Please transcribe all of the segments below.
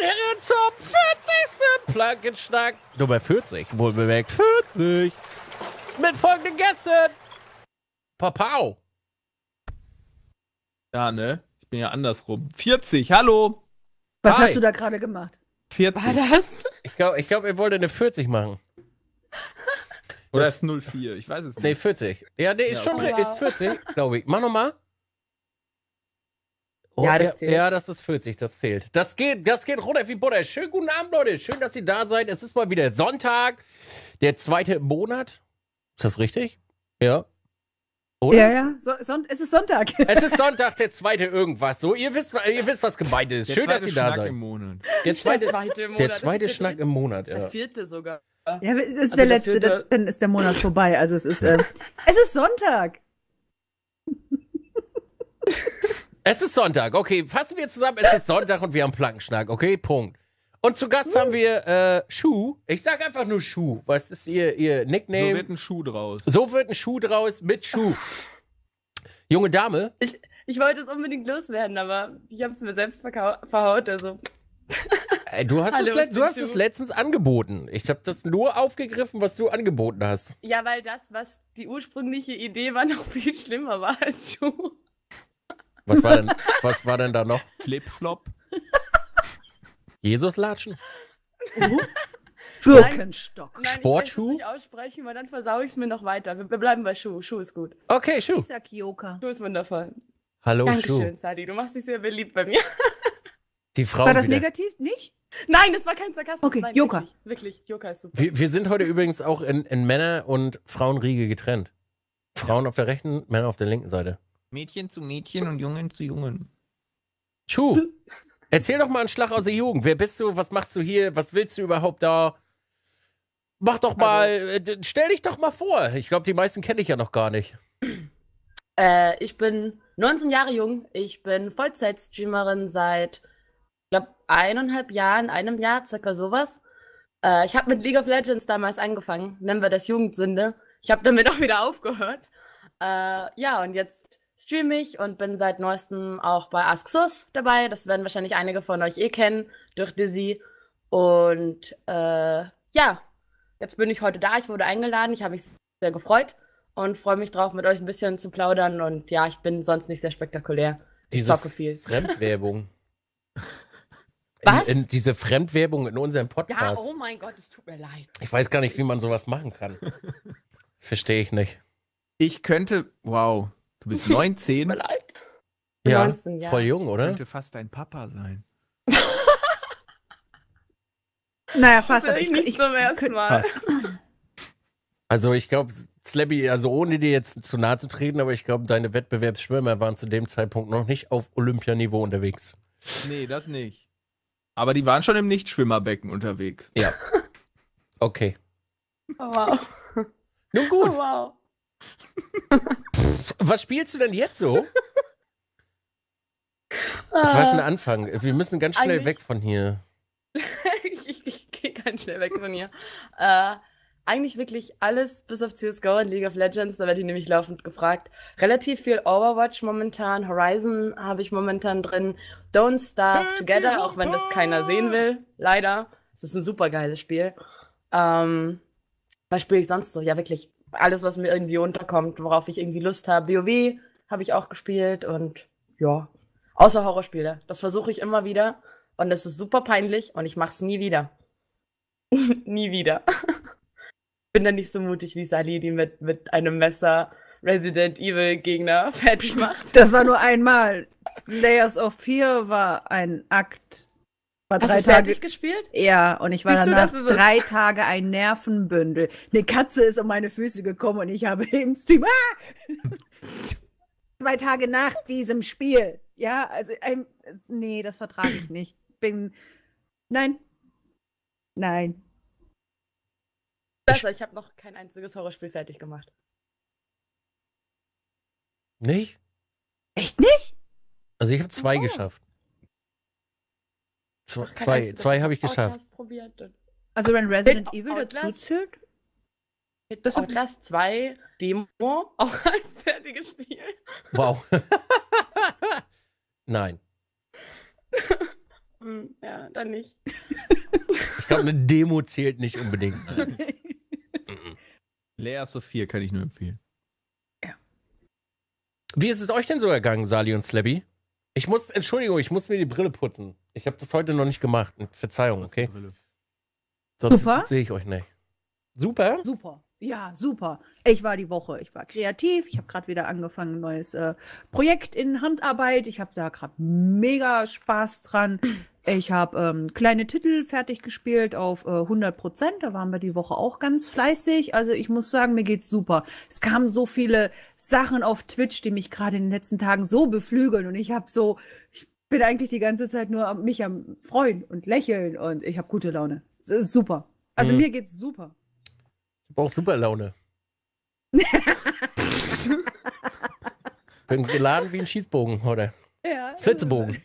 Herren, zum 40. Plankenschnack. Nummer 40, wohlbemerkt 40. Mit folgenden Gästen. Papau. Ja, ne? Ich bin ja andersrum. 40, hallo. Was Hi. hast du da gerade gemacht? 40. War das? Ich glaube, ich glaub, er wollte eine 40 machen. Oder das ist 04, ich weiß es nicht. Nee, 40. Ja, nee, ist ja, schon, okay. ist 40, glaube ich. Mach nochmal. Oh, ja, das zählt. ja, das ist 40, das zählt. Das geht, das geht runter wie Butter. Schönen guten Abend, Leute. Schön, dass ihr da seid. Es ist mal wieder Sonntag, der zweite Monat. Ist das richtig? Ja. Oder? Ja, ja. So, son es ist Sonntag. Es ist Sonntag, der zweite irgendwas. So, ihr wisst, ihr wisst was gemeint ist. Der Schön, dass ihr da Schnack seid. Im Monat. Der zweite, der zweite, Monat. Der zweite der Schnack im Monat. Ja. Der vierte sogar. Ja, es ist also der letzte, der dann ist der Monat vorbei. Also es ist, äh, es ist Sonntag. Es ist Sonntag, okay. Fassen wir zusammen, es ist Sonntag und wir haben Plankenschnack, okay? Punkt. Und zu Gast haben wir äh, Schuh. Ich sag einfach nur Schuh. Was ist ihr, ihr Nickname? So wird ein Schuh draus. So wird ein Schuh draus mit Schuh. Junge Dame. Ich, ich wollte es unbedingt loswerden, aber ich habe es mir selbst verhaut. Also. Du hast, Hallo, es, du hast es letztens angeboten. Ich habe das nur aufgegriffen, was du angeboten hast. Ja, weil das, was die ursprüngliche Idee war, noch viel schlimmer war als Schuh. Was war denn, was war denn da noch? Flip-Flop. Jesus latschen. Uh. Birkenstock. Sportschuh? Ich kann nicht aussprechen, weil dann versau ich es mir noch weiter. Wir, wir, bleiben bei Schuh. Schuh ist gut. Okay, Schuh. Ich sag Yoga. Schuh ist wundervoll. Hallo, Dankeschön, Schuh. Dankeschön, Sadi. Du machst dich sehr beliebt bei mir. Die Frau War das wieder. negativ? Nicht? Nein, das war kein Sarkasmus. Okay, Nein, Yoga. Wirklich, wirklich, Yoga ist super. Wir, wir sind heute übrigens auch in, in Männer- und Frauenriege getrennt. Frauen ja. auf der rechten, Männer auf der linken Seite. Mädchen zu Mädchen und Jungen zu Jungen. Chu, erzähl doch mal einen Schlag aus der Jugend. Wer bist du? Was machst du hier? Was willst du überhaupt da? Mach doch mal, also, äh, stell dich doch mal vor. Ich glaube, die meisten kenne ich ja noch gar nicht. Äh, ich bin 19 Jahre jung. Ich bin Vollzeit-Streamerin seit, ich glaube, eineinhalb Jahren, einem Jahr, circa sowas. Äh, ich habe mit League of Legends damals angefangen. Nennen wir das Jugendsünde. Ich habe damit auch wieder aufgehört. Äh, ja, und jetzt streame ich und bin seit neuestem auch bei Ask Sus dabei. Das werden wahrscheinlich einige von euch eh kennen durch Dizzy. Und äh, ja, jetzt bin ich heute da. Ich wurde eingeladen. Ich habe mich sehr gefreut und freue mich drauf, mit euch ein bisschen zu plaudern. Und ja, ich bin sonst nicht sehr spektakulär. Ich zocke viel. Fremdwerbung. Was? In, in diese Fremdwerbung in unserem Podcast. Ja, oh mein Gott, es tut mir leid. Ich weiß gar nicht, wie man sowas machen kann. Verstehe ich nicht. Ich könnte, wow, Du bist 19. Tut mir leid. Ja, 19, ja. voll jung, oder? Könnte fast dein Papa sein. naja, fast. Aber ich, ich nicht zum ersten Mal. Also ich glaube, Slabby, also ohne dir jetzt zu nahe zu treten, aber ich glaube, deine Wettbewerbsschwimmer waren zu dem Zeitpunkt noch nicht auf Olympianiveau unterwegs. Nee, das nicht. Aber die waren schon im Nichtschwimmerbecken unterwegs. Ja. Okay. Oh, wow. Nun gut. Oh, wow was spielst du denn jetzt so? Was war denn äh, Anfang? Wir müssen ganz schnell Eigentlich- weg von hier. ich ich, ich gehe ganz schnell weg von hier. Äh, eigentlich wirklich alles bis auf CSGO und League of Legends, da werde ich nämlich laufend gefragt. Relativ viel Overwatch momentan, Horizon habe ich momentan drin, Don't Starve Together, auch wenn das keiner sehen will, leider. Es ist ein super geiles Spiel. Ähm, was spiele ich sonst so? Ja, wirklich alles, was mir irgendwie unterkommt, worauf ich irgendwie Lust habe. WoW habe ich auch gespielt und ja, außer Horrorspiele. Das versuche ich immer wieder und es ist super peinlich und ich mache es nie wieder. nie wieder. Bin da nicht so mutig wie Sally, die mit, mit einem Messer Resident Evil Gegner fertig macht. Das war nur einmal. Layers of Fear war ein Akt Hast drei Tage wirklich gespielt? Ja, und ich war Siehst danach du, drei Tage ein Nervenbündel. Eine Katze ist um meine Füße gekommen und ich habe im Stream ah! zwei Tage nach diesem Spiel. Ja, also ein, ähm, nee, das vertrage ich nicht. Bin nein, nein. Besser, ich habe noch kein einziges Horrorspiel fertig gemacht. Nicht? Echt nicht? Also ich habe zwei oh. geschafft. Zwei, zwei, zwei habe ich geschafft. Also wenn Resident Evil Outlast, dazu zählt? Hit das Outlast 2 Demo auch als fertiges Spiel. Wow. Nein. Hm, ja, dann nicht. ich glaube, eine Demo zählt nicht unbedingt. Nee. Lea Sophia kann ich nur empfehlen. Ja. Wie ist es euch denn so ergangen, Sali und Slabby? Ich muss, Entschuldigung, ich muss mir die Brille putzen. Ich habe das heute noch nicht gemacht. Verzeihung, okay? Sonst sehe ich euch nicht. Super? Super. Ja, super. Ich war die Woche, ich war kreativ. Ich habe gerade wieder angefangen, ein neues äh, Projekt in Handarbeit. Ich habe da gerade mega Spaß dran. Ich habe ähm, kleine Titel fertig gespielt auf äh, 100 Prozent. Da waren wir die Woche auch ganz fleißig. Also ich muss sagen, mir geht's super. Es kamen so viele Sachen auf Twitch, die mich gerade in den letzten Tagen so beflügeln und ich habe so bin eigentlich die ganze Zeit nur mich am freuen und lächeln und ich habe gute Laune. Es ist super. Also mhm. mir geht's super. Ich brauche super Laune. bin geladen wie ein Schießbogen heute. Ja. Flitzebogen.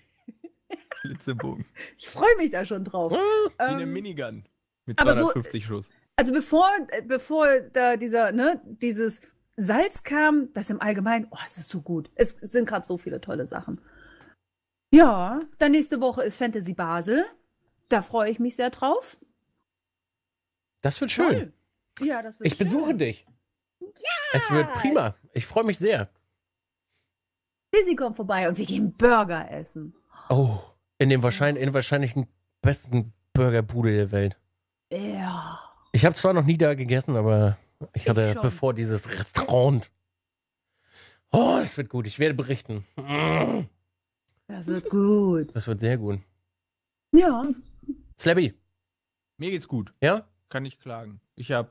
Flitzebogen. Ich freue mich da schon drauf. Wie ähm, eine Minigun mit 250 so, Schuss. Also bevor, äh, bevor da dieser, ne, dieses Salz kam, das im Allgemeinen, oh, es ist so gut. Es sind gerade so viele tolle Sachen. Ja, dann nächste Woche ist Fantasy Basel. Da freue ich mich sehr drauf. Das wird schön. Toll. Ja, das wird Ich schön. besuche dich. Ja! Es wird prima. Ich freue mich sehr. Lizzie kommt vorbei und wir gehen Burger essen. Oh, in, dem wahrscheinlich, in wahrscheinlich besten Burgerbude der Welt. Ja. Ich habe zwar noch nie da gegessen, aber ich hatte ich bevor dieses Restaurant. Oh, das wird gut. Ich werde berichten. Mm. Das wird gut. Das wird sehr gut. Ja. Slappy. Mir geht's gut. Ja? Kann ich klagen. Ich habe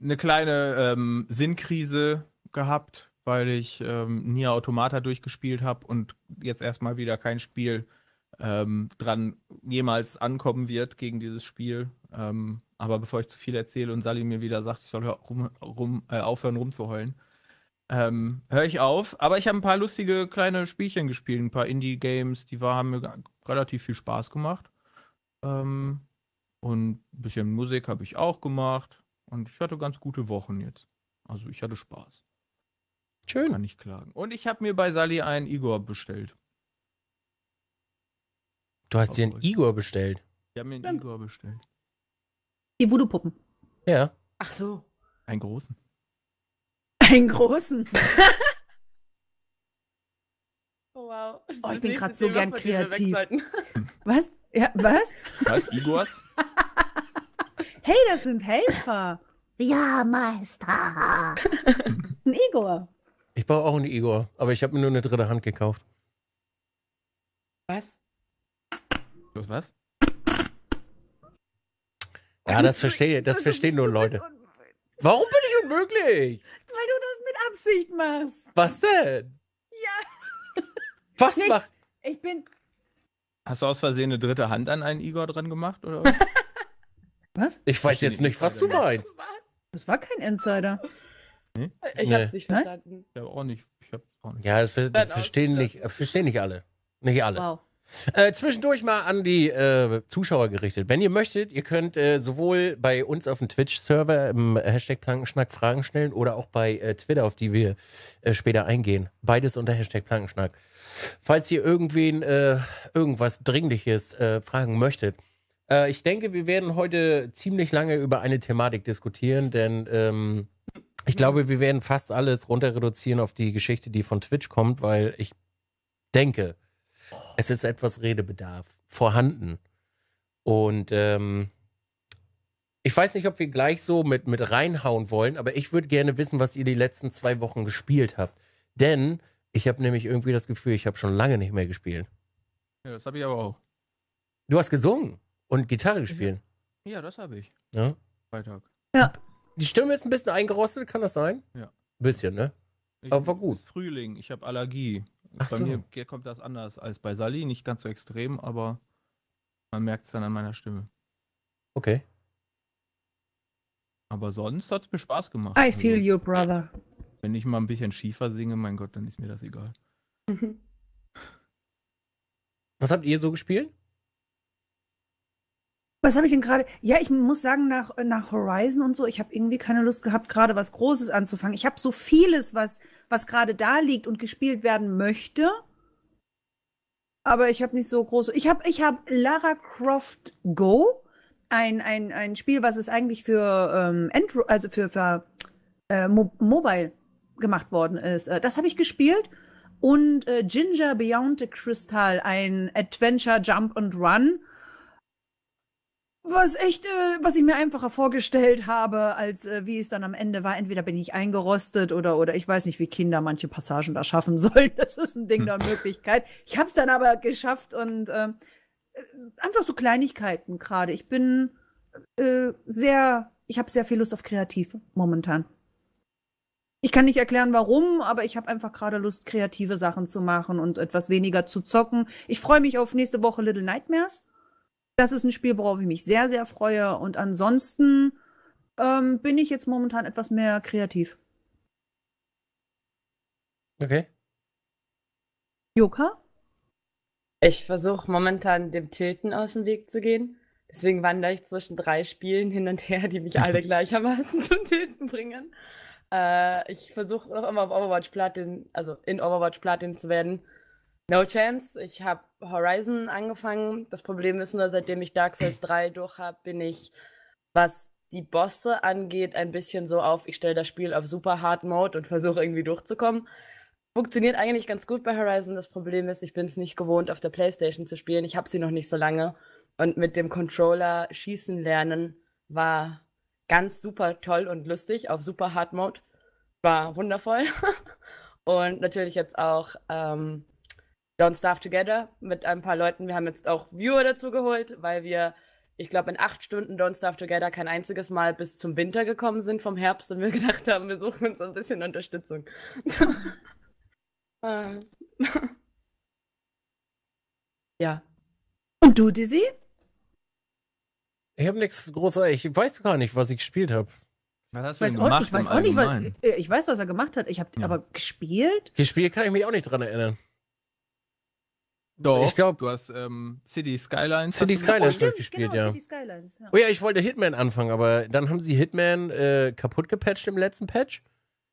eine kleine ähm, Sinnkrise gehabt, weil ich ähm, Nia Automata durchgespielt habe und jetzt erstmal wieder kein Spiel ähm, dran jemals ankommen wird gegen dieses Spiel. Ähm, aber bevor ich zu viel erzähle und Sally mir wieder sagt, ich soll rum, rum, äh, aufhören rumzuheulen, ähm, höre ich auf. Aber ich habe ein paar lustige kleine Spielchen gespielt, ein paar Indie-Games, die war, haben mir relativ viel Spaß gemacht. Ähm, und ein bisschen Musik habe ich auch gemacht. Und ich hatte ganz gute Wochen jetzt. Also ich hatte Spaß. Schön. Kann ich klagen. Und ich habe mir bei Sally einen Igor bestellt. Du hast Auf dir einen euch. Igor bestellt? Ich habe mir einen ja. Igor bestellt. Die Voodoo-Puppen? Ja. Ach so. Einen großen. Einen großen. oh, wow. Oh, ich bin gerade so gern kreativ. Was? Ja, was? Was? Iguas? hey, das sind Helfer. Ja, Meister. ein Igor. Ich baue auch einen Igor, aber ich habe mir nur eine dritte Hand gekauft. Was? Was? was? Ja, das verstehe das verstehen nur Leute. Warum bin ich unmöglich? Absicht machst. Was denn? Ja. Was machst mach? Ich bin. Hast du aus Versehen eine dritte Hand an einen Igor dran gemacht? Oder? was? Ich weiß jetzt nicht, was du meinst. Das war kein Insider. Hm? Ich nee. hab's nicht verstanden. Ich hab auch nicht. Ich hab auch nicht. Ja, das, das verstehen, nicht, verstehen nicht alle. Nicht alle. Wow. Äh, zwischendurch mal an die äh, Zuschauer gerichtet. Wenn ihr möchtet, ihr könnt äh, sowohl bei uns auf dem Twitch-Server im Hashtag Plankenschnack Fragen stellen oder auch bei äh, Twitter, auf die wir äh, später eingehen. Beides unter Hashtag Plankenschnack. Falls ihr irgendwen äh, irgendwas Dringliches fragen möchtet. ich denke, wir werden heute ziemlich lange über eine Thematik diskutieren, denn ähm, ich glaube, wir werden fast alles runter reduzieren auf die Geschichte, die von Twitch kommt, weil ich denke, es ist etwas Redebedarf vorhanden. Und ähm, ich weiß nicht, ob wir gleich so mit, mit reinhauen wollen, aber ich würde gerne wissen, was ihr die letzten zwei Wochen gespielt habt. Denn ich habe nämlich irgendwie das Gefühl, ich habe schon lange nicht mehr gespielt. Ja, das habe ich aber auch. Du hast gesungen und Gitarre gespielt. Ja, ja das habe ich. Ja? Freitag. Ja. Die Stimme ist ein bisschen eingerostet, kann das sein? Ja. Ein bisschen, ne? Ich, aber war gut. Frühling, ich habe Allergie. Ach bei so. mir kommt das anders als bei Sally, nicht ganz so extrem, aber man merkt es dann an meiner Stimme. Okay. Aber sonst hat es mir Spaß gemacht. I feel also, you, brother. Wenn ich mal ein bisschen schiefer singe, mein Gott, dann ist mir das egal. Was habt ihr so gespielt? Was habe ich denn gerade? Ja, ich muss sagen, nach, nach Horizon und so, ich habe irgendwie keine Lust gehabt, gerade was Großes anzufangen. Ich habe so vieles, was, was gerade da liegt und gespielt werden möchte. Aber ich habe nicht so große. Ich habe ich hab Lara Croft Go, ein, ein, ein Spiel, was es eigentlich für ähm, Android, also für, für äh, Mo Mobile gemacht worden ist. Äh, das habe ich gespielt. Und äh, Ginger Beyond the Crystal, ein Adventure Jump and Run was echt, äh, was ich mir einfacher vorgestellt habe, als äh, wie es dann am Ende war. Entweder bin ich eingerostet oder, oder ich weiß nicht, wie Kinder manche Passagen da schaffen sollen. Das ist ein Ding hm. der Möglichkeit. Ich habe es dann aber geschafft und äh, einfach so Kleinigkeiten gerade. Ich bin äh, sehr, ich habe sehr viel Lust auf Kreative momentan. Ich kann nicht erklären, warum, aber ich habe einfach gerade Lust, kreative Sachen zu machen und etwas weniger zu zocken. Ich freue mich auf nächste Woche Little Nightmares das ist ein Spiel, worauf ich mich sehr, sehr freue. Und ansonsten ähm, bin ich jetzt momentan etwas mehr kreativ. Okay. Joka? Ich versuche momentan dem Tilten aus dem Weg zu gehen. Deswegen wandere ich zwischen drei Spielen hin und her, die mich alle gleichermaßen zum Tilten bringen. Äh, ich versuche noch immer auf Overwatch Platin, also in Overwatch Platin zu werden. No chance. Ich habe Horizon angefangen. Das Problem ist nur, seitdem ich Dark Souls 3 durch habe, bin ich, was die Bosse angeht, ein bisschen so auf, ich stelle das Spiel auf super Hard Mode und versuche irgendwie durchzukommen. Funktioniert eigentlich ganz gut bei Horizon. Das Problem ist, ich bin es nicht gewohnt, auf der Playstation zu spielen. Ich habe sie noch nicht so lange. Und mit dem Controller schießen lernen war ganz super toll und lustig auf super Hard Mode. War wundervoll. und natürlich jetzt auch ähm, Don't Starve Together mit ein paar Leuten. Wir haben jetzt auch Viewer dazu geholt, weil wir, ich glaube, in acht Stunden Don't Starve Together kein einziges Mal bis zum Winter gekommen sind vom Herbst und wir gedacht haben, wir suchen uns ein bisschen Unterstützung. Äh. ja. Und du, Dizzy? Ich habe nichts großes. Ich weiß gar nicht, was ich gespielt habe. Was weiß Auch, ich weiß auch nicht, was, äh, ich weiß, was er gemacht hat. Ich habe ja. aber gespielt. Gespielt kann ich mich auch nicht dran erinnern. Doch, ich glaube, du hast ähm, City Skylines. City Skylines oh, genau, ja. Skylines, ja. Oh ja, ich wollte Hitman anfangen, aber dann haben sie Hitman äh, kaputt gepatcht im letzten Patch.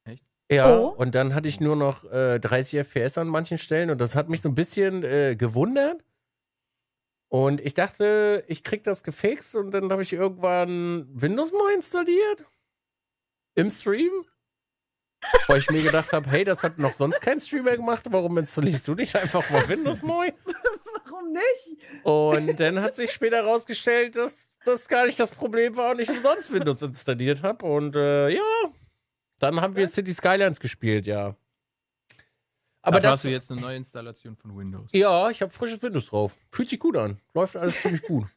Echt? Ja, oh. und dann hatte ich nur noch äh, 30 FPS an manchen Stellen und das hat mich so ein bisschen äh, gewundert. Und ich dachte, ich krieg das gefixt und dann habe ich irgendwann Windows neu installiert. Im Stream. Weil ich mir gedacht habe, hey, das hat noch sonst kein Streamer gemacht, warum installierst du nicht einfach mal Windows neu? warum nicht? Und dann hat sich später herausgestellt, dass das gar nicht das Problem war und ich umsonst Windows installiert habe. Und äh, ja, dann haben wir City Skylines gespielt, ja. Aber da das hast du jetzt eine neue Installation von Windows. Ja, ich habe frisches Windows drauf. Fühlt sich gut an. Läuft alles ziemlich gut.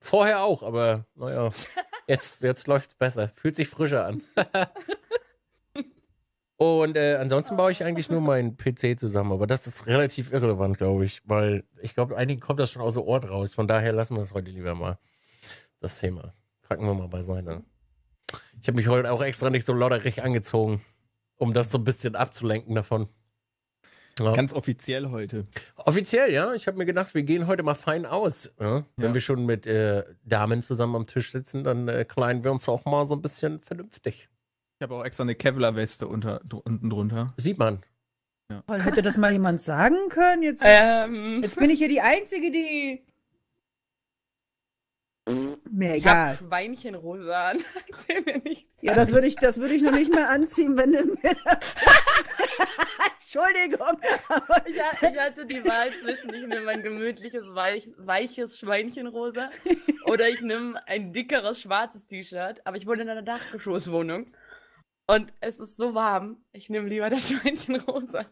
Vorher auch, aber naja, jetzt, jetzt läuft es besser. Fühlt sich frischer an. Und äh, ansonsten baue ich eigentlich nur meinen PC zusammen, aber das ist relativ irrelevant, glaube ich, weil ich glaube, einigen kommt das schon aus dem Ort raus. Von daher lassen wir es heute lieber mal, das Thema. Packen wir mal beiseite. Ich habe mich heute auch extra nicht so lauterig angezogen, um das so ein bisschen abzulenken davon. Ja. Ganz offiziell heute. Offiziell, ja. Ich habe mir gedacht, wir gehen heute mal fein aus. Ja? Wenn ja. wir schon mit äh, Damen zusammen am Tisch sitzen, dann äh, kleiden wir uns auch mal so ein bisschen vernünftig. Ich habe auch extra eine Kevlar-Weste unten drunter. Sieht man. Ja. hätte das mal jemand sagen können? Jetzt, ähm. jetzt bin ich hier die Einzige, die. Mir egal. Ich hab Schweinchenrose an. Ja, das würde ich, würd ich noch nicht mehr anziehen, wenn du mir. Entschuldigung. Aber ich, hatte die Wahl zwischen, ich nehme ein gemütliches, weich, weiches Schweinchenrosa oder ich nehme ein dickeres schwarzes T-Shirt. Aber ich wohne in einer Dachgeschosswohnung. Und es ist so warm. Ich nehme lieber das Schweinchen rosa.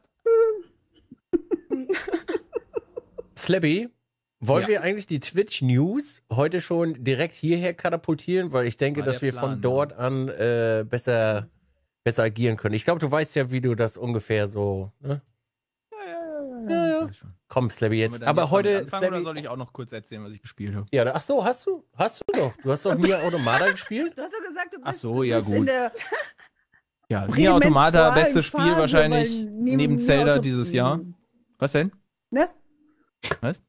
Slappy, wollen ja. wir eigentlich die Twitch News heute schon direkt hierher katapultieren, weil ich denke, War dass wir von dort ne? an äh, besser, besser agieren können. Ich glaube, du weißt ja, wie du das ungefähr so. Ne? Ja, ja, Komm, Slappy jetzt. Aber heute. Anfangen, Slabby, oder soll ich auch noch kurz erzählen, was ich gespielt habe? Ja, ach so, hast du? Hast du doch. Du hast doch nie Automata gespielt. Du hast doch gesagt, du bist, ach so, ja, gut. in der Ja, Nier Automata, bestes Spiel Phase, wahrscheinlich neben, neben Zelda Auto dieses Jahr. Was denn? Was? Was?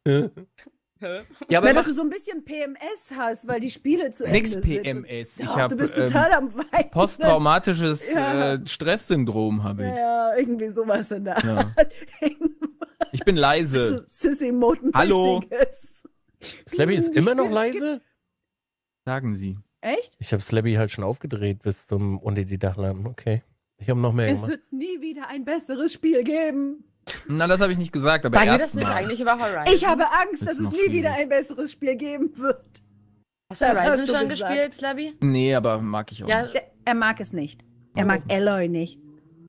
Ja, aber Na, dass du so ein bisschen PMS hast, weil die Spiele zu nix Ende PMS. sind. Nix PMS. Du bist ähm, total ähm, am Weinen. Posttraumatisches ja. äh, Stresssyndrom habe ich. Ja, irgendwie sowas in der ja. Art. ich bin leise. So sissy Hallo. Slappy ist immer noch leise? Sagen Sie. Echt? Ich habe Slabby halt schon aufgedreht bis zum unter die Dachlampen. Okay. Ich habe noch mehr es gemacht. Es wird nie wieder ein besseres Spiel geben. Na, das habe ich nicht gesagt, aber Sagen das nicht eigentlich über Horizon? Ich habe Angst, dass es nie wieder ein besseres Spiel geben wird. Hast du das Horizon hast du schon gesagt. gespielt, Slabby? Nee, aber mag ich auch ja. nicht. Er mag es nicht. Er mag oh. Alloy nicht.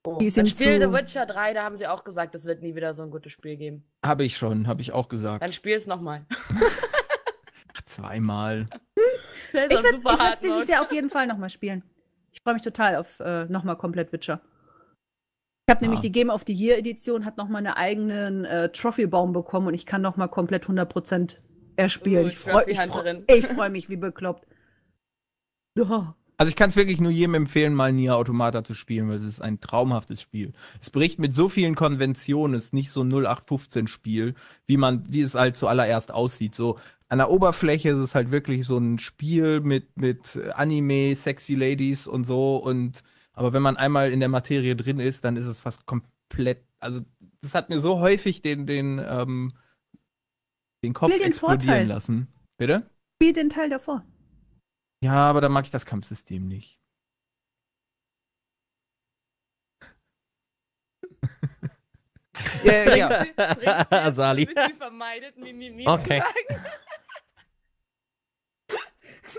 Oh. Die Spiel zu... The Witcher 3, da haben sie auch gesagt, es wird nie wieder so ein gutes Spiel geben. Habe ich schon, habe ich auch gesagt. Dann spiel es nochmal. zweimal. Der ich würde es dieses Jahr auf jeden Fall nochmal spielen. Ich freue mich total auf äh, nochmal komplett Witcher. Ich habe ah. nämlich die Game of the Year Edition, hat nochmal einen eigenen äh, Trophy-Baum bekommen und ich kann nochmal komplett 100% erspielen. Uh, ich freue freu, freu mich wie bekloppt. Oh. Also ich kann es wirklich nur jedem empfehlen, mal Nier Automata zu spielen, weil es ist ein traumhaftes Spiel. Es bricht mit so vielen Konventionen, es ist nicht so ein 0815-Spiel, wie man, wie es halt zuallererst aussieht. So an der Oberfläche ist es halt wirklich so ein Spiel mit, mit Anime, sexy Ladies und so. Und aber wenn man einmal in der Materie drin ist, dann ist es fast komplett. Also das hat mir so häufig den, den, ähm, den Kopf den explodieren Vorteil. lassen. Bitte? Spiel den Teil davor. Ja, aber da mag ich das Kampfsystem nicht. ja, ja. Sali. Okay.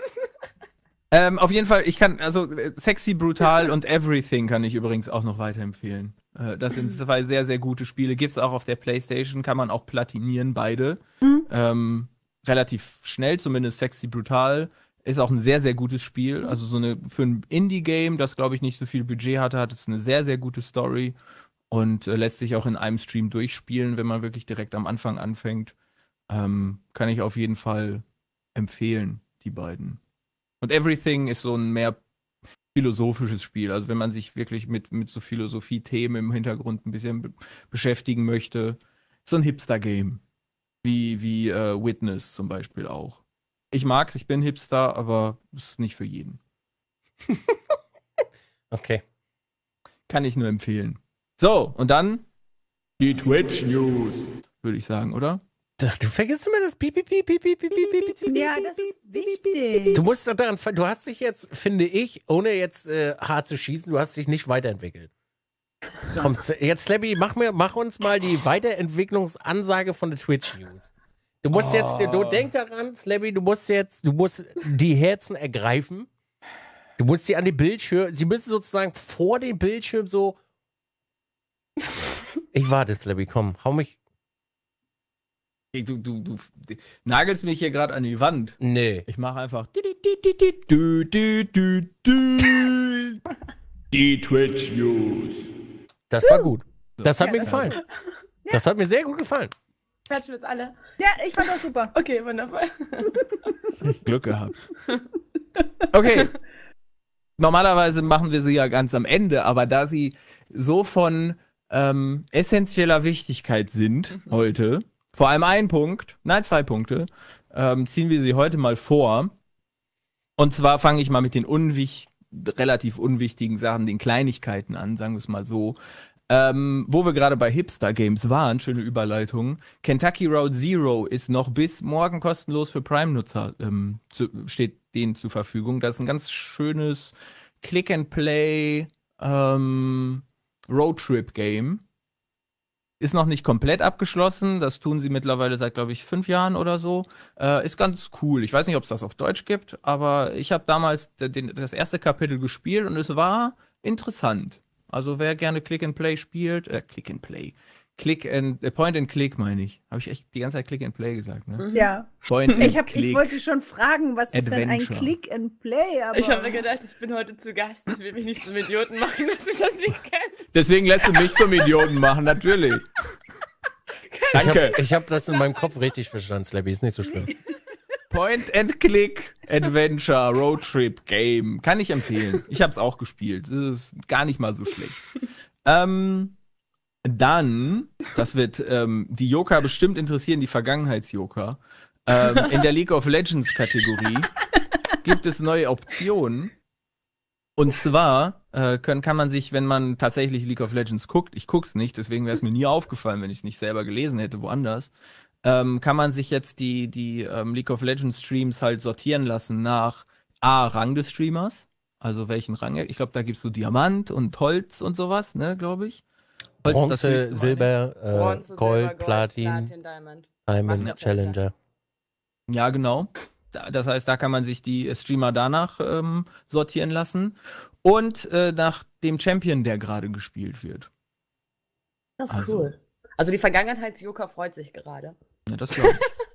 ähm, auf jeden Fall, ich kann, also äh, Sexy, Brutal und Everything kann ich übrigens auch noch weiterempfehlen. Äh, das sind mhm. zwei sehr, sehr gute Spiele. Gibt es auch auf der Playstation, kann man auch platinieren, beide. Mhm. Ähm, relativ schnell, zumindest Sexy, Brutal. Ist auch ein sehr, sehr gutes Spiel. Mhm. Also so eine für ein Indie-Game, das glaube ich nicht so viel Budget hatte, hat es eine sehr, sehr gute Story und äh, lässt sich auch in einem Stream durchspielen, wenn man wirklich direkt am Anfang anfängt. Ähm, kann ich auf jeden Fall empfehlen die beiden. Und Everything ist so ein mehr philosophisches Spiel. Also wenn man sich wirklich mit, mit so Philosophie-Themen im Hintergrund ein bisschen beschäftigen möchte, so ein Hipster-Game. Wie, wie äh, Witness zum Beispiel auch. Ich mag's, ich bin Hipster, aber es ist nicht für jeden. okay. Kann ich nur empfehlen. So, und dann die Twitch News, würde ich sagen, oder? Du vergisst immer das piep, piep, piep, piep, piep, piep, piep, piep, Ja, das ist wichtig. Du musst daran, du hast dich jetzt, finde ich, ohne jetzt äh, hart zu schießen, du hast dich nicht weiterentwickelt. Komm, jetzt, Slabby, mach, mir, mach uns mal die Weiterentwicklungsansage von der Twitch News. Du musst oh. jetzt, du denk daran, Slabby, du musst jetzt, du musst die Herzen ergreifen. Du musst sie an den Bildschirm, sie müssen sozusagen vor dem Bildschirm so. Ich warte, Slabby, komm, hau mich, Du, du, du nagelst mich hier gerade an die Wand. Nee. Ich mache einfach. Die Twitch News. Das war gut. Das hat ja, mir gefallen. ja. Das hat mir sehr gut gefallen. Klatschen wir alle. Ja, ich fand das super. Okay, wundervoll. Glück gehabt. Okay. Normalerweise machen wir sie ja ganz am Ende, aber da sie so von ähm, essentieller Wichtigkeit sind mhm. heute, vor allem ein Punkt, nein, zwei Punkte, ähm, ziehen wir sie heute mal vor. Und zwar fange ich mal mit den unwicht relativ unwichtigen Sachen, den Kleinigkeiten an, sagen wir es mal so. Ähm, wo wir gerade bei Hipster Games waren, schöne Überleitung. Kentucky Road Zero ist noch bis morgen kostenlos für Prime-Nutzer, ähm, steht denen zur Verfügung. Das ist ein ganz schönes Click-and-Play ähm, Roadtrip-Game. Ist noch nicht komplett abgeschlossen. Das tun sie mittlerweile seit, glaube ich, fünf Jahren oder so. Äh, ist ganz cool. Ich weiß nicht, ob es das auf Deutsch gibt, aber ich habe damals den, das erste Kapitel gespielt und es war interessant. Also wer gerne Click and Play spielt, äh, Click and Play. Click and äh, Point and Click meine ich. Habe ich echt die ganze Zeit Click and Play gesagt, ne? Mhm. Ja. Point and ich, hab, Click. ich wollte schon fragen, was Adventure. ist denn ein Click and Play? Aber ich habe mir gedacht, ich bin heute zu Gast, ich will mich nicht zum Idioten machen, dass ich das nicht kenne. Deswegen lässt du mich zum Idioten machen, natürlich. Danke. Ich habe hab das in meinem Kopf richtig verstanden, Slappy. Ist nicht so schlimm. Point and Click Adventure Road Trip Game. Kann ich empfehlen. Ich habe es auch gespielt. Das ist gar nicht mal so schlecht. Ähm, dann, das wird ähm, die Joker bestimmt interessieren, die Vergangenheits-Joker. Ähm, in der League of Legends Kategorie gibt es neue Optionen. Und zwar äh, können, kann man sich, wenn man tatsächlich League of Legends guckt, ich gucke es nicht, deswegen wäre es mir nie aufgefallen, wenn ich es nicht selber gelesen hätte, woanders, ähm, kann man sich jetzt die, die ähm, League of Legends Streams halt sortieren lassen nach A, Rang des Streamers, also welchen Rang, ich glaube, da gibt es so Diamant und Holz und sowas, ne, glaube ich. Holz, Bronze, ne? Silber, äh, Bronze, Gold, Silber, Gold, Platin, Platin Diamond, Diamond ja. Challenger. Ja, genau. Das heißt, da kann man sich die Streamer danach ähm, sortieren lassen und äh, nach dem Champion, der gerade gespielt wird. Das ist also. cool. Also die Vergangenheitsjoker freut sich gerade. Ja, das glaube ich.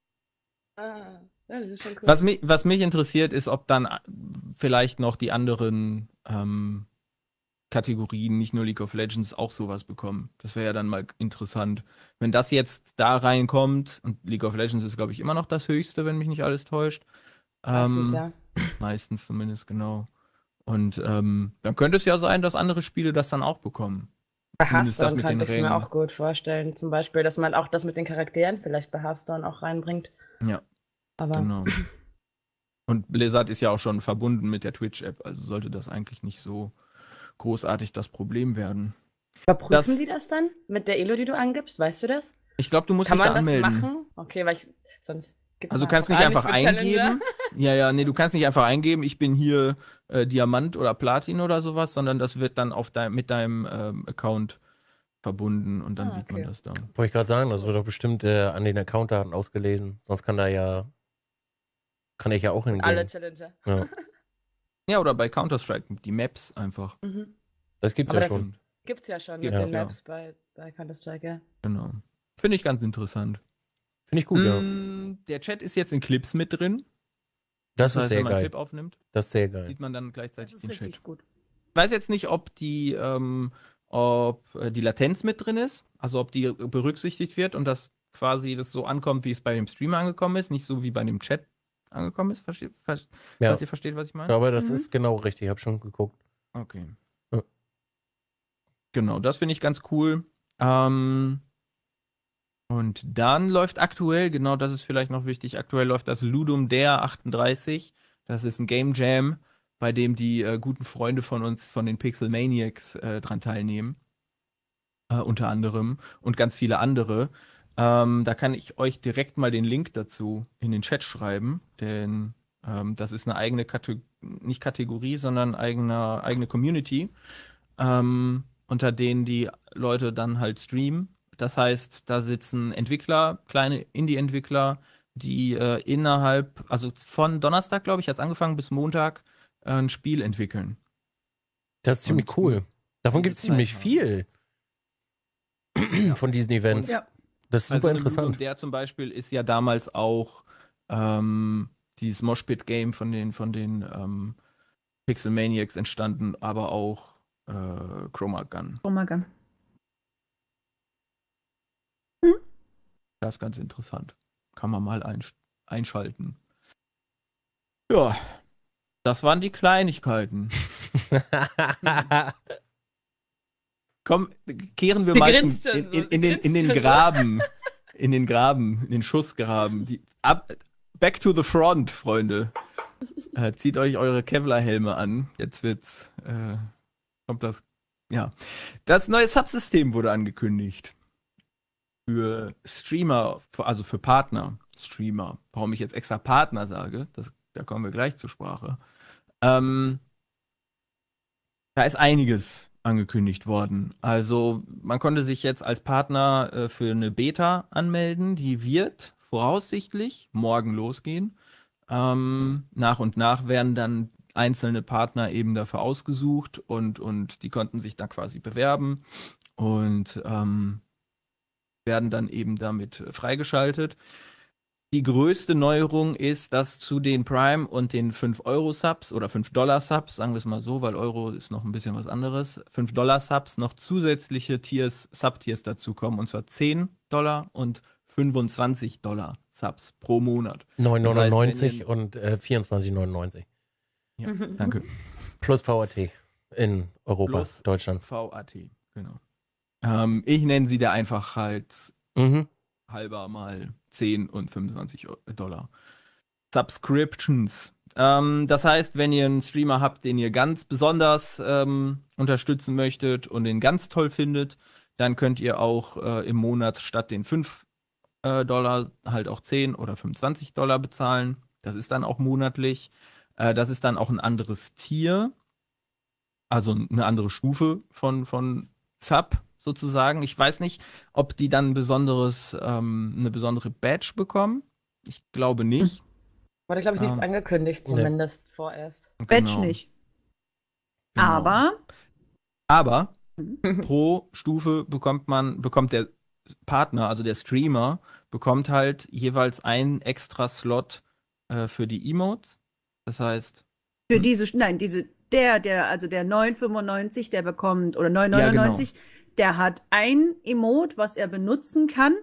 ah, das ist schon cool. Was mich, was mich interessiert, ist, ob dann äh, vielleicht noch die anderen ähm, Kategorien, nicht nur League of Legends, auch sowas bekommen. Das wäre ja dann mal interessant. Wenn das jetzt da reinkommt, und League of Legends ist, glaube ich, immer noch das höchste, wenn mich nicht alles täuscht. Ähm, meistens, ja. Meistens zumindest, genau. Und ähm, dann könnte es ja sein, dass andere Spiele das dann auch bekommen. Bei Hearthstone kann ich mir auch gut vorstellen, zum Beispiel, dass man auch das mit den Charakteren vielleicht bei Hearthstone auch reinbringt. Ja. Aber genau. Und Blizzard ist ja auch schon verbunden mit der Twitch-App, also sollte das eigentlich nicht so großartig das Problem werden. Überprüfen das, Sie das dann mit der Elo, die du angibst? Weißt du das? Ich glaube, du musst kann dich da anmelden. Kann man das machen? Okay, weil ich sonst also genau. Also du kannst nicht einfach eingeben. Ja, ja, nee, du kannst nicht einfach eingeben, ich bin hier äh, Diamant oder Platin oder sowas, sondern das wird dann auf dein, mit deinem ähm, Account verbunden und dann ah, sieht okay. man das dann. Wollte ich gerade sagen, das wird doch bestimmt äh, an den Account-Daten ausgelesen. Sonst kann da ja, kann ich ja auch hingehen. Alle Challenger. Ja, ja oder bei Counter-Strike, die Maps einfach. Mhm. Das gibt's Aber ja das schon. Gibt's ja schon mit ja. den Maps bei, bei Counter-Strike, ja. Genau. Finde ich ganz interessant. Finde ich gut, mm, ja. Der Chat ist jetzt in Clips mit drin. Das, das ist heißt, also sehr wenn man geil. Clip aufnimmt, das ist sehr geil. Sieht man dann gleichzeitig den Chat. Gut. Ich weiß jetzt nicht, ob die, ähm, ob äh, die Latenz mit drin ist, also ob die berücksichtigt wird und dass quasi das so ankommt, wie es bei dem Streamer angekommen ist, nicht so wie bei dem Chat angekommen ist. Versteht, ver ja. Falls ihr versteht, was ich meine. Aber das mhm. ist genau richtig. Ich habe schon geguckt. Okay. Ja. Genau, das finde ich ganz cool. Ähm, und dann läuft aktuell, genau das ist vielleicht noch wichtig, aktuell läuft das Ludum Dare 38. Das ist ein Game Jam, bei dem die äh, guten Freunde von uns, von den Pixel Maniacs, äh, dran teilnehmen. Äh, unter anderem und ganz viele andere. Ähm, da kann ich euch direkt mal den Link dazu in den Chat schreiben, denn ähm, das ist eine eigene Kategorie, nicht Kategorie, sondern eigene, eigene Community, ähm, unter denen die Leute dann halt streamen das heißt, da sitzen Entwickler, kleine Indie-Entwickler, die äh, innerhalb, also von Donnerstag, glaube ich, hat es angefangen, bis Montag äh, ein Spiel entwickeln. Das ist ziemlich Und, cool. Davon gibt es ziemlich viel von diesen Events. Ja. Das ist also super interessant. Der zum Beispiel ist ja damals auch ähm, dieses Moshpit-Game von den, von den ähm, Pixel Maniacs entstanden, aber auch äh, Chroma Gun. Chroma Gun. Podcast ganz interessant. Kann man mal einsch einschalten. Ja, das waren die Kleinigkeiten. Komm, kehren wir die mal in, in, in, in, den, in den Graben. In den Graben, in den Schussgraben. Die, ab, back to the front, Freunde. Äh, zieht euch eure Kevlar-Helme an. Jetzt wird's. Äh, kommt das. Ja. Das neue Subsystem wurde angekündigt für Streamer, also für Partner, Streamer, warum ich jetzt extra Partner sage, das, da kommen wir gleich zur Sprache. Ähm, da ist einiges angekündigt worden. Also man konnte sich jetzt als Partner äh, für eine Beta anmelden, die wird voraussichtlich morgen losgehen. Ähm, nach und nach werden dann einzelne Partner eben dafür ausgesucht und, und die konnten sich dann quasi bewerben. Und ähm, werden dann eben damit äh, freigeschaltet. Die größte Neuerung ist, dass zu den Prime und den 5-Euro-Subs oder 5-Dollar-Subs, sagen wir es mal so, weil Euro ist noch ein bisschen was anderes, 5-Dollar-Subs noch zusätzliche Tiers, sub dazukommen, und zwar 10 Dollar und 25 Dollar Subs pro Monat. 9,99 das heißt, und äh, 24,99. Ja, danke. Plus VAT in Europa, Plus Deutschland. VAT, genau. Ähm, ich nenne sie da einfach halt mhm. halber mal 10 und 25 äh, Dollar. Subscriptions. Ähm, das heißt, wenn ihr einen Streamer habt, den ihr ganz besonders ähm, unterstützen möchtet und den ganz toll findet, dann könnt ihr auch äh, im Monat statt den 5 äh, Dollar halt auch 10 oder 25 Dollar bezahlen. Das ist dann auch monatlich. Äh, das ist dann auch ein anderes Tier, also eine andere Stufe von, von Sub sozusagen. Ich weiß nicht, ob die dann ein besonderes, ähm, eine besondere Badge bekommen. Ich glaube nicht. Hm. War da, glaube ich, nichts ah. angekündigt, zumindest nee. vorerst. Genau. Badge genau. nicht. Genau. Aber. Aber mhm. pro Stufe bekommt man, bekommt der Partner, also der Streamer, bekommt halt jeweils einen extra Slot äh, für die Emotes. Das heißt. Für hm. diese, nein, diese, der, der, also der 9,95, der bekommt, oder 9,99, ja, genau der hat ein Emote, was er benutzen kann,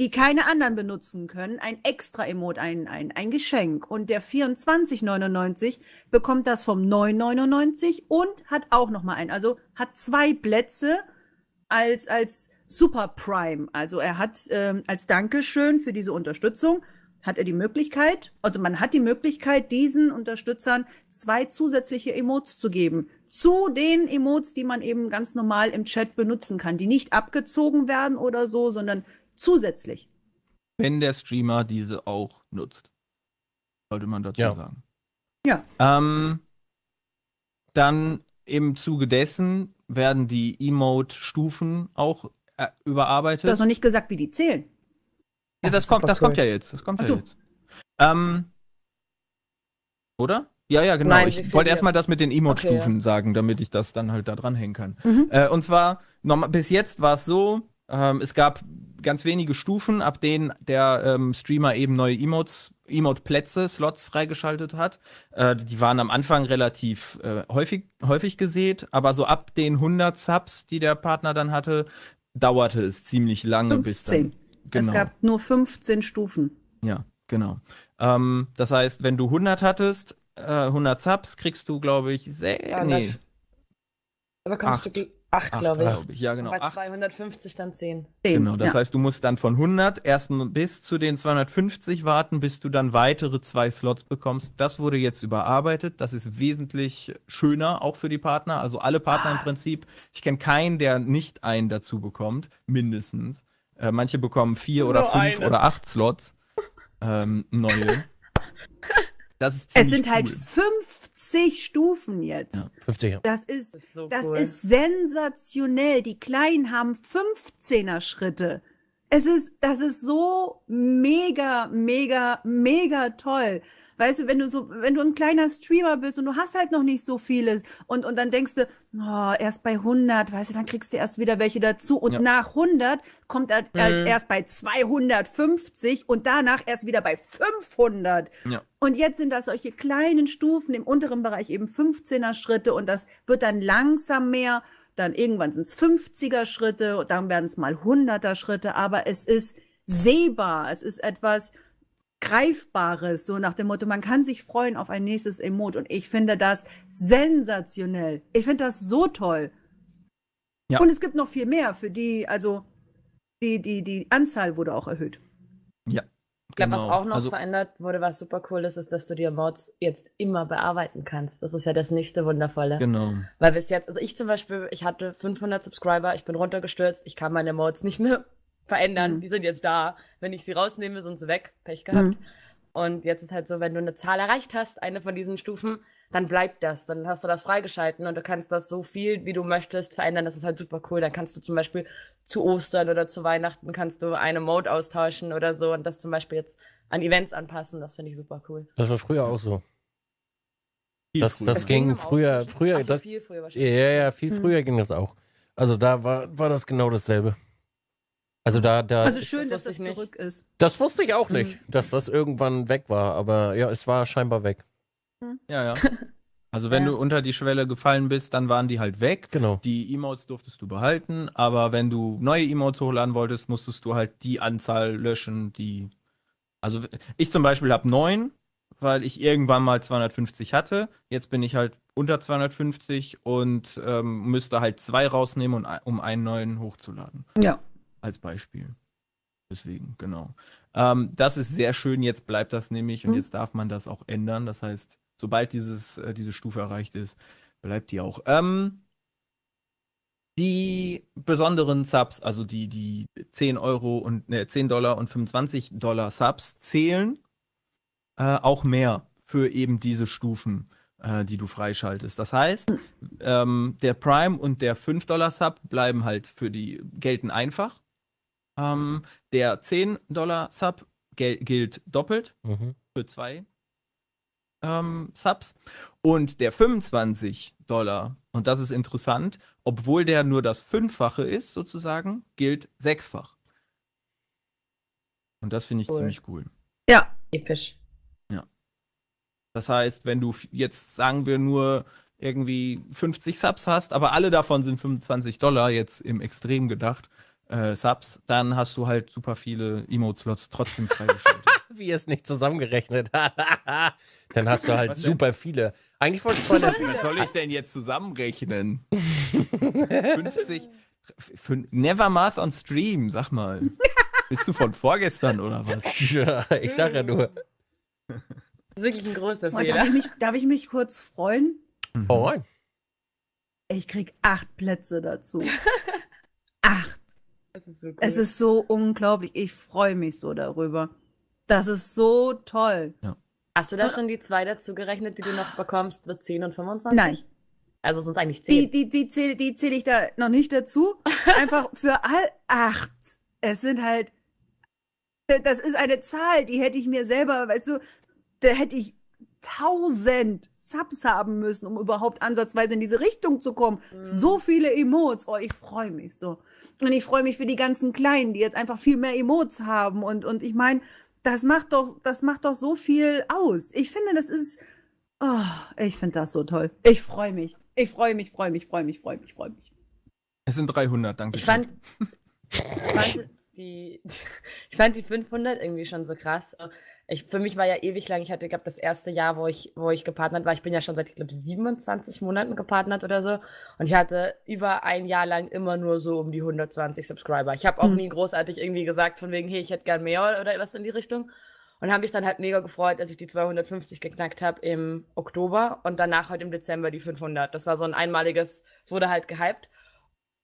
die keine anderen benutzen können, ein extra Emote, ein, ein, ein Geschenk. Und der 2499 bekommt das vom 999 und hat auch nochmal einen. Also hat zwei Plätze als, als Super Prime. Also er hat ähm, als Dankeschön für diese Unterstützung hat er die Möglichkeit, also man hat die Möglichkeit, diesen Unterstützern zwei zusätzliche Emotes zu geben zu den Emotes, die man eben ganz normal im Chat benutzen kann, die nicht abgezogen werden oder so, sondern zusätzlich. Wenn der Streamer diese auch nutzt, sollte man dazu ja. sagen. Ja. Ähm, dann im Zuge dessen werden die Emote-Stufen auch äh, überarbeitet. Du hast noch nicht gesagt, wie die zählen. Ja, das, das kommt, das kommt ja jetzt. Das kommt Ach ja so. jetzt. Ähm, oder? Ja, ja, genau. Nein, ich wollte erstmal das mit den Emote-Stufen okay, ja. sagen, damit ich das dann halt da dranhängen kann. Mhm. Äh, und zwar, noch, bis jetzt war es so, ähm, es gab ganz wenige Stufen, ab denen der ähm, Streamer eben neue Emotes, Emote-Plätze, Slots freigeschaltet hat. Äh, die waren am Anfang relativ äh, häufig, häufig gesät, aber so ab den 100 Subs, die der Partner dann hatte, dauerte es ziemlich lange 15. bis dann. Genau. Es gab nur 15 Stufen. Ja, genau. Ähm, das heißt, wenn du 100 hattest, 100 äh, Subs kriegst du, glaube ich, sechs. Ja, äh, nee. Aber kommst acht. du 8, glaube ich. Glaub ich. Ja, genau. Bei 250 dann 10. 10. Genau, das ja. heißt, du musst dann von 100 erstmal bis zu den 250 warten, bis du dann weitere zwei Slots bekommst. Das wurde jetzt überarbeitet. Das ist wesentlich schöner, auch für die Partner. Also alle Partner ah. im Prinzip. Ich kenne keinen, der nicht einen dazu bekommt, mindestens. Äh, manche bekommen vier Nur oder fünf eine. oder acht Slots. Ähm, neue. Das ist ziemlich Es sind halt cool. halt 50 Stufen jetzt. Ja, 50, ja. Das ist, das, ist, so das cool. ist sensationell. Die Kleinen haben 15er Schritte. Es ist, das ist so mega, mega, mega toll. Weißt du, wenn du so, wenn du ein kleiner Streamer bist und du hast halt noch nicht so viele und, und dann denkst du, oh, erst bei 100, weißt du, dann kriegst du erst wieder welche dazu und ja. nach 100 kommt er halt, halt mhm. erst bei 250 und danach erst wieder bei 500. Ja. Und jetzt sind das solche kleinen Stufen im unteren Bereich eben 15er Schritte und das wird dann langsam mehr dann irgendwann sind es 50er Schritte, dann werden es mal 100er Schritte, aber es ist sehbar, es ist etwas, Greifbares, so nach dem Motto, man kann sich freuen auf ein nächstes Emote. Und ich finde das sensationell. Ich finde das so toll. Ja. Und es gibt noch viel mehr für die, also die, die, die Anzahl wurde auch erhöht. Ja. Ich glaube, genau. was auch noch also, verändert wurde, was super cool ist, ist, dass du dir Mods jetzt immer bearbeiten kannst. Das ist ja das nächste Wundervolle. Genau. Weil bis jetzt, also ich zum Beispiel, ich hatte 500 Subscriber, ich bin runtergestürzt, ich kann meine Mods nicht mehr verändern. Mhm. Die sind jetzt da. Wenn ich sie rausnehme, sind sie weg. Pech mhm. gehabt. Mhm. Und jetzt ist halt so, wenn du eine Zahl erreicht hast, eine von diesen Stufen, dann bleibt das. Dann hast du das freigeschalten und du kannst das so viel, wie du möchtest, verändern. Das ist halt super cool. Dann kannst du zum Beispiel zu Ostern oder zu Weihnachten kannst du eine Mode austauschen oder so und das zum Beispiel jetzt an Events anpassen. Das finde ich super cool. Das war früher auch so. Das, das, das ging, ging früher, früher, Ach, so das, früher ja, ja, viel früher hm. ging das auch. Also da war, war das genau dasselbe. Also da, da Also schön, das dass das zurück nicht. ist. Das wusste ich auch nicht, mhm. dass das irgendwann weg war, aber ja, es war scheinbar weg. Mhm. Ja, ja. Also wenn ja. du unter die Schwelle gefallen bist, dann waren die halt weg. Genau. Die Emotes durftest du behalten, aber wenn du neue Emotes hochladen wolltest, musstest du halt die Anzahl löschen, die. Also ich zum Beispiel habe neun, weil ich irgendwann mal 250 hatte. Jetzt bin ich halt unter 250 und ähm, müsste halt zwei rausnehmen, um einen neuen hochzuladen. Ja als Beispiel. Deswegen, genau. Ähm, das ist sehr schön, jetzt bleibt das nämlich mhm. und jetzt darf man das auch ändern. Das heißt, sobald dieses, äh, diese Stufe erreicht ist, bleibt die auch. Ähm, die besonderen Subs, also die, die 10 Euro und ne, 10 Dollar und 25 Dollar Subs zählen äh, auch mehr für eben diese Stufen, äh, die du freischaltest. Das heißt, ähm, der Prime und der 5 Dollar Sub bleiben halt für die, gelten einfach ähm, der 10-Dollar-Sub gilt doppelt mhm. für zwei ähm, Subs. Und der 25 Dollar, und das ist interessant, obwohl der nur das Fünffache ist, sozusagen, gilt sechsfach. Und das finde ich cool. ziemlich cool. Ja, episch. Ja. Das heißt, wenn du jetzt, sagen wir nur, irgendwie 50 Subs hast, aber alle davon sind 25 Dollar, jetzt im Extrem gedacht, äh, Subs, dann hast du halt super viele Emote-Slots trotzdem freigeschaltet. Wie es nicht zusammengerechnet hat. dann hast du halt Was super denn? viele. Eigentlich wollte ich 200. Was soll ich denn jetzt zusammenrechnen? 50. Never Math on Stream, sag mal. Bist du von vorgestern oder was? Ja, ich sag ja nur. Das ist wirklich ein großer Fehler. Darf ich, mich, darf ich mich kurz freuen? Oh, mhm. Ich krieg acht Plätze dazu. Ist so cool. Es ist so unglaublich. Ich freue mich so darüber. Das ist so toll. Ja. Hast du da äh, schon die zwei dazu gerechnet, die du noch bekommst mit 10 und 25? Nein. Also sind es eigentlich 10. Die, die, die zähle die zähl ich da noch nicht dazu. Einfach für all acht. Es sind halt. Das ist eine Zahl, die hätte ich mir selber, weißt du, da hätte ich tausend Subs haben müssen, um überhaupt ansatzweise in diese Richtung zu kommen. Mhm. So viele Emotes. Oh, ich freue mich so. Und ich freue mich für die ganzen Kleinen, die jetzt einfach viel mehr Emotes haben. Und, und ich meine, das macht doch, das macht doch so viel aus. Ich finde, das ist, oh, ich finde das so toll. Ich freue mich. Ich freue mich, freue mich, freue mich, freue mich, freue mich. Es sind 300, danke. Ich fand, ich fand die, ich fand die 500 irgendwie schon so krass ich, für mich war ja ewig lang, ich hatte, glaube das erste Jahr, wo ich, wo ich gepartnert war, ich bin ja schon seit, ich glaube, 27 Monaten gepartnert oder so. Und ich hatte über ein Jahr lang immer nur so um die 120 Subscriber. Ich habe auch mhm. nie großartig irgendwie gesagt, von wegen, hey, ich hätte gern mehr oder was in die Richtung. Und habe mich dann halt mega gefreut, dass ich die 250 geknackt habe im Oktober und danach halt im Dezember die 500. Das war so ein einmaliges, es wurde halt gehypt.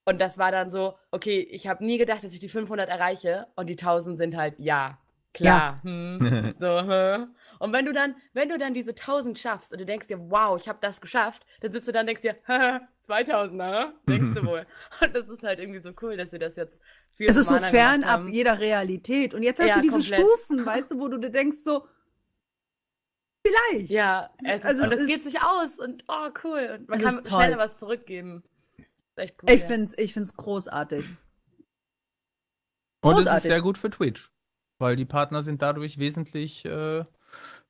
Und das war dann so, okay, ich habe nie gedacht, dass ich die 500 erreiche und die 1000 sind halt ja klar. Ja. Hm, so, hm. Und wenn du dann, wenn du dann diese 1000 schaffst und du denkst dir, wow, ich habe das geschafft, dann sitzt du dann und denkst dir, 2000, ne? Denkst du wohl. Und das ist halt irgendwie so cool, dass sie das jetzt viel Es ist so fernab jeder Realität. Und jetzt hast ja, du diese komplett. Stufen, weißt du, wo du dir denkst so, vielleicht. Ja, es also und es, es geht sich aus und oh, cool. Und man kann schneller was zurückgeben. Cool, ich ja. finde es ich find's großartig. Und es ist sehr gut für Twitch weil die Partner sind dadurch wesentlich äh,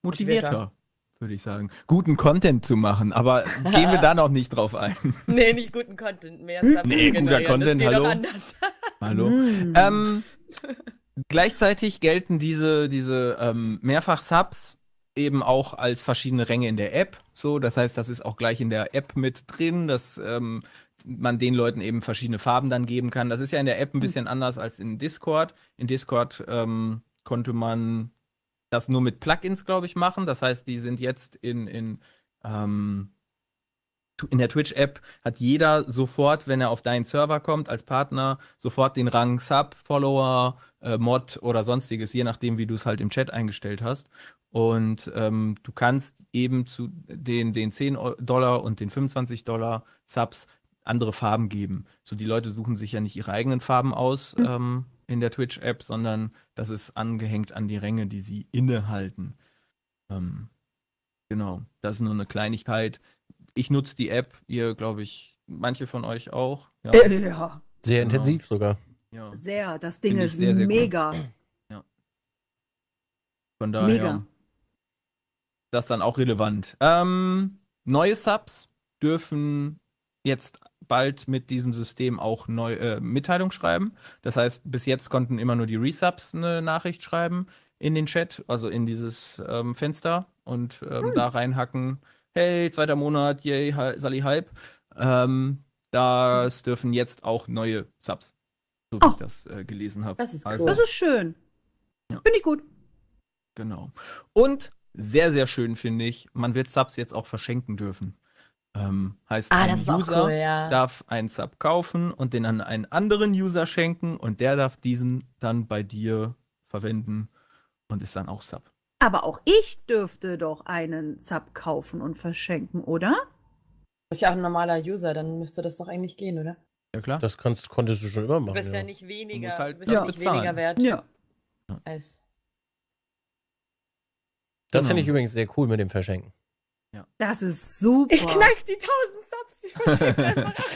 motivierter, würde ich sagen. Guten Content zu machen, aber gehen wir da noch nicht drauf ein. Nee, nicht guten Content mehr. nee, guter generieren. Content, hallo. hallo. ähm, gleichzeitig gelten diese, diese ähm, Mehrfach-Subs eben auch als verschiedene Ränge in der App. So, das heißt, das ist auch gleich in der App mit drin. Das ähm, man den Leuten eben verschiedene Farben dann geben kann. Das ist ja in der App ein hm. bisschen anders als in Discord. In Discord ähm, konnte man das nur mit Plugins, glaube ich, machen. Das heißt, die sind jetzt in, in, ähm, in der Twitch-App hat jeder sofort, wenn er auf deinen Server kommt als Partner, sofort den Rang Sub, Follower, äh, Mod oder sonstiges, je nachdem, wie du es halt im Chat eingestellt hast. Und ähm, du kannst eben zu den, den 10 Dollar und den 25 Dollar Subs andere Farben geben. So die Leute suchen sich ja nicht ihre eigenen Farben aus hm. ähm, in der Twitch-App, sondern das ist angehängt an die Ränge, die sie innehalten. Ähm, genau, das ist nur eine Kleinigkeit. Ich nutze die App, ihr glaube ich, manche von euch auch. Ja. Äh, ja. Sehr genau. intensiv sogar. Ja. Sehr, das Ding ist sehr, sehr mega. Ja. Von daher. Mega. Das dann auch relevant. Ähm, neue Subs dürfen jetzt bald mit diesem System auch neu äh, Mitteilung schreiben. Das heißt, bis jetzt konnten immer nur die Resubs eine Nachricht schreiben in den Chat, also in dieses ähm, Fenster und ähm, hm. da reinhacken. Hey, zweiter Monat, yay, Sally Hype. Ähm, das dürfen jetzt auch neue Subs, so wie oh. ich das äh, gelesen habe. Das ist also cool. Also, das ist schön. Ja. Finde ich gut. Genau. Und sehr, sehr schön finde ich, man wird Subs jetzt auch verschenken dürfen. Ähm, heißt, ah, ein User cool, ja. darf einen Sub kaufen und den an einen anderen User schenken und der darf diesen dann bei dir verwenden und ist dann auch Sub. Aber auch ich dürfte doch einen Sub kaufen und verschenken, oder? Das ist ja auch ein normaler User, dann müsste das doch eigentlich gehen, oder? Ja, klar. Das kannst, konntest du schon immer machen. Du bist ja, ja nicht weniger, halt ja. weniger wert. Ja. Als das genau. finde ich übrigens sehr cool mit dem Verschenken. Ja. Das ist super. Ich knack die 1000 Subs. Ich verschicke einfach 800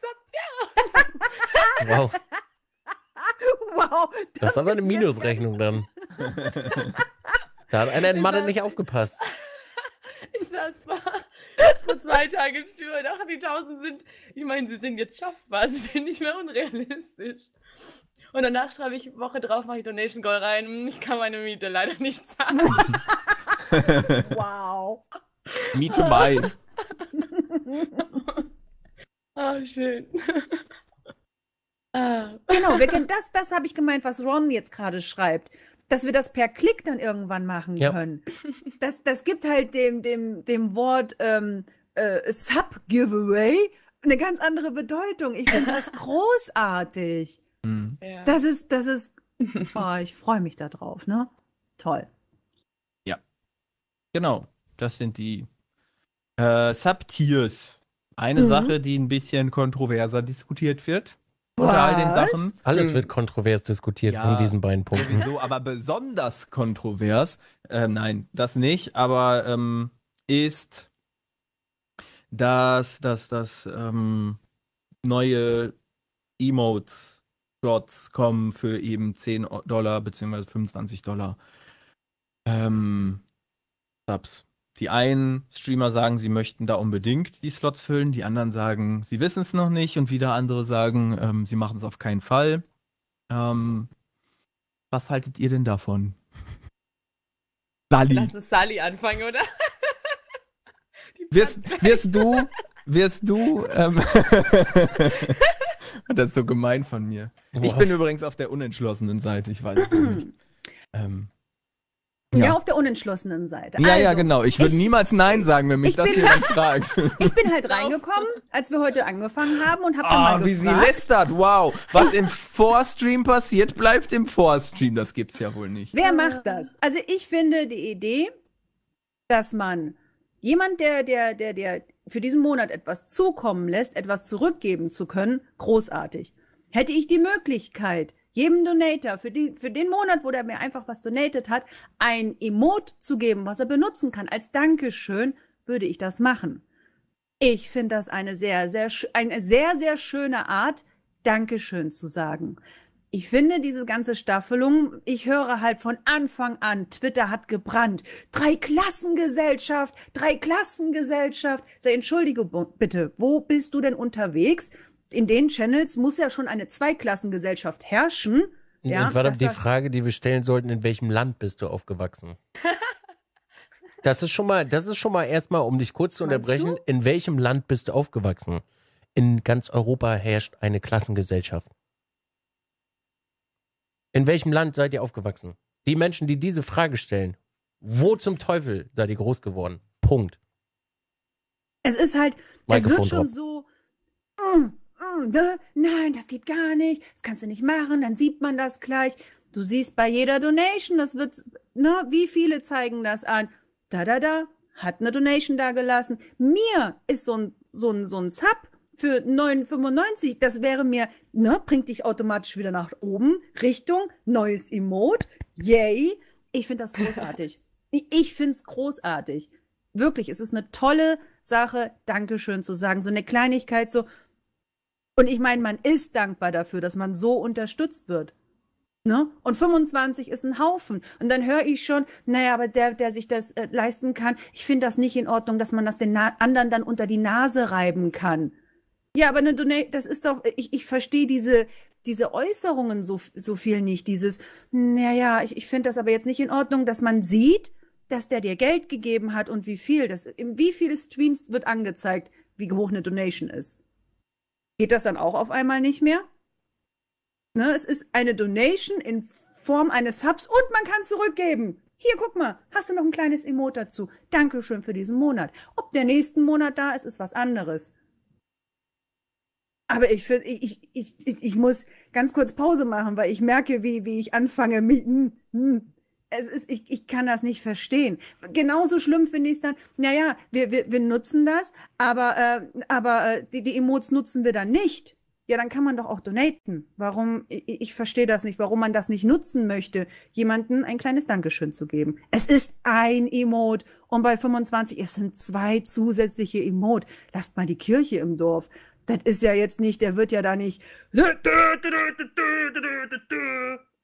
Subs. Ja. Wow. Wow. Das, das ist aber eine Minusrechnung dann. da hat einer in Mathe nicht aufgepasst. Ich saß zwar vor zwei Tagen im Studio und dachte, die 1000 sind, ich meine, sie sind jetzt schaffbar, sie sind nicht mehr unrealistisch. Und danach schreibe ich Woche drauf, mache ich Donation Goal rein. Ich kann meine Miete leider nicht zahlen. wow. Miete Mai. Ah, oh, schön. Ah. Genau, wir können das, das habe ich gemeint, was Ron jetzt gerade schreibt. Dass wir das per Klick dann irgendwann machen ja. können. Das, das gibt halt dem, dem, dem Wort ähm, äh, Sub-Giveaway eine ganz andere Bedeutung. Ich finde das großartig. Mhm. Ja. Das ist, das ist, oh, ich freue mich da drauf, ne? Toll. Ja. Genau. Das sind die äh, Subtiers. Eine mhm. Sache, die ein bisschen kontroverser diskutiert wird. Unter all den Sachen. Alles hm. wird kontrovers diskutiert ja, von diesen beiden Punkten. Sowieso, aber besonders kontrovers, äh, nein, das nicht, aber ähm, ist dass das, das ähm, neue Emotes Slots kommen für eben 10 Dollar bzw. 25 Dollar ähm, Subs. Die einen Streamer sagen, sie möchten da unbedingt die Slots füllen, die anderen sagen, sie wissen es noch nicht und wieder andere sagen, ähm, sie machen es auf keinen Fall. Ähm, was haltet ihr denn davon? Sally. Lass es Sally anfangen, oder? wirst, wirst du, wirst du, ähm, das ist so gemein von mir. Boah. Ich bin übrigens auf der unentschlossenen Seite, ich weiß es nicht. Ähm, ja. Eher auf der unentschlossenen Seite. Ja, also, ja, genau. Ich würde niemals Nein sagen, wenn mich das jemand fragt. ich bin halt reingekommen, als wir heute angefangen haben und habe dann ah, mal wie gefragt. wie sie lästert. Wow. Was im Vorstream passiert, bleibt im Vorstream. Das gibt's ja wohl nicht. Wer macht das? Also ich finde die Idee, dass man jemand, der, der, der, der für diesen Monat etwas zukommen lässt, etwas zurückgeben zu können, großartig. Hätte ich die Möglichkeit, jedem Donator für, die, für den Monat, wo der mir einfach was donatet hat, ein Emote zu geben, was er benutzen kann. Als Dankeschön würde ich das machen. Ich finde das eine sehr, sehr, eine sehr, sehr schöne Art, Dankeschön zu sagen. Ich finde diese ganze Staffelung, ich höre halt von Anfang an, Twitter hat gebrannt. Drei Klassengesellschaft, drei Klassengesellschaft. Sei entschuldige bitte, wo bist du denn unterwegs, in den Channels muss ja schon eine Zweiklassengesellschaft herrschen. Ja, und war die Frage, die wir stellen sollten, in welchem Land bist du aufgewachsen? das ist schon mal, das ist schon mal erstmal, um dich kurz zu unterbrechen, in welchem Land bist du aufgewachsen? In ganz Europa herrscht eine Klassengesellschaft. In welchem Land seid ihr aufgewachsen? Die Menschen, die diese Frage stellen, wo zum Teufel seid ihr groß geworden? Punkt. Es ist halt, es wird schon so, mh, mm, hm, ne? nein, das geht gar nicht, das kannst du nicht machen, dann sieht man das gleich. Du siehst bei jeder Donation, das wird, ne, wie viele zeigen das an? Da, da, da, hat eine Donation da gelassen. Mir ist so ein, so ein, so ein Sub für 9,95, das wäre mir, ne, bringt dich automatisch wieder nach oben, Richtung, neues Emote, yay. Ich finde das großartig. ich finde es großartig. Wirklich, es ist eine tolle Sache, Dankeschön zu sagen. So eine Kleinigkeit, so, und ich meine, man ist dankbar dafür, dass man so unterstützt wird. Ne? Und 25 ist ein Haufen. Und dann höre ich schon, naja, aber der, der sich das äh, leisten kann, ich finde das nicht in Ordnung, dass man das den Na anderen dann unter die Nase reiben kann. Ja, aber eine Donation, ne, das ist doch, ich, ich verstehe diese, diese Äußerungen so, so viel nicht. Dieses, naja, ich, ich finde das aber jetzt nicht in Ordnung, dass man sieht, dass der dir Geld gegeben hat und wie viel. Das, wie viele Streams wird angezeigt, wie hoch eine Donation ist. Geht das dann auch auf einmal nicht mehr? Ne, es ist eine Donation in Form eines Subs und man kann zurückgeben. Hier, guck mal, hast du noch ein kleines Emote dazu. Dankeschön für diesen Monat. Ob der nächsten Monat da ist, ist was anderes. Aber ich, find, ich, ich, ich, ich muss ganz kurz Pause machen, weil ich merke, wie, wie ich anfange, mich, hm, hm, es ist, ich, ich kann das nicht verstehen. Genauso schlimm finde ich es dann, naja, wir, wir, wir nutzen das, aber, äh, aber äh, die, die Emotes nutzen wir dann nicht. Ja, dann kann man doch auch donaten. Warum, ich, ich verstehe das nicht, warum man das nicht nutzen möchte, jemandem ein kleines Dankeschön zu geben. Es ist ein Emote und bei 25, es sind zwei zusätzliche Emote. Lasst mal die Kirche im Dorf. Das ist ja jetzt nicht, der wird ja da nicht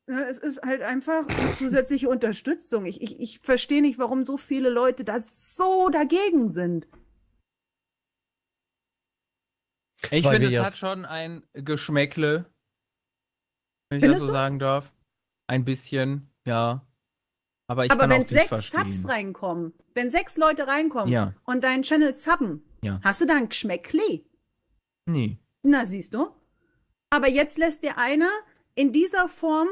ja, ne, es ist halt einfach zusätzliche Unterstützung. Ich, ich, ich verstehe nicht, warum so viele Leute da so dagegen sind. Ich finde, es hat schon ein Geschmäckle, wenn ich das so sagen darf. Ein bisschen, ja. Aber, ich Aber wenn sechs Subs reinkommen, wenn sechs Leute reinkommen ja. und deinen Channel subben, ja. hast du da ein Geschmäckle? Nee. Na, siehst du? Aber jetzt lässt dir einer in dieser Form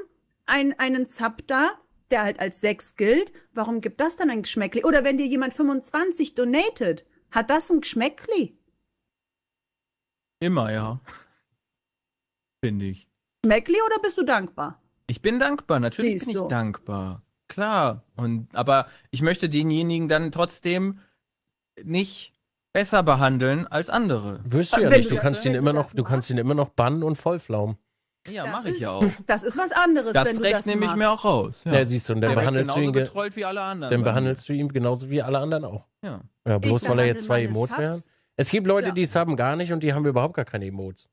ein, einen Zapter, der halt als 6 gilt, warum gibt das dann ein Geschmäckli? Oder wenn dir jemand 25 donatet, hat das ein Geschmäckli? Immer, ja. Finde ich. Geschmäckli oder bist du dankbar? Ich bin dankbar, natürlich Siehst bin ich so. dankbar. Klar. Und, aber ich möchte denjenigen dann trotzdem nicht besser behandeln als andere. Wirst du ja Wenn nicht, du, du kannst ihn immer noch, du ne? kannst ihn immer noch bannen und vollflaumen. Ja, mache ich ja auch. Das ist was anderes, das wenn Recht das nehme ich mir auch raus. Ja. Na, siehst du, und dann ja, behandelst du ihn betreut wie alle anderen. Dann behandelst du ihn genauso wie alle anderen auch. Ja. ja bloß weil er jetzt zwei Emotes mehr hat. Es gibt Leute, ja. die es haben gar nicht und die haben überhaupt gar keine Emotes.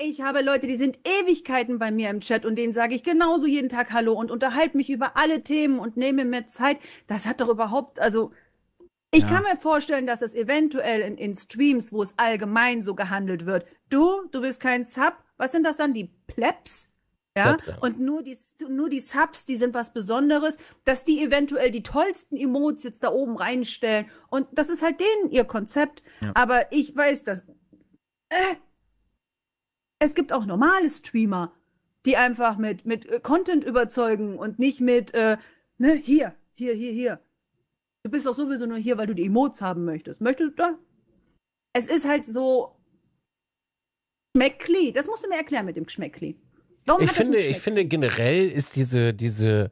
Ich habe Leute, die sind Ewigkeiten bei mir im Chat und denen sage ich genauso jeden Tag Hallo und unterhalte mich über alle Themen und nehme mir Zeit. Das hat doch überhaupt, also ich ja. kann mir vorstellen, dass es eventuell in, in Streams, wo es allgemein so gehandelt wird, du, du bist kein Sub, was sind das dann? Die Plebs? Ja? ja? Und nur die, nur die Subs, die sind was Besonderes, dass die eventuell die tollsten Emotes jetzt da oben reinstellen. Und das ist halt denen ihr Konzept. Ja. Aber ich weiß, dass. Äh, es gibt auch normale Streamer, die einfach mit, mit äh, Content überzeugen und nicht mit, äh, ne, hier, hier, hier, hier. Du bist doch sowieso nur hier, weil du die Emotes haben möchtest. Möchtest du da? Es ist halt so, Geschmäckli. Das musst du mir erklären mit dem Geschmäckli. Warum ich, finde, ich finde generell ist diese, diese,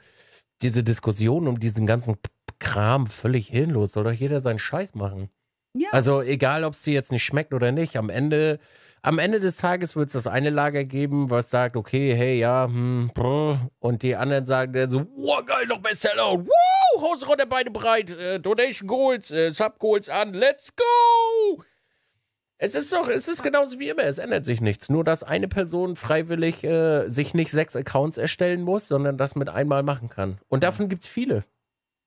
diese Diskussion um diesen ganzen Kram völlig hinlos. Soll doch jeder seinen Scheiß machen. Ja. Also egal, ob es dir jetzt nicht schmeckt oder nicht, am Ende, am Ende des Tages wird es das eine Lager geben, was sagt, okay, hey, ja, hm, und die anderen sagen dann so, wow, geil, noch Bestseller, wow, Hose runter, Beine breit, äh, Donation Goals, äh, Sub Goals an, let's go! Es ist doch, es ist genauso wie immer, es ändert sich nichts. Nur, dass eine Person freiwillig äh, sich nicht sechs Accounts erstellen muss, sondern das mit einmal machen kann. Und davon gibt es viele.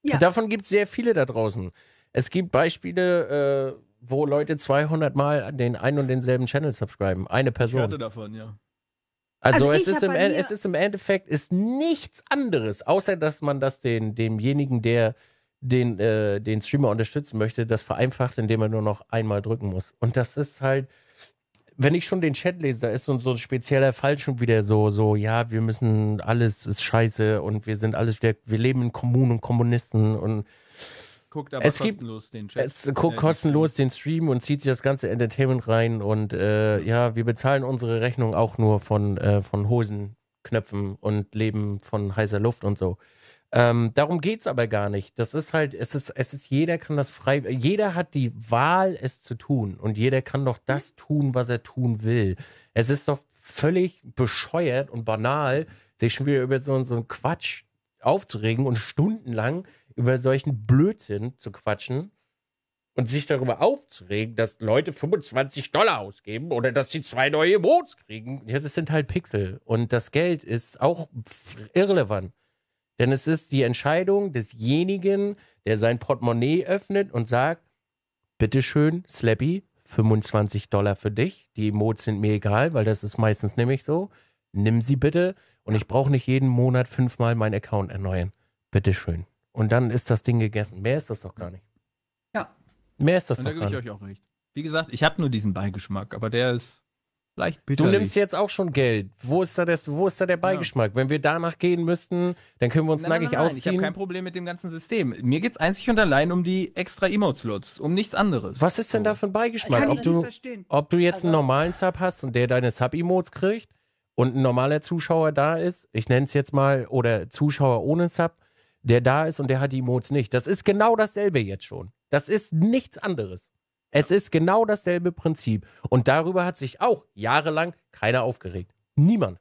Ja. Davon gibt es sehr viele da draußen. Es gibt Beispiele, äh, wo Leute 200 Mal den einen und denselben Channel subscriben. Eine Person. Ich hörte davon, ja. Also, also es, ist im, es ist im Endeffekt ist nichts anderes, außer dass man das den, demjenigen, der den, äh, den Streamer unterstützen möchte, das vereinfacht, indem er nur noch einmal drücken muss. Und das ist halt, wenn ich schon den Chat lese, da ist so, so ein spezieller Fall schon wieder so, so, ja, wir müssen, alles ist scheiße und wir sind alles wieder, wir leben in Kommunen und Kommunisten und guckt aber es kostenlos gibt, den Chat. Es guckt äh, kostenlos den Stream und zieht sich das ganze Entertainment rein und äh, ja, wir bezahlen unsere Rechnung auch nur von, äh, von Hosenknöpfen und leben von heißer Luft und so. Ähm, darum geht es aber gar nicht. Das ist halt, es ist, es ist, jeder kann das frei, jeder hat die Wahl, es zu tun. Und jeder kann doch mhm. das tun, was er tun will. Es ist doch völlig bescheuert und banal, sich schon wieder über so, so einen Quatsch aufzuregen und stundenlang über solchen Blödsinn zu quatschen und sich darüber aufzuregen, dass Leute 25 Dollar ausgeben oder dass sie zwei neue Boots kriegen. Ja, das sind halt Pixel. Und das Geld ist auch irrelevant. Denn es ist die Entscheidung desjenigen, der sein Portemonnaie öffnet und sagt, bitteschön, Slappy, 25 Dollar für dich. Die Mods sind mir egal, weil das ist meistens nämlich so. Nimm sie bitte und ich brauche nicht jeden Monat fünfmal meinen Account erneuern. Bitteschön. Und dann ist das Ding gegessen. Mehr ist das doch gar nicht. Ja. Mehr ist das und doch da gar nicht. Da gebe ich euch auch recht. Wie gesagt, ich habe nur diesen Beigeschmack, aber der ist leicht bitterlich. Du nimmst jetzt auch schon Geld. Wo ist da, das, wo ist da der Beigeschmack? Ja. Wenn wir danach gehen müssten, dann können wir uns nein, nackig nein, nein, ausziehen. Ich habe kein Problem mit dem ganzen System. Mir geht es einzig und allein um die extra Emote-Slots, um nichts anderes. Was ist denn so. da für ein Beigeschmack? Kann Ob du, ob du jetzt also, einen normalen Sub hast und der deine Sub-Emotes kriegt und ein normaler Zuschauer da ist, ich nenne es jetzt mal, oder Zuschauer ohne Sub, der da ist und der hat die Emotes nicht. Das ist genau dasselbe jetzt schon. Das ist nichts anderes. Es ist genau dasselbe Prinzip. Und darüber hat sich auch jahrelang keiner aufgeregt. Niemand.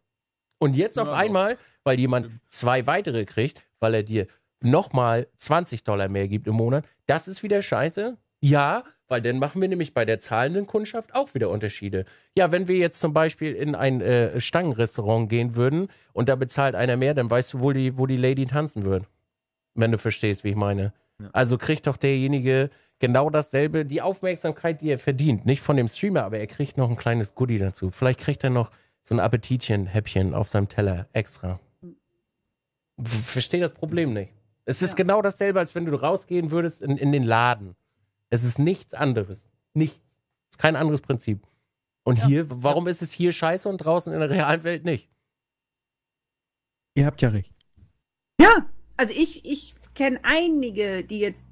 Und jetzt auf einmal, weil jemand zwei weitere kriegt, weil er dir nochmal 20 Dollar mehr gibt im Monat, das ist wieder scheiße. Ja, weil dann machen wir nämlich bei der zahlenden Kundschaft auch wieder Unterschiede. Ja, wenn wir jetzt zum Beispiel in ein äh, Stangenrestaurant gehen würden und da bezahlt einer mehr, dann weißt du, wo die, wo die Lady tanzen würde. Wenn du verstehst, wie ich meine. Ja. Also kriegt doch derjenige, genau dasselbe, die Aufmerksamkeit, die er verdient. Nicht von dem Streamer, aber er kriegt noch ein kleines Goodie dazu. Vielleicht kriegt er noch so ein Appetitchen, Häppchen auf seinem Teller extra. Verstehe das Problem nicht. Es ist ja. genau dasselbe, als wenn du rausgehen würdest in, in den Laden. Es ist nichts anderes. Nichts. Es ist kein anderes Prinzip. Und ja. hier, warum ja. ist es hier scheiße und draußen in der realen Welt nicht? Ihr habt ja recht. Ja, also ich, ich kenne einige, die jetzt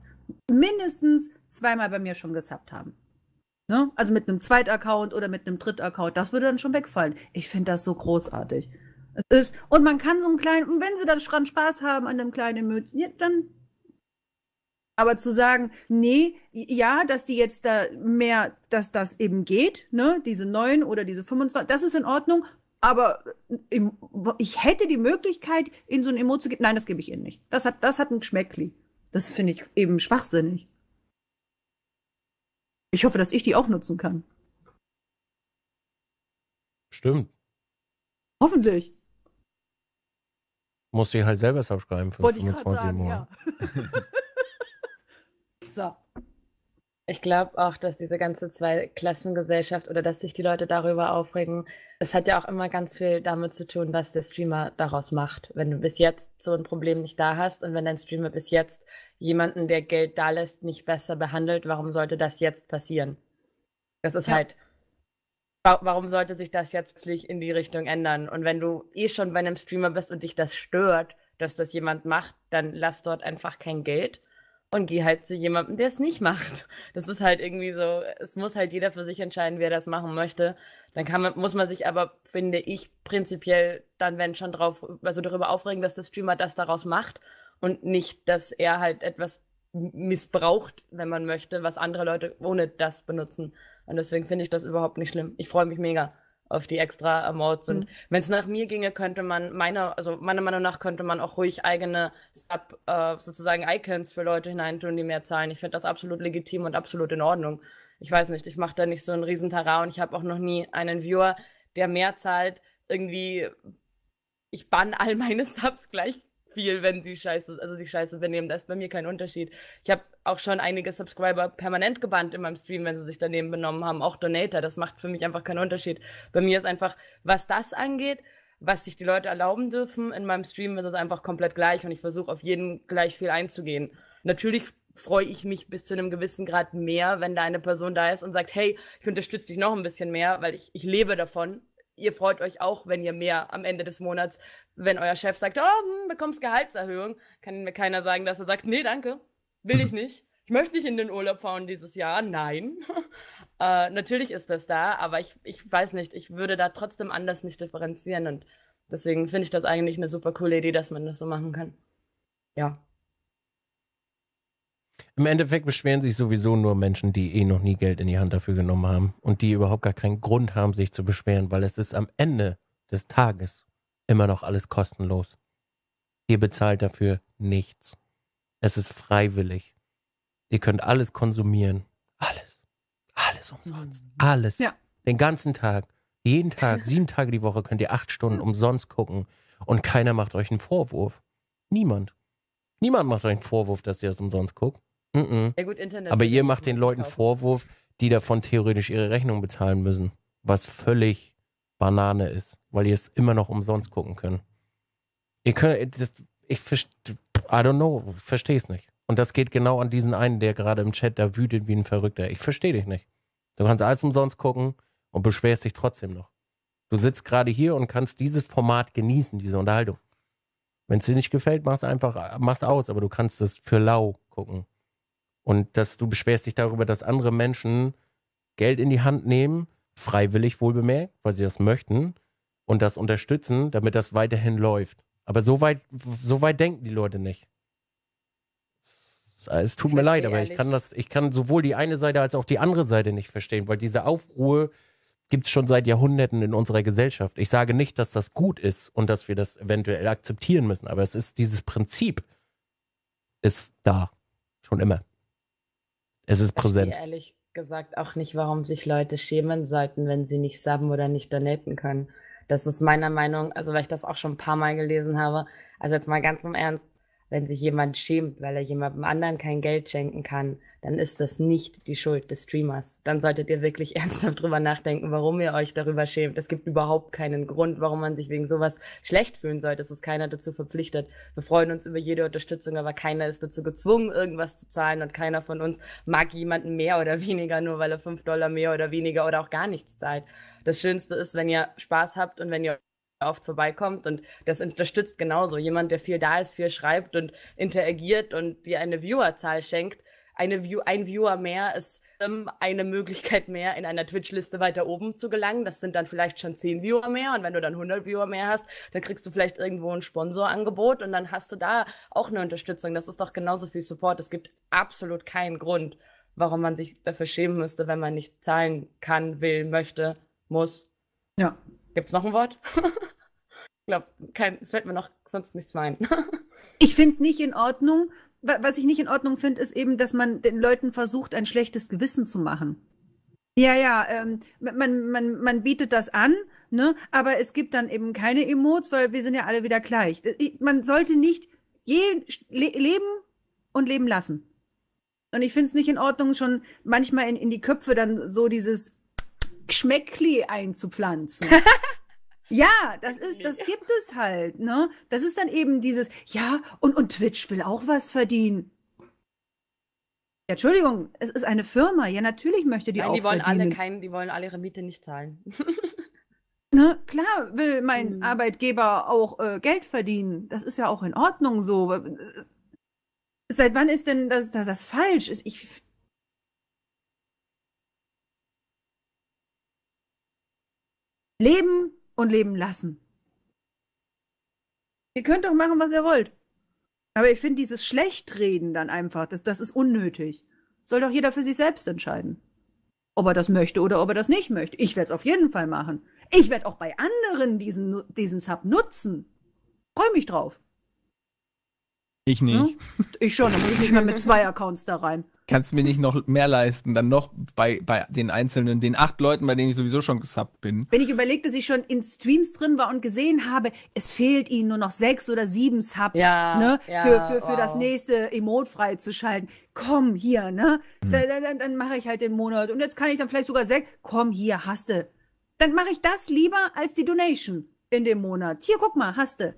mindestens zweimal bei mir schon gesubbt haben. Ne? Also mit einem Zweitaccount oder mit einem Drittaccount. Das würde dann schon wegfallen. Ich finde das so großartig. Es ist, und man kann so einen kleinen, und wenn sie dann dran Spaß haben an einem kleinen Mädchen, ja, dann. Aber zu sagen, nee, ja, dass die jetzt da mehr, dass das eben geht, ne, diese neun oder diese 25, das ist in Ordnung, aber ich hätte die Möglichkeit, in so ein Emo zu geben. Nein, das gebe ich ihnen nicht. Das hat, das hat ein Geschmäckli. Das finde ich eben schwachsinnig. Ich hoffe, dass ich die auch nutzen kann. Stimmt. Hoffentlich. Muss ich halt selber subscriben für Wollte 25 Euro. Ja. so. Ich glaube auch, dass diese ganze Zweiklassengesellschaft oder dass sich die Leute darüber aufregen, es hat ja auch immer ganz viel damit zu tun, was der Streamer daraus macht. Wenn du bis jetzt so ein Problem nicht da hast und wenn dein Streamer bis jetzt jemanden, der Geld da lässt, nicht besser behandelt, warum sollte das jetzt passieren? Das ist ja. halt warum sollte sich das jetzt plötzlich in die Richtung ändern? Und wenn du eh schon bei einem Streamer bist und dich das stört, dass das jemand macht, dann lass dort einfach kein Geld und geh halt zu jemandem, der es nicht macht. Das ist halt irgendwie so, es muss halt jeder für sich entscheiden, wer das machen möchte. Dann kann man, muss man sich aber, finde ich, prinzipiell dann, wenn schon drauf, also darüber aufregen, dass der Streamer das daraus macht und nicht, dass er halt etwas missbraucht, wenn man möchte, was andere Leute ohne das benutzen. Und deswegen finde ich das überhaupt nicht schlimm. Ich freue mich mega auf die extra Emotes. Und mhm. wenn es nach mir ginge, könnte man meiner, also meiner Meinung nach könnte man auch ruhig eigene Sub, äh, sozusagen Icons für Leute hineintun, die mehr zahlen. Ich finde das absolut legitim und absolut in Ordnung. Ich weiß nicht, ich mache da nicht so einen riesen Tara und ich habe auch noch nie einen Viewer, der mehr zahlt, irgendwie ich bann all meine Subs gleich viel, wenn sie scheiße, also sich scheiße benehmen. Da ist bei mir kein Unterschied. Ich habe auch schon einige Subscriber permanent gebannt in meinem Stream, wenn sie sich daneben benommen haben. Auch Donator, das macht für mich einfach keinen Unterschied. Bei mir ist einfach, was das angeht, was sich die Leute erlauben dürfen, in meinem Stream ist es einfach komplett gleich und ich versuche auf jeden gleich viel einzugehen. Natürlich freue ich mich bis zu einem gewissen Grad mehr, wenn da eine Person da ist und sagt, hey, ich unterstütze dich noch ein bisschen mehr, weil ich, ich lebe davon ihr freut euch auch, wenn ihr mehr am Ende des Monats, wenn euer Chef sagt, oh, hm, bekommst Gehaltserhöhung, kann mir keiner sagen, dass er sagt, nee, danke, will ich nicht. Ich möchte nicht in den Urlaub fahren dieses Jahr, nein. äh, natürlich ist das da, aber ich, ich weiß nicht, ich würde da trotzdem anders nicht differenzieren und deswegen finde ich das eigentlich eine super coole Idee, dass man das so machen kann. Ja. Im Endeffekt beschweren sich sowieso nur Menschen, die eh noch nie Geld in die Hand dafür genommen haben und die überhaupt gar keinen Grund haben, sich zu beschweren, weil es ist am Ende des Tages immer noch alles kostenlos. Ihr bezahlt dafür nichts. Es ist freiwillig. Ihr könnt alles konsumieren. Alles. Alles umsonst. Mhm. Alles. Ja. Den ganzen Tag. Jeden Tag, sieben Tage die Woche könnt ihr acht Stunden umsonst gucken. Und keiner macht euch einen Vorwurf. Niemand. Niemand macht euch einen Vorwurf, dass ihr das umsonst guckt. Mm -mm. Ja, gut, Internet. Aber ihr macht den Leuten Vorwurf, die davon theoretisch ihre Rechnung bezahlen müssen. Was völlig Banane ist, weil ihr es immer noch umsonst gucken könnt. Ihr könnt, das, ich verstehe, I don't know, verstehe es nicht. Und das geht genau an diesen einen, der gerade im Chat da wütet wie ein Verrückter. Ich verstehe dich nicht. Du kannst alles umsonst gucken und beschwerst dich trotzdem noch. Du sitzt gerade hier und kannst dieses Format genießen, diese Unterhaltung. Wenn es dir nicht gefällt, mach es einfach, mach's aus, aber du kannst es für lau gucken. Und dass du beschwerst dich darüber, dass andere Menschen Geld in die Hand nehmen, freiwillig wohlbemerkt, weil sie das möchten und das unterstützen, damit das weiterhin läuft. Aber so weit, so weit denken die Leute nicht. Es tut mir leid, aber ehrlich. ich kann das, ich kann sowohl die eine Seite als auch die andere Seite nicht verstehen, weil diese Aufruhr gibt es schon seit Jahrhunderten in unserer Gesellschaft. Ich sage nicht, dass das gut ist und dass wir das eventuell akzeptieren müssen, aber es ist dieses Prinzip ist da schon immer. Es ist präsent. Ehrlich gesagt auch nicht, warum sich Leute schämen sollten, wenn sie nicht subben oder nicht donaten können. Das ist meiner Meinung, also weil ich das auch schon ein paar Mal gelesen habe. Also jetzt mal ganz im Ernst, wenn sich jemand schämt, weil er jemandem anderen kein Geld schenken kann, dann ist das nicht die Schuld des Streamers. Dann solltet ihr wirklich ernsthaft drüber nachdenken, warum ihr euch darüber schämt. Es gibt überhaupt keinen Grund, warum man sich wegen sowas schlecht fühlen sollte. Es ist keiner dazu verpflichtet. Wir freuen uns über jede Unterstützung, aber keiner ist dazu gezwungen, irgendwas zu zahlen und keiner von uns mag jemanden mehr oder weniger, nur weil er 5 Dollar mehr oder weniger oder auch gar nichts zahlt. Das Schönste ist, wenn ihr Spaß habt und wenn ihr oft vorbeikommt und das unterstützt genauso. Jemand, der viel da ist, viel schreibt und interagiert und dir eine Viewerzahl schenkt, eine View, ein Viewer mehr ist ähm, eine Möglichkeit mehr, in einer Twitch-Liste weiter oben zu gelangen. Das sind dann vielleicht schon 10 Viewer mehr. Und wenn du dann 100 Viewer mehr hast, dann kriegst du vielleicht irgendwo ein Sponsorangebot und dann hast du da auch eine Unterstützung. Das ist doch genauso viel Support. Es gibt absolut keinen Grund, warum man sich dafür schämen müsste, wenn man nicht zahlen kann, will, möchte, muss. Ja, Gibt es noch ein Wort? ich glaube, es fällt mir noch sonst nichts ein. ich finde es nicht in Ordnung. Was ich nicht in Ordnung finde, ist eben, dass man den Leuten versucht, ein schlechtes Gewissen zu machen. Ja, ja, ähm, man, man, man bietet das an, ne? aber es gibt dann eben keine Emotes, weil wir sind ja alle wieder gleich. Äh, man sollte nicht je le leben und leben lassen. Und ich finde es nicht in Ordnung, schon manchmal in, in die Köpfe dann so dieses Geschmäckli einzupflanzen. Ja, das ist, das gibt es halt, ne? Das ist dann eben dieses, ja, und, und Twitch will auch was verdienen. Ja, Entschuldigung, es ist eine Firma. Ja, natürlich möchte die Nein, auch die wollen verdienen. Alle kein, die wollen alle ihre Miete nicht zahlen. ne, klar will mein mhm. Arbeitgeber auch äh, Geld verdienen. Das ist ja auch in Ordnung so. Seit wann ist denn das, das, das falsch? Ich, Leben und leben lassen. Ihr könnt doch machen, was ihr wollt. Aber ich finde dieses Schlechtreden dann einfach, das, das ist unnötig. Soll doch jeder für sich selbst entscheiden. Ob er das möchte oder ob er das nicht möchte. Ich werde es auf jeden Fall machen. Ich werde auch bei anderen diesen, diesen Sub nutzen. Freue mich drauf. Ich nicht. Hm? Ich schon, dann muss ich nicht mehr mit zwei Accounts da rein kannst du mir nicht noch mehr leisten, dann noch bei, bei den einzelnen, den acht Leuten, bei denen ich sowieso schon gesubbt bin. Wenn ich überlegte, dass ich schon in Streams drin war und gesehen habe, es fehlt ihnen nur noch sechs oder sieben Subs ja, ne, ja, für, für, wow. das nächste Emote freizuschalten. Komm hier, ne? Mhm. Dann, dann, dann mache ich halt den Monat. Und jetzt kann ich dann vielleicht sogar sechs. Komm hier, haste. Dann mache ich das lieber als die Donation in dem Monat. Hier, guck mal, haste.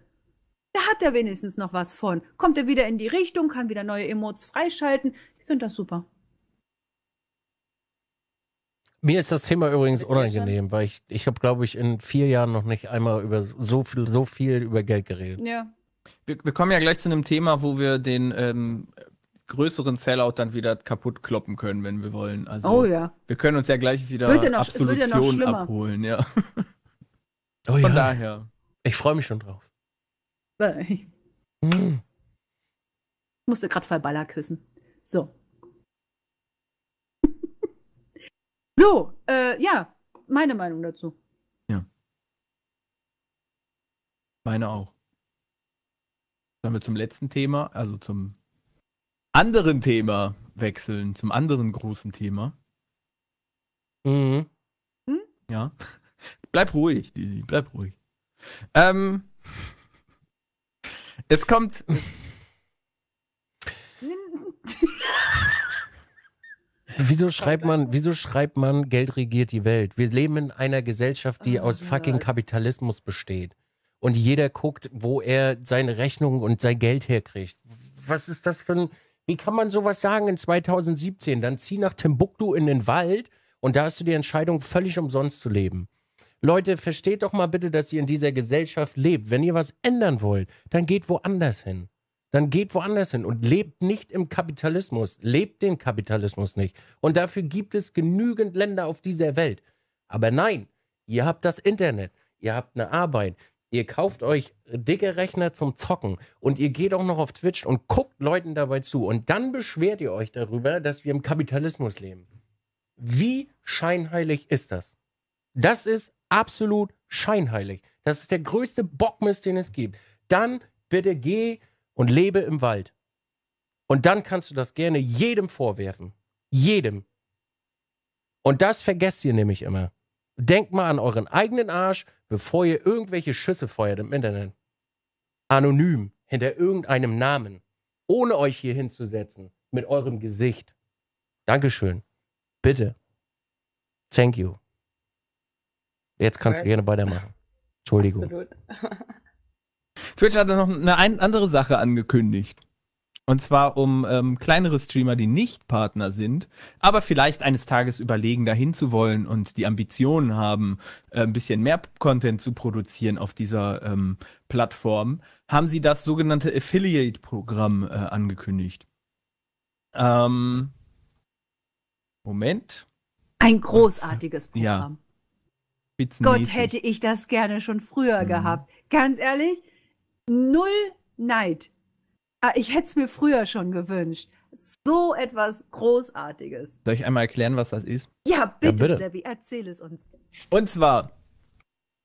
Da hat er wenigstens noch was von. Kommt er wieder in die Richtung, kann wieder neue Emotes freischalten. Ich finde das super. Mir ist das Thema übrigens unangenehm, weil ich, ich habe, glaube ich, in vier Jahren noch nicht einmal über so viel, so viel über Geld geredet. Ja. Wir, wir kommen ja gleich zu einem Thema, wo wir den ähm, größeren Sellout dann wieder kaputt kloppen können, wenn wir wollen. Also, oh ja. Wir können uns ja gleich wieder wird ja noch, Absolution ja abholen, ja. Oh, Von daher. Ich freue mich schon drauf. Ich hm. musste gerade Verballer küssen. So. so, äh, ja, meine Meinung dazu. Ja. Meine auch. Sollen wir zum letzten Thema, also zum anderen Thema wechseln, zum anderen großen Thema. Mhm. Hm? Ja. Bleib ruhig, Dizzy, bleib ruhig. Ähm, es kommt. Wieso schreibt man, wieso schreibt man, Geld regiert die Welt? Wir leben in einer Gesellschaft, die ah, aus fucking Kapitalismus besteht. Und jeder guckt, wo er seine Rechnungen und sein Geld herkriegt. Was ist das für ein, wie kann man sowas sagen in 2017? Dann zieh nach Timbuktu in den Wald und da hast du die Entscheidung, völlig umsonst zu leben. Leute, versteht doch mal bitte, dass ihr in dieser Gesellschaft lebt. Wenn ihr was ändern wollt, dann geht woanders hin dann geht woanders hin und lebt nicht im Kapitalismus, lebt den Kapitalismus nicht. Und dafür gibt es genügend Länder auf dieser Welt. Aber nein, ihr habt das Internet, ihr habt eine Arbeit, ihr kauft euch dicke Rechner zum Zocken und ihr geht auch noch auf Twitch und guckt Leuten dabei zu und dann beschwert ihr euch darüber, dass wir im Kapitalismus leben. Wie scheinheilig ist das? Das ist absolut scheinheilig. Das ist der größte Bockmist, den es gibt. Dann bitte geh und lebe im Wald. Und dann kannst du das gerne jedem vorwerfen. Jedem. Und das vergesst ihr nämlich immer. Denkt mal an euren eigenen Arsch, bevor ihr irgendwelche Schüsse feuert im Internet. Anonym, hinter irgendeinem Namen, ohne euch hier hinzusetzen, mit eurem Gesicht. Dankeschön. Bitte. Thank you. Jetzt kannst du gerne weitermachen. Entschuldigung. Absolut. Twitch hat noch eine andere Sache angekündigt. Und zwar um ähm, kleinere Streamer, die nicht Partner sind, aber vielleicht eines Tages überlegen, dahin zu wollen und die Ambitionen haben, äh, ein bisschen mehr Content zu produzieren auf dieser ähm, Plattform, haben sie das sogenannte Affiliate-Programm äh, angekündigt. Ähm, Moment. Ein großartiges Programm. Ja. Gott, hätte ich das gerne schon früher mhm. gehabt. Ganz ehrlich, null Neid. Ah, ich hätte es mir früher schon gewünscht. So etwas Großartiges. Soll ich einmal erklären, was das ist? Ja, bitte, ja, bitte. Slabby, erzähl es uns. Und zwar,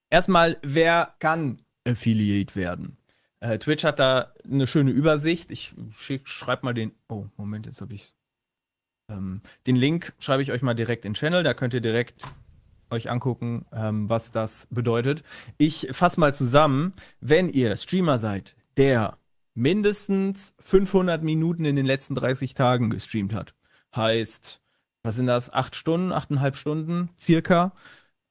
erstmal, wer kann Affiliate werden? Äh, Twitch hat da eine schöne Übersicht. Ich schreibe mal den. Oh, Moment, jetzt habe ich. Ähm, den Link schreibe ich euch mal direkt in den Channel. Da könnt ihr direkt euch angucken, ähm, was das bedeutet. Ich fasse mal zusammen, wenn ihr Streamer seid, der mindestens 500 Minuten in den letzten 30 Tagen gestreamt hat, heißt, was sind das, 8 Stunden, 8,5 Stunden circa,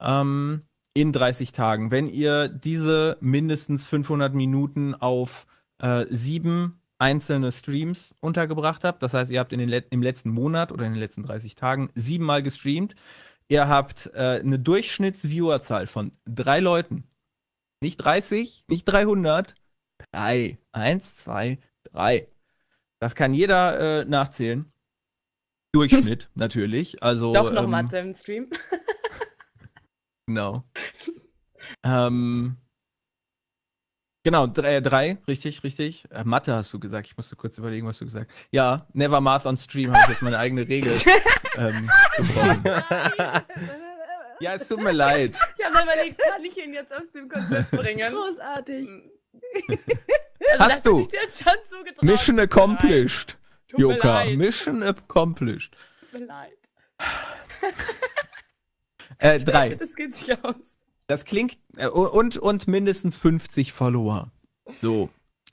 ähm, in 30 Tagen. Wenn ihr diese mindestens 500 Minuten auf äh, 7 einzelne Streams untergebracht habt. Das heißt, ihr habt in den Let im letzten Monat oder in den letzten 30 Tagen 7 Mal gestreamt ihr habt äh, eine Durchschnittsviewerzahl von drei Leuten. Nicht 30, nicht 300, drei. Eins, zwei, drei. Das kann jeder äh, nachzählen. Durchschnitt natürlich. Also, Doch nochmal ähm, im Stream. genau. Ähm, Genau, drei, äh, drei, richtig, richtig. Äh, Mathe hast du gesagt. Ich musste kurz überlegen, was du gesagt hast. Ja, Never Math on Stream habe ich jetzt meine eigene Regel ähm, gebrochen. ja, es tut mir leid. Ich habe überlegt, kann ich ihn jetzt aus dem Konzept bringen? Großartig. Also, hast du? So Mission accomplished, Joka. Mission accomplished. Tut mir leid. äh, drei. Das geht sich aus. Das klingt äh, und, und mindestens 50 Follower. So.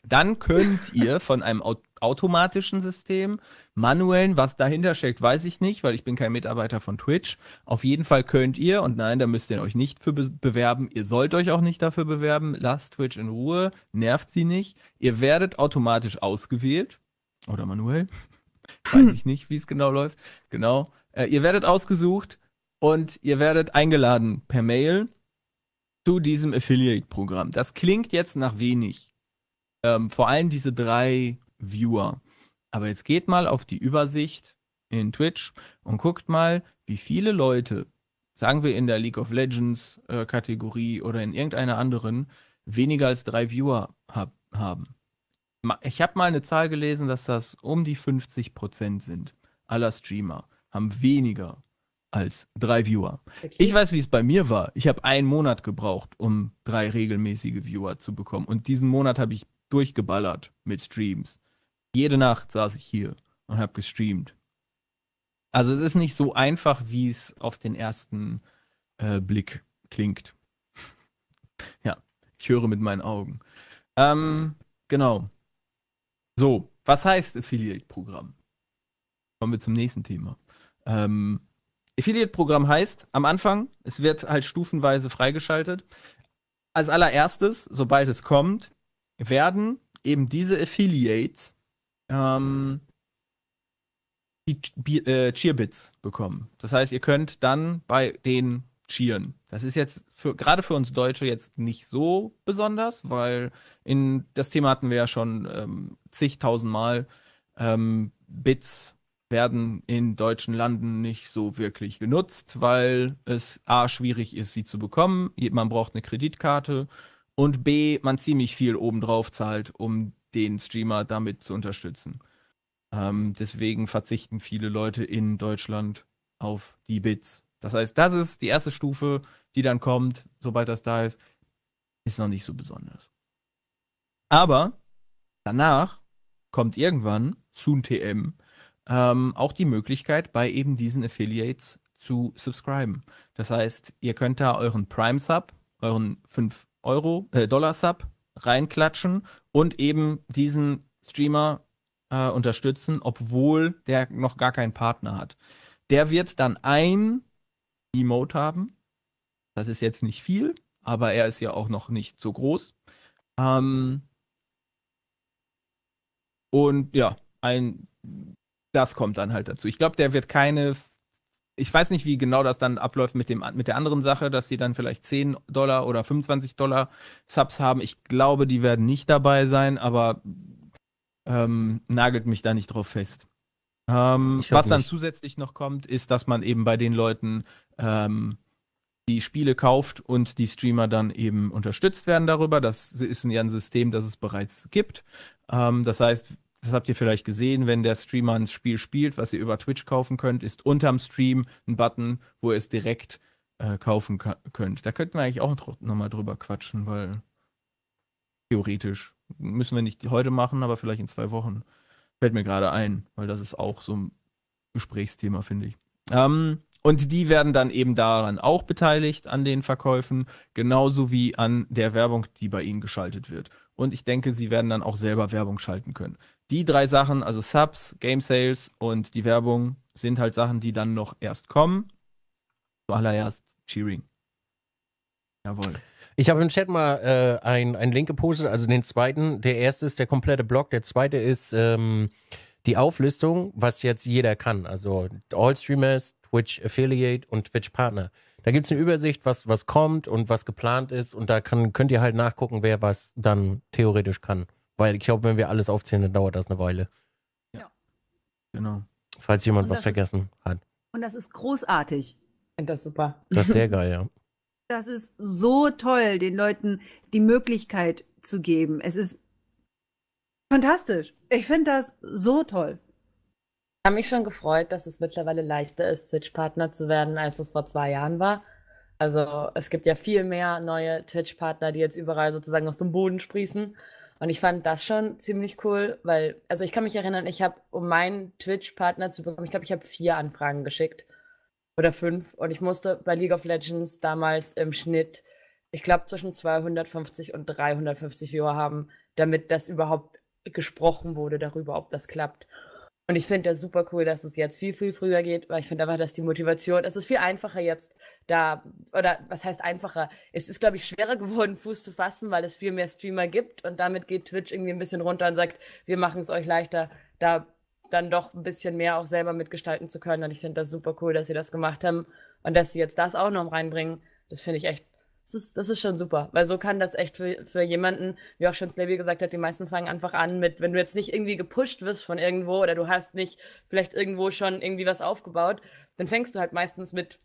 Dann könnt ihr von einem automatischen System, manuellen, was dahinter steckt, weiß ich nicht, weil ich bin kein Mitarbeiter von Twitch. Auf jeden Fall könnt ihr, und nein, da müsst ihr euch nicht für be bewerben. Ihr sollt euch auch nicht dafür bewerben. Lasst Twitch in Ruhe, nervt sie nicht. Ihr werdet automatisch ausgewählt. Oder manuell. Weiß ich nicht, wie es genau läuft. Genau. Äh, ihr werdet ausgesucht und ihr werdet eingeladen per Mail zu diesem Affiliate-Programm. Das klingt jetzt nach wenig. Ähm, vor allem diese drei Viewer. Aber jetzt geht mal auf die Übersicht in Twitch und guckt mal, wie viele Leute, sagen wir in der League of Legends äh, Kategorie oder in irgendeiner anderen, weniger als drei Viewer hab, haben. Ich habe mal eine Zahl gelesen, dass das um die 50% sind aller Streamer, haben weniger als drei Viewer. Ich weiß, wie es bei mir war. Ich habe einen Monat gebraucht, um drei regelmäßige Viewer zu bekommen. Und diesen Monat habe ich durchgeballert mit Streams. Jede Nacht saß ich hier und habe gestreamt. Also es ist nicht so einfach, wie es auf den ersten äh, Blick klingt. ja, ich höre mit meinen Augen. Ähm, genau. So, was heißt Affiliate-Programm? Kommen wir zum nächsten Thema. Ähm, Affiliate-Programm heißt, am Anfang, es wird halt stufenweise freigeschaltet. Als allererstes, sobald es kommt, werden eben diese Affiliates ähm, die, äh, Cheerbits bekommen. Das heißt, ihr könnt dann bei den cheeren. Das ist jetzt für, gerade für uns Deutsche jetzt nicht so besonders, weil in das Thema hatten wir ja schon ähm, zigtausend ähm, Bits werden in deutschen Landen nicht so wirklich genutzt, weil es a schwierig ist, sie zu bekommen. Man braucht eine Kreditkarte und b man ziemlich viel obendrauf zahlt, um den Streamer damit zu unterstützen. Ähm, deswegen verzichten viele Leute in Deutschland auf die Bits. Das heißt, das ist die erste Stufe, die dann kommt, sobald das da ist, ist noch nicht so besonders. Aber danach kommt irgendwann TM ähm, auch die Möglichkeit, bei eben diesen Affiliates zu subscriben. Das heißt, ihr könnt da euren Prime-Sub, euren 5 Euro, äh, Dollar-Sub reinklatschen und eben diesen Streamer äh, unterstützen, obwohl der noch gar keinen Partner hat. Der wird dann ein Emote haben. Das ist jetzt nicht viel, aber er ist ja auch noch nicht so groß. Ähm und ja, ein das kommt dann halt dazu. Ich glaube, der wird keine. Ich weiß nicht, wie genau das dann abläuft mit, dem, mit der anderen Sache, dass die dann vielleicht 10 Dollar oder 25 Dollar Subs haben. Ich glaube, die werden nicht dabei sein, aber ähm, nagelt mich da nicht drauf fest. Ähm, was dann zusätzlich noch kommt, ist, dass man eben bei den Leuten ähm, die Spiele kauft und die Streamer dann eben unterstützt werden darüber. Das ist ja ein System, das es bereits gibt. Ähm, das heißt, das habt ihr vielleicht gesehen, wenn der Streamer ein Spiel spielt, was ihr über Twitch kaufen könnt, ist unterm Stream ein Button, wo ihr es direkt äh, kaufen könnt. Da könnten wir eigentlich auch nochmal drüber quatschen, weil theoretisch müssen wir nicht heute machen, aber vielleicht in zwei Wochen. Fällt mir gerade ein, weil das ist auch so ein Gesprächsthema, finde ich. Ähm, und die werden dann eben daran auch beteiligt, an den Verkäufen, genauso wie an der Werbung, die bei ihnen geschaltet wird. Und ich denke, sie werden dann auch selber Werbung schalten können die drei Sachen, also Subs, Game Sales und die Werbung, sind halt Sachen, die dann noch erst kommen. Zuallererst Cheering. Jawohl. Ich habe im Chat mal äh, einen Link gepostet, also den zweiten. Der erste ist der komplette Blog, der zweite ist ähm, die Auflistung, was jetzt jeder kann. Also All Streamers, Twitch Affiliate und Twitch Partner. Da gibt es eine Übersicht, was, was kommt und was geplant ist. Und da kann, könnt ihr halt nachgucken, wer was dann theoretisch kann. Weil ich glaube, wenn wir alles aufzählen, dann dauert das eine Weile. Ja. Genau. Falls jemand was vergessen ist, hat. Und das ist großartig. Ich finde das super. Das ist sehr geil, ja. Das ist so toll, den Leuten die Möglichkeit zu geben. Es ist fantastisch. Ich finde das so toll. Ich habe mich schon gefreut, dass es mittlerweile leichter ist, Twitch-Partner zu werden, als es vor zwei Jahren war. Also es gibt ja viel mehr neue Twitch-Partner, die jetzt überall sozusagen aus dem Boden sprießen. Und ich fand das schon ziemlich cool, weil, also ich kann mich erinnern, ich habe, um meinen Twitch-Partner zu bekommen, ich glaube, ich habe vier Anfragen geschickt oder fünf. Und ich musste bei League of Legends damals im Schnitt, ich glaube, zwischen 250 und 350 Viewer haben, damit das überhaupt gesprochen wurde darüber, ob das klappt. Und ich finde das super cool, dass es jetzt viel, viel früher geht, weil ich finde einfach, dass die Motivation, es ist viel einfacher jetzt da, oder was heißt einfacher? Es ist, glaube ich, schwerer geworden, Fuß zu fassen, weil es viel mehr Streamer gibt und damit geht Twitch irgendwie ein bisschen runter und sagt, wir machen es euch leichter, da dann doch ein bisschen mehr auch selber mitgestalten zu können. Und ich finde das super cool, dass sie das gemacht haben und dass sie jetzt das auch noch reinbringen. Das finde ich echt das ist, das ist schon super, weil so kann das echt für, für jemanden, wie auch schon Slavy gesagt hat, die meisten fangen einfach an mit, wenn du jetzt nicht irgendwie gepusht wirst von irgendwo oder du hast nicht vielleicht irgendwo schon irgendwie was aufgebaut, dann fängst du halt meistens mit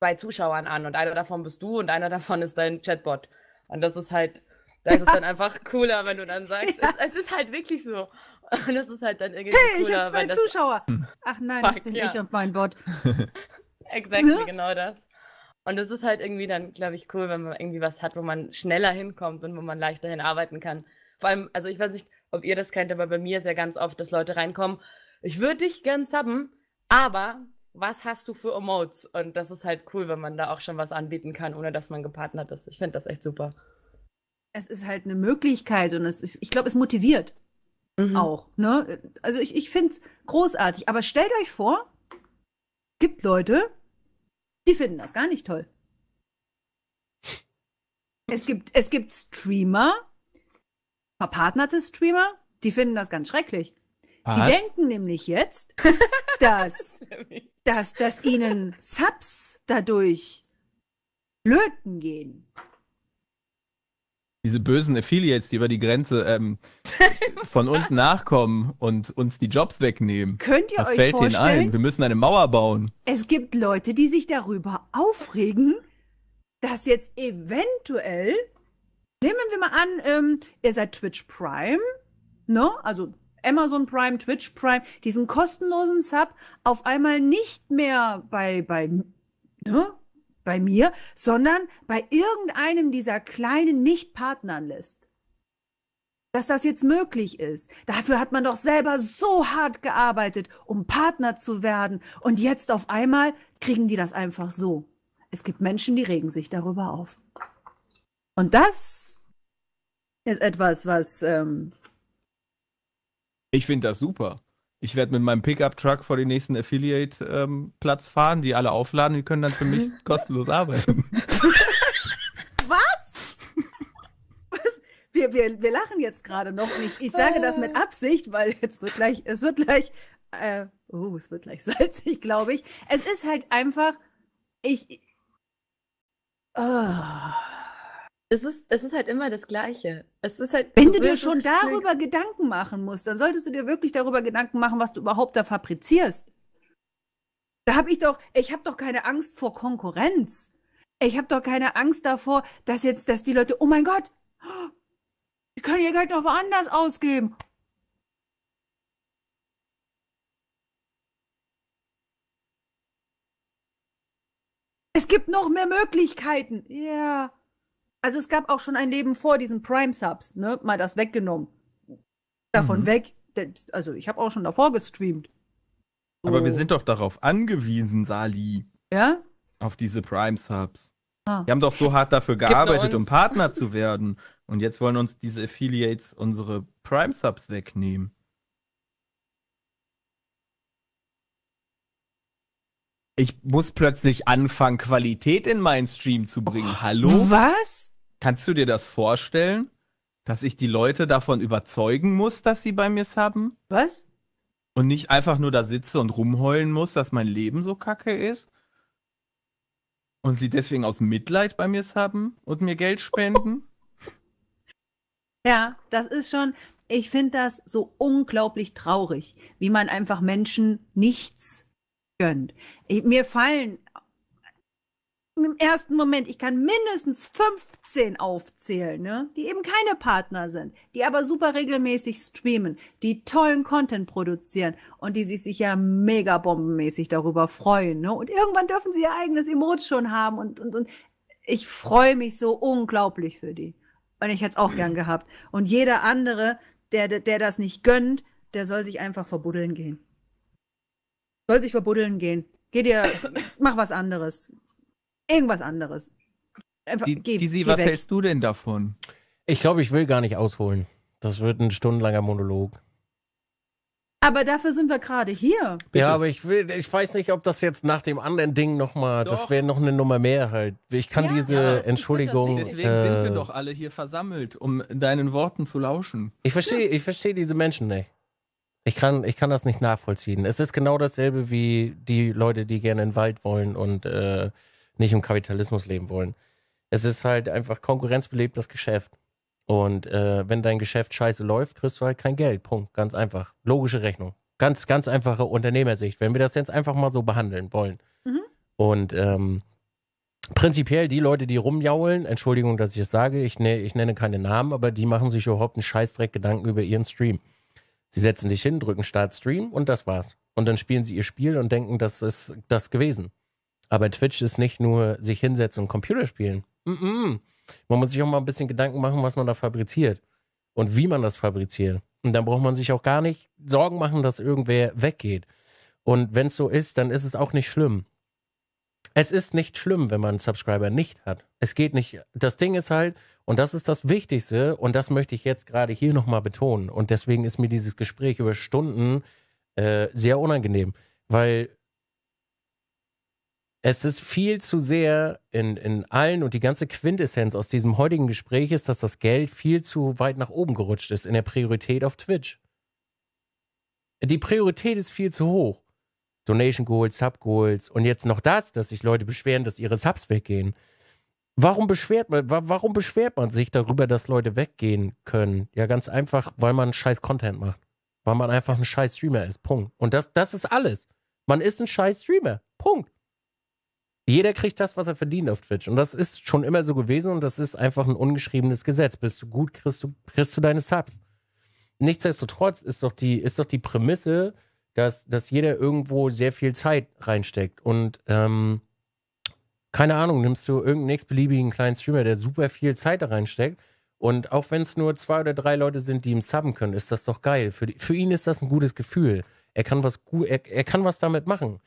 zwei Zuschauern an und einer davon bist du und einer davon ist dein Chatbot. Und das ist halt, da ist es dann einfach cooler, wenn du dann sagst, ja. es, es, ist halt wirklich so. Und das ist halt dann irgendwie hey, cooler. Hey, ich habe zwei Zuschauer. Hm. Ach nein, Fuck, das bin ja. ich und mein Bot. exactly, ne? genau das. Und das ist halt irgendwie dann, glaube ich, cool, wenn man irgendwie was hat, wo man schneller hinkommt und wo man leichter hinarbeiten kann. Vor allem, also ich weiß nicht, ob ihr das kennt, aber bei mir ist ja ganz oft, dass Leute reinkommen, ich würde dich gern subben, aber was hast du für Emotes? Und das ist halt cool, wenn man da auch schon was anbieten kann, ohne dass man gepartnert ist. Ich finde das echt super. Es ist halt eine Möglichkeit und es ist, ich glaube, es motiviert mhm. auch. Ne? Also ich, ich finde es großartig. Aber stellt euch vor, gibt Leute, die finden das gar nicht toll. Es gibt, es gibt Streamer, verpartnerte Streamer, die finden das ganz schrecklich. Was? Die denken nämlich jetzt, dass, dass, dass ihnen Subs dadurch flöten gehen diese bösen Affiliates, die über die Grenze ähm, von unten nachkommen und uns die Jobs wegnehmen. Könnt ihr Was euch fällt vorstellen? denen ein? Wir müssen eine Mauer bauen. Es gibt Leute, die sich darüber aufregen, dass jetzt eventuell, nehmen wir mal an, ähm, ihr seid Twitch Prime, ne? Also Amazon Prime, Twitch Prime, diesen kostenlosen Sub auf einmal nicht mehr bei, bei ne? bei mir, sondern bei irgendeinem dieser kleinen Nicht-Partnern lässt. Dass das jetzt möglich ist. Dafür hat man doch selber so hart gearbeitet, um Partner zu werden. Und jetzt auf einmal kriegen die das einfach so. Es gibt Menschen, die regen sich darüber auf. Und das ist etwas, was. Ähm ich finde das super ich werde mit meinem Pickup-Truck vor den nächsten Affiliate-Platz ähm, fahren, die alle aufladen, die können dann für mich kostenlos arbeiten. Was? Was? Wir, wir, wir lachen jetzt gerade noch und ich, ich sage das mit Absicht, weil jetzt wird gleich, es wird gleich, äh, oh, es wird gleich salzig, glaube ich. Es ist halt einfach, ich. ich oh. Es ist, es ist halt immer das Gleiche. Es ist halt, Wenn du dir schon darüber Glück. Gedanken machen musst, dann solltest du dir wirklich darüber Gedanken machen, was du überhaupt da fabrizierst. Da habe ich doch, ich habe doch keine Angst vor Konkurrenz. Ich habe doch keine Angst davor, dass jetzt, dass die Leute, oh mein Gott, die können ihr Geld noch woanders ausgeben. Es gibt noch mehr Möglichkeiten. Ja. Yeah. Also es gab auch schon ein Leben vor diesen Prime-Subs, ne? Mal das weggenommen. Davon mhm. weg. Also ich habe auch schon davor gestreamt. So. Aber wir sind doch darauf angewiesen, Sali. Ja? Auf diese Prime-Subs. Ah. Die haben doch so hart dafür gearbeitet, um Partner zu werden. Und jetzt wollen uns diese Affiliates unsere Prime-Subs wegnehmen. Ich muss plötzlich anfangen, Qualität in meinen Stream zu bringen. Oh, Hallo? Was? Kannst du dir das vorstellen, dass ich die Leute davon überzeugen muss, dass sie bei mir subben? Was? Und nicht einfach nur da sitze und rumheulen muss, dass mein Leben so kacke ist? Und sie deswegen aus Mitleid bei mir subben und mir Geld spenden? Ja, das ist schon, ich finde das so unglaublich traurig, wie man einfach Menschen nichts gönnt. mir fallen im ersten Moment, ich kann mindestens 15 aufzählen, ne? die eben keine Partner sind, die aber super regelmäßig streamen, die tollen Content produzieren und die sich sicher mega bombenmäßig darüber freuen. Ne? Und irgendwann dürfen sie ihr eigenes Emote schon haben und, und, und ich freue mich so unglaublich für die. Und ich hätte es auch gern gehabt. Und jeder andere, der, der, der das nicht gönnt, der soll sich einfach verbuddeln gehen. Soll sich verbuddeln gehen. Geh dir, mach was anderes irgendwas anderes. Einfach, die, geh, Dizzy, was weg. hältst du denn davon? Ich glaube, ich will gar nicht ausholen. Das wird ein stundenlanger Monolog. Aber dafür sind wir gerade hier. Bitte. Ja, aber ich, will, ich weiß nicht, ob das jetzt nach dem anderen Ding nochmal, das wäre noch eine Nummer mehr halt. Ich kann ja, diese ja, Entschuldigung. Deswegen äh, sind wir äh, doch alle hier versammelt, um deinen Worten zu lauschen. Ich verstehe, ja. ich diese Menschen nicht. Ich kann, ich kann das nicht nachvollziehen. Es ist genau dasselbe wie die Leute, die gerne in den Wald wollen und äh, nicht im Kapitalismus leben wollen. Es ist halt einfach konkurrenzbelebtes Geschäft. Und äh, wenn dein Geschäft scheiße läuft, kriegst du halt kein Geld. Punkt. Ganz einfach. Logische Rechnung. Ganz, ganz einfache Unternehmersicht, wenn wir das jetzt einfach mal so behandeln wollen. Mhm. Und ähm, prinzipiell die Leute, die rumjaulen, Entschuldigung, dass ich es das sage, ich, ne, ich nenne keine Namen, aber die machen sich überhaupt einen Scheißdreck Gedanken über ihren Stream. Sie setzen sich hin, drücken Start Stream und das war's. Und dann spielen sie ihr Spiel und denken, das ist das gewesen. Aber Twitch ist nicht nur sich hinsetzen und Computer spielen. Mm -mm. Man muss sich auch mal ein bisschen Gedanken machen, was man da fabriziert und wie man das fabriziert. Und dann braucht man sich auch gar nicht Sorgen machen, dass irgendwer weggeht. Und wenn es so ist, dann ist es auch nicht schlimm. Es ist nicht schlimm, wenn man einen Subscriber nicht hat. Es geht nicht. Das Ding ist halt, und das ist das Wichtigste, und das möchte ich jetzt gerade hier nochmal betonen. Und deswegen ist mir dieses Gespräch über Stunden äh, sehr unangenehm, weil es ist viel zu sehr in, in allen und die ganze Quintessenz aus diesem heutigen Gespräch ist, dass das Geld viel zu weit nach oben gerutscht ist in der Priorität auf Twitch. Die Priorität ist viel zu hoch. Donation Goals, Sub Goals und jetzt noch das, dass sich Leute beschweren, dass ihre Subs weggehen. Warum beschwert man, warum beschwert man sich darüber, dass Leute weggehen können? Ja, ganz einfach, weil man scheiß Content macht. Weil man einfach ein scheiß Streamer ist. Punkt. Und das, das ist alles. Man ist ein scheiß Streamer. Punkt. Jeder kriegt das, was er verdient auf Twitch. Und das ist schon immer so gewesen und das ist einfach ein ungeschriebenes Gesetz. Bist du gut, kriegst du, kriegst du deine Subs. Nichtsdestotrotz ist doch die, ist doch die Prämisse, dass, dass jeder irgendwo sehr viel Zeit reinsteckt. Und ähm, keine Ahnung, nimmst du irgendeinen x-beliebigen kleinen Streamer, der super viel Zeit da reinsteckt. Und auch wenn es nur zwei oder drei Leute sind, die ihm subben können, ist das doch geil. Für, die, für ihn ist das ein gutes Gefühl. Er kann was, er, er kann was damit machen.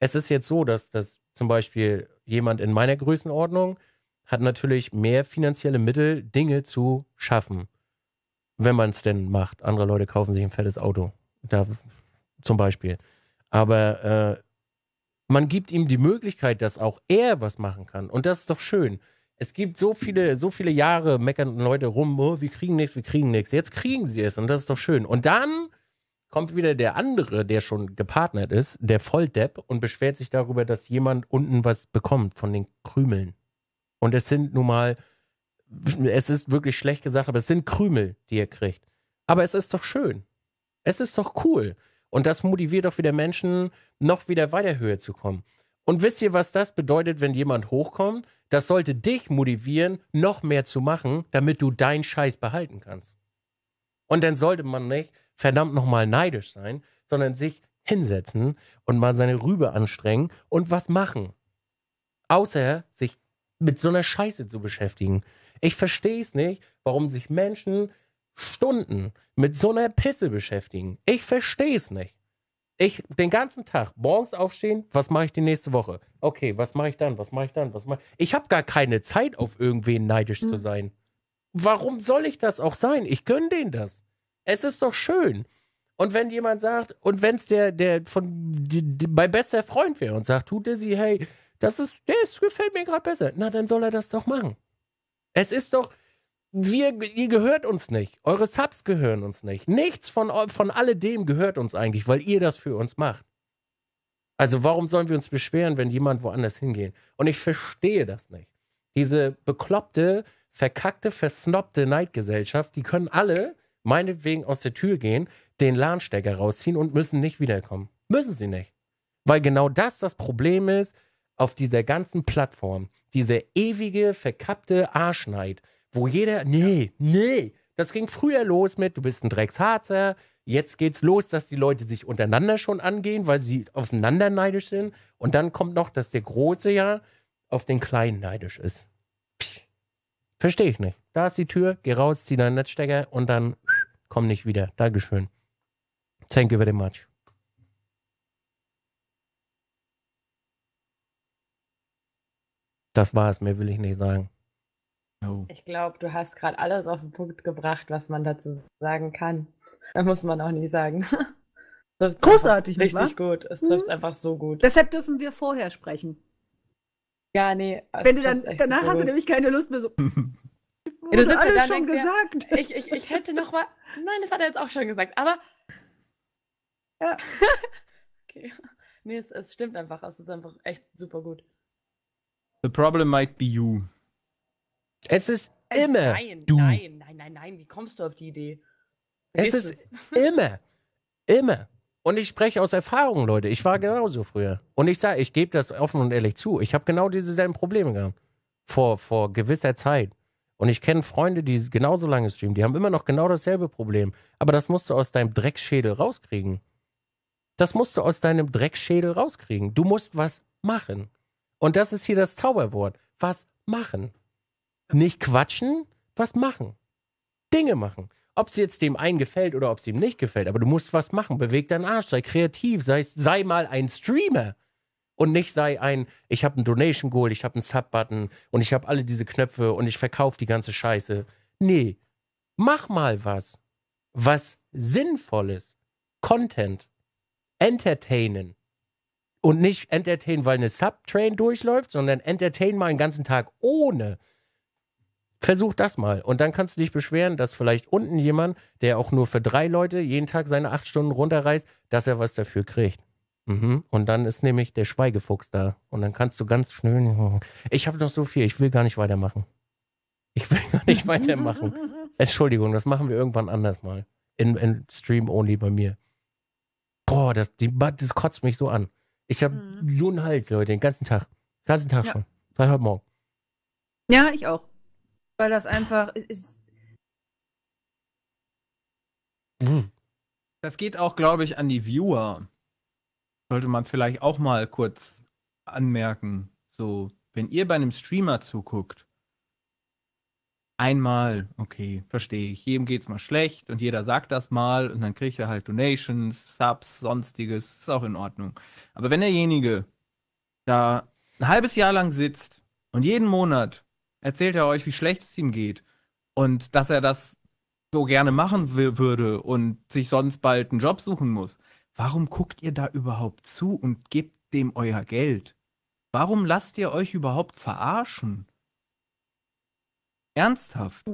Es ist jetzt so, dass, dass zum Beispiel jemand in meiner Größenordnung hat natürlich mehr finanzielle Mittel, Dinge zu schaffen, wenn man es denn macht. Andere Leute kaufen sich ein fettes Auto, da zum Beispiel. Aber äh, man gibt ihm die Möglichkeit, dass auch er was machen kann. Und das ist doch schön. Es gibt so viele, so viele Jahre meckern Leute rum, oh, wir kriegen nichts, wir kriegen nichts. Jetzt kriegen sie es und das ist doch schön. Und dann kommt wieder der andere, der schon gepartnert ist, der Volldepp, und beschwert sich darüber, dass jemand unten was bekommt von den Krümeln. Und es sind nun mal, es ist wirklich schlecht gesagt, aber es sind Krümel, die er kriegt. Aber es ist doch schön. Es ist doch cool. Und das motiviert doch wieder Menschen, noch wieder weiter höher zu kommen. Und wisst ihr, was das bedeutet, wenn jemand hochkommt? Das sollte dich motivieren, noch mehr zu machen, damit du deinen Scheiß behalten kannst. Und dann sollte man nicht verdammt nochmal neidisch sein, sondern sich hinsetzen und mal seine Rübe anstrengen und was machen. Außer sich mit so einer Scheiße zu beschäftigen. Ich verstehe es nicht, warum sich Menschen Stunden mit so einer Pisse beschäftigen. Ich verstehe es nicht. Ich den ganzen Tag morgens aufstehen, was mache ich die nächste Woche? Okay, was mache ich dann? Was mache ich dann? Was mache ich? Ich habe gar keine Zeit auf irgendwen neidisch mhm. zu sein. Warum soll ich das auch sein? Ich gönne denen das. Es ist doch schön. Und wenn jemand sagt, und wenn es der, der von die, die, mein bester Freund wäre und sagt, tut er sie, hey, das ist, der ist, gefällt mir gerade besser, na dann soll er das doch machen. Es ist doch, wir, ihr gehört uns nicht. Eure Subs gehören uns nicht. Nichts von, von alledem gehört uns eigentlich, weil ihr das für uns macht. Also warum sollen wir uns beschweren, wenn jemand woanders hingehen? Und ich verstehe das nicht. Diese bekloppte, verkackte, versnobte Neidgesellschaft, die können alle meinetwegen aus der Tür gehen, den LAN-Stecker rausziehen und müssen nicht wiederkommen. Müssen sie nicht. Weil genau das das Problem ist auf dieser ganzen Plattform. Diese ewige, verkappte Arschneid, wo jeder, nee, nee, das ging früher los mit, du bist ein Drecksharzer, Jetzt geht's los, dass die Leute sich untereinander schon angehen, weil sie aufeinander neidisch sind. Und dann kommt noch, dass der Große ja auf den Kleinen neidisch ist. Verstehe ich nicht. Da ist die Tür, geh raus, zieh deinen Netzstecker und dann komm nicht wieder. Dankeschön. Thank you very much. Das war es, mehr will ich nicht sagen. Ich glaube, du hast gerade alles auf den Punkt gebracht, was man dazu sagen kann. Da muss man auch nicht sagen. Großartig, nicht Richtig wahr? gut. Es trifft mhm. einfach so gut. Deshalb dürfen wir vorher sprechen. Ja, nee. Wenn du dann, danach hast du nämlich keine Lust mehr so. Wurde du sitzt alles da schon gesagt. Dir, ich, ich, ich hätte noch mal. Nein, das hat er jetzt auch schon gesagt. Aber. Ja. okay. Nee, es, es stimmt einfach. Es ist einfach echt super gut. The problem might be you. Es ist es immer. Nein, du. nein, nein, nein, nein. Wie kommst du auf die Idee? Es ist, ist es? immer. Immer. Und ich spreche aus Erfahrung, Leute. Ich war genauso früher. Und ich sage, ich gebe das offen und ehrlich zu. Ich habe genau diese selben Probleme gehabt. Vor, vor gewisser Zeit. Und ich kenne Freunde, die genauso lange streamen, die haben immer noch genau dasselbe Problem. Aber das musst du aus deinem Dreckschädel rauskriegen. Das musst du aus deinem Dreckschädel rauskriegen. Du musst was machen. Und das ist hier das Zauberwort. Was machen. Nicht quatschen, was machen. Dinge machen. Ob es jetzt dem einen gefällt oder ob es ihm nicht gefällt, aber du musst was machen. Beweg deinen Arsch, sei kreativ, sei, sei mal ein Streamer und nicht sei ein, ich habe ein Donation Goal, ich habe einen Sub-Button und ich habe alle diese Knöpfe und ich verkaufe die ganze Scheiße. Nee, mach mal was. Was Sinnvolles. Content. Entertainen. Und nicht entertainen, weil eine Subtrain durchläuft, sondern entertain mal einen ganzen Tag ohne. Versuch das mal. Und dann kannst du dich beschweren, dass vielleicht unten jemand, der auch nur für drei Leute jeden Tag seine acht Stunden runterreißt, dass er was dafür kriegt. Mhm. Und dann ist nämlich der Schweigefuchs da. Und dann kannst du ganz schnell. Ich habe noch so viel, ich will gar nicht weitermachen. Ich will gar nicht weitermachen. Entschuldigung, das machen wir irgendwann anders mal. In, in Stream only bei mir. Boah, das, die, das kotzt mich so an. Ich habe mhm. so einen Hals, Leute, den ganzen Tag. Den ganzen Tag ja. schon. Seit heute Morgen. Ja, ich auch. Weil das einfach ist. Das geht auch, glaube ich, an die Viewer sollte man vielleicht auch mal kurz anmerken. So, wenn ihr bei einem Streamer zuguckt, einmal, okay, verstehe ich, jedem geht's mal schlecht und jeder sagt das mal und dann kriegt er halt Donations, Subs, sonstiges, ist auch in Ordnung. Aber wenn derjenige da ein halbes Jahr lang sitzt und jeden Monat erzählt er euch, wie schlecht es ihm geht und dass er das so gerne machen würde und sich sonst bald einen Job suchen muss, Warum guckt ihr da überhaupt zu und gebt dem euer Geld? Warum lasst ihr euch überhaupt verarschen? Ernsthaft?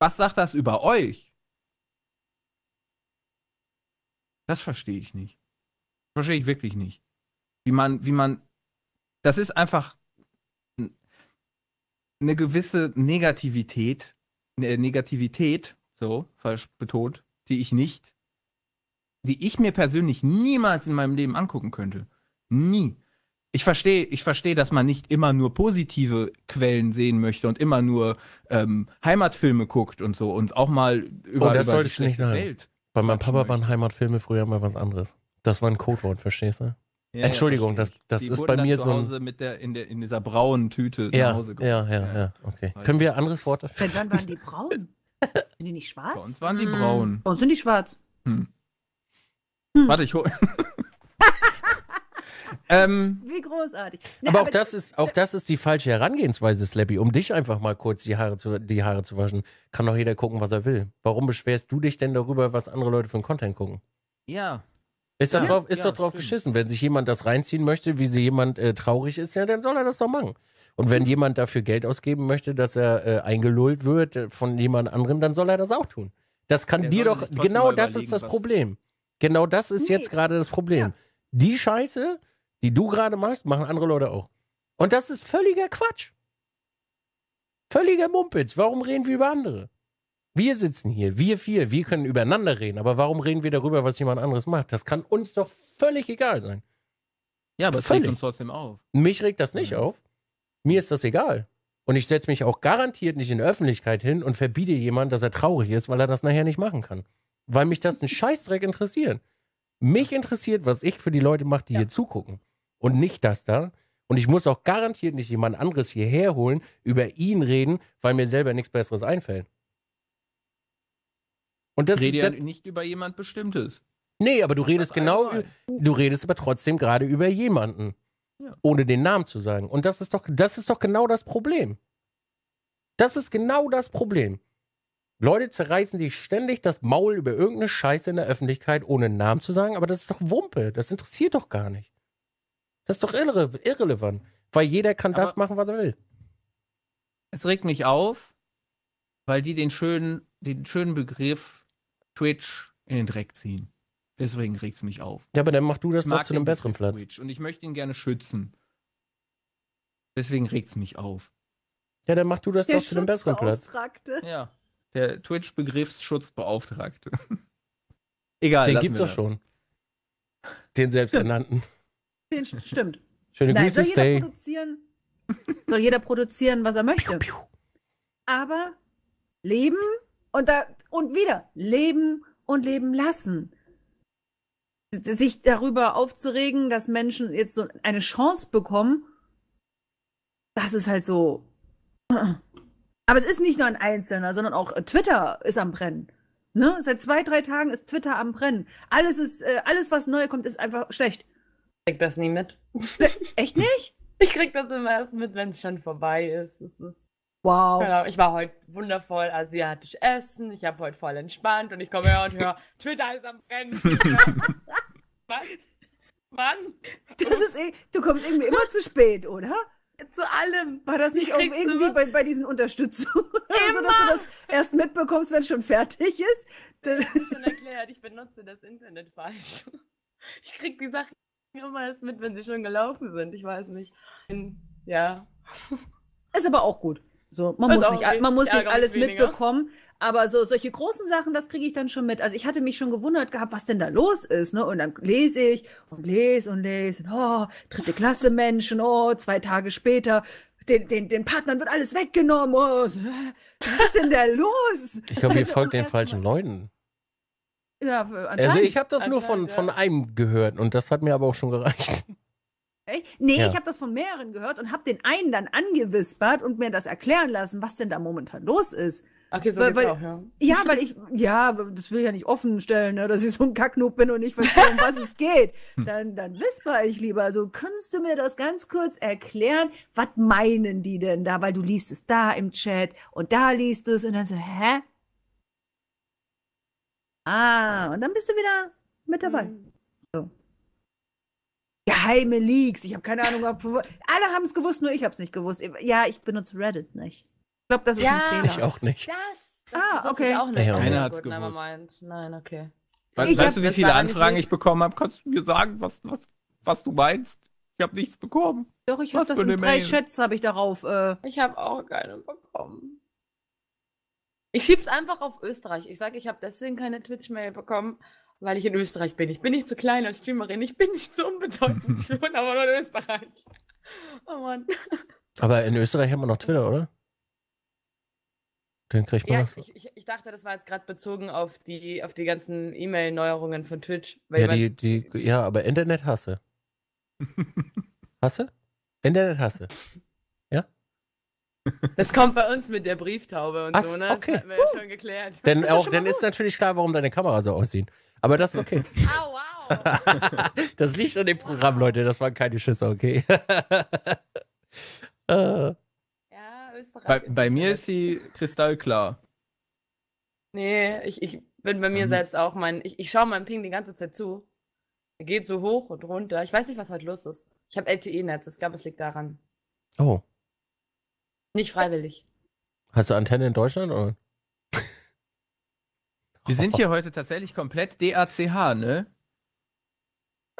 Was sagt das über euch? Das verstehe ich nicht. Verstehe ich wirklich nicht. Wie man, wie man, das ist einfach eine gewisse Negativität, eine Negativität, so falsch betont, die ich nicht die ich mir persönlich niemals in meinem Leben angucken könnte. Nie. Ich verstehe, ich verstehe, dass man nicht immer nur positive Quellen sehen möchte und immer nur ähm, Heimatfilme guckt und so und auch mal über, oh, das über die schlechte nicht Welt. Bei meinem Papa waren Heimatfilme früher mal was anderes. Das war ein Codewort, verstehst du? Ja, Entschuldigung, ja, das, das ist bei mir so. Ein... Mit der, in, der, in dieser braunen Tüte ja, nach Hause gekommen. Ja, ja, ja, okay. Weil Können wir ein anderes Wort dafür? Denn dann waren die braun. sind die nicht schwarz? Bei uns waren die hm. braun. Bei uns sind die schwarz. Hm. Hm. Warte, ich hole. ähm, Wie großartig. Nee, aber, aber auch, das ist, auch das ist die falsche Herangehensweise, Slappy, um dich einfach mal kurz die Haare, zu, die Haare zu waschen. Kann doch jeder gucken, was er will. Warum beschwerst du dich denn darüber, was andere Leute für einen Content gucken? Ja. Ist ja, doch drauf, ist ja, doch drauf geschissen. Wenn sich jemand das reinziehen möchte, wie sie jemand äh, traurig ist, ja, dann soll er das doch machen. Und wenn hm. jemand dafür Geld ausgeben möchte, dass er äh, eingelullt wird von jemand anderem, dann soll er das auch tun. Das kann der dir doch, genau das ist das Problem. Genau das ist nee. jetzt gerade das Problem. Ja. Die Scheiße, die du gerade machst, machen andere Leute auch. Und das ist völliger Quatsch. Völliger Mumpitz. Warum reden wir über andere? Wir sitzen hier, wir vier, wir können übereinander reden, aber warum reden wir darüber, was jemand anderes macht? Das kann uns doch völlig egal sein. Ja, aber es regt uns trotzdem auf. Mich regt das nicht ja. auf. Mir ist das egal. Und ich setze mich auch garantiert nicht in der Öffentlichkeit hin und verbiete jemandem, dass er traurig ist, weil er das nachher nicht machen kann weil mich das ein Scheißdreck interessiert. Mich interessiert, was ich für die Leute mache, die ja. hier zugucken. Und nicht das da. Und ich muss auch garantiert nicht jemand anderes hierher holen, über ihn reden, weil mir selber nichts Besseres einfällt. Und das, ich rede ja nicht über jemand Bestimmtes. Nee, aber du das redest genau, du redest aber trotzdem gerade über jemanden. Ja. Ohne den Namen zu sagen. Und das ist doch, das ist doch genau das Problem. Das ist genau das Problem. Leute zerreißen sich ständig das Maul über irgendeine Scheiße in der Öffentlichkeit, ohne einen Namen zu sagen, aber das ist doch Wumpe, das interessiert doch gar nicht. Das ist doch irre irrelevant, weil jeder kann aber das machen, was er will. Es regt mich auf, weil die den schönen, den schönen Begriff Twitch in den Dreck ziehen. Deswegen regt es mich auf. Ja, aber dann mach du das doch zu einem besseren Platz. Twitch und ich möchte ihn gerne schützen. Deswegen regt es mich auf. Ja, dann mach du das der doch zu einem besseren Platz. Ja. Der Twitch-Begriffsschutzbeauftragte. Egal. Den gibt's doch schon. Den selbsternannten. Den stimmt. Schöne Nein, Grüße, soll jeder Stay. Produzieren, soll jeder produzieren, was er möchte. Piu, piu. Aber leben und, da, und wieder leben und leben lassen. Sich darüber aufzuregen, dass Menschen jetzt so eine Chance bekommen, das ist halt so. Aber es ist nicht nur ein Einzelner, sondern auch äh, Twitter ist am Brennen. Ne? Seit zwei, drei Tagen ist Twitter am Brennen. Alles, ist, äh, alles was neu kommt, ist einfach schlecht. Ich krieg das nie mit. Äh, echt nicht? Ich krieg das immer erst mit, wenn es schon vorbei ist. ist wow. Genau, ich war heute wundervoll asiatisch essen, ich habe heute voll entspannt und ich komme her und höre, Twitter ist am Brennen. was? Mann! Das ist eh, du kommst irgendwie immer zu spät, oder? Zu allem. War das nicht auch irgendwie bei, bei, diesen Unterstützungen? so, also, dass du das erst mitbekommst, wenn es schon fertig ist? Ich habe schon erklärt, ich benutze das Internet falsch. Ich krieg die Sachen immer erst mit, wenn sie schon gelaufen sind. Ich weiß nicht. Ähm, ja. Ist aber auch gut. So, man muss, nicht, man muss nicht alles weniger. mitbekommen. Aber so solche großen Sachen, das kriege ich dann schon mit. Also ich hatte mich schon gewundert gehabt, was denn da los ist. Ne? Und dann lese ich und lese und lese. Und, oh, dritte Klasse Menschen, oh, zwei Tage später, den, den, den Partnern wird alles weggenommen. Oh, was ist denn da los? Ich glaube, ihr also, folgt den falschen mal. Leuten. Ja, anscheinend. Also ich habe das nur von, ja. von einem gehört und das hat mir aber auch schon gereicht. Echt? Nee, ja. ich habe das von mehreren gehört und habe den einen dann angewispert und mir das erklären lassen, was denn da momentan los ist. Okay, so weil, weil, auch, ja. ja. weil ich, ja, das will ich ja nicht offenstellen, ne, dass ich so ein Kacknub bin und nicht verstehe, um was es geht. Hm. Dann, dann whisper ich lieber. Also, könntest du mir das ganz kurz erklären? Was meinen die denn da? Weil du liest es da im Chat und da liest es und dann so, hä? Ah, und dann bist du wieder mit dabei. Hm. So. Geheime Leaks. Ich habe keine Ahnung, ob. Alle haben es gewusst, nur ich habe es nicht gewusst. Ja, ich benutze Reddit nicht. Ich glaube, das ist ja, ein Fehler. Ich auch nicht. Das, das ah, okay. Ich auch nicht. Ja, Keiner hat's gewusst. Nevermind. Nein, okay. We ich weißt du, wie viele Anfragen ich bekommen habe? Kannst du mir sagen, was, was, was du meinst? Ich habe nichts bekommen. Doch, ich habe das in drei Chats habe ich darauf. Äh... Ich habe auch keine bekommen. Ich schieb's einfach auf Österreich. Ich sage, ich habe deswegen keine Twitch-Mail bekommen, weil ich in Österreich bin. Ich bin nicht zu klein als Streamerin. Ich bin nicht zu unbedeutend. ich wohne aber nur in Österreich. Oh Mann. Aber in Österreich haben wir noch Twitter, oder? Dann kriegt man ja, das. Ich, ich, ich dachte, das war jetzt gerade bezogen auf die, auf die ganzen E-Mail-Neuerungen von Twitch. ja, die, die, ja, aber Internet hasse. hasse? Internet hasse. Ja? Das kommt bei uns mit der Brieftaube und Ach, so, ne? Das okay. Das hatten wir ja schon geklärt. Denn ist auch, dann ist natürlich klar, warum deine Kamera so aussieht. Aber das ist okay. Au, wow. das liegt an dem Programm, Leute. Das waren keine Schüsse, okay? äh. Österreich. Bei, bei mir ist sie kristallklar. Nee, ich, ich bin bei mir mhm. selbst auch mein. Ich, ich schaue meinem Ping die ganze Zeit zu. Er geht so hoch und runter. Ich weiß nicht, was heute los ist. Ich habe LTE-Netz. Ich glaube, es liegt daran. Oh. Nicht freiwillig. Hast du Antenne in Deutschland? Oder? Wir sind hier heute tatsächlich komplett DACH, ne?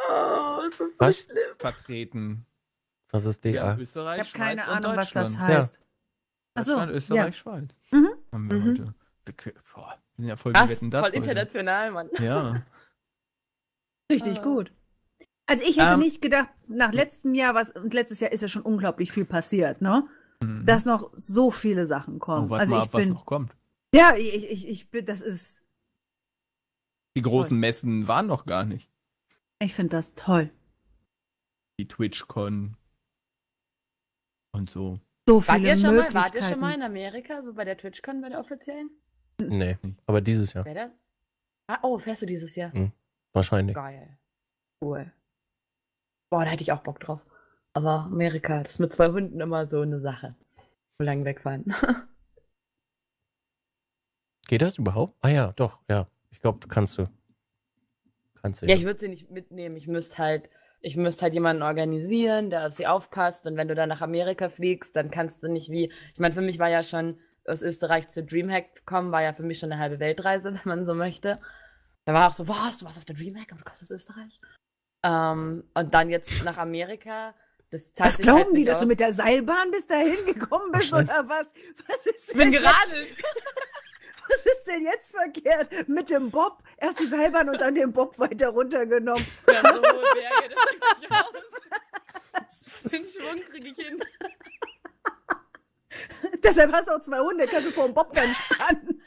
Oh, das ist was? schlimm. Vertreten. Was ist DA? Österreich, ich habe keine Ahnung, was das heißt. Ja. Deutschland, so, Österreich, ja. Schweiz. Mhm. Haben wir mhm. heute. Boah, wir sind ja voll, das, wetten, das voll heute. international, Mann. Ja. Richtig ah. gut. Also ich hätte um, ähm. nicht gedacht, nach letztem Jahr, was und letztes Jahr ist ja schon unglaublich viel passiert, ne? Mhm. Dass noch so viele Sachen kommen. Oh, warte also mal ab, bin, was noch kommt. Ja, ich, ich, ich bin, das ist. Die großen toll. Messen waren noch gar nicht. Ich finde das toll. Die TwitchCon und so. So viele wart ihr schon mal, wart ihr schon mal in Amerika, so bei der TwitchCon, bei der offiziellen? Nee, aber dieses Jahr. das? Ah, oh, fährst du dieses Jahr? Mhm. Wahrscheinlich. Geil. Cool. Boah, da hätte ich auch Bock drauf. Aber Amerika, das ist mit zwei Hunden immer so eine Sache. So lange wegfahren. Geht das überhaupt? Ah ja, doch, ja. Ich glaube, kannst du. Kannst du. Ja, ja ich würde sie nicht mitnehmen. Ich müsste halt ich müsste halt jemanden organisieren, der auf sie aufpasst. Und wenn du dann nach Amerika fliegst, dann kannst du nicht wie. Ich meine, für mich war ja schon aus Österreich zu Dreamhack kommen, war ja für mich schon eine halbe Weltreise, wenn man so möchte. Da war auch so, was, du warst auf der Dreamhack, aber du kommst aus Österreich? Ähm, und dann jetzt nach Amerika. Das was glauben halt die, aus. dass du mit der Seilbahn bis dahin gekommen bist oder was? Was ist Ich bin geradelt was ist denn jetzt verkehrt? Mit dem Bob, erst die Seilbahn und dann den Bob weiter runtergenommen. Ja, so Berge, das ich Den Schwung kriege ich hin. Deshalb hast du auch zwei Hunde, kannst du vor dem Bob gar spannen.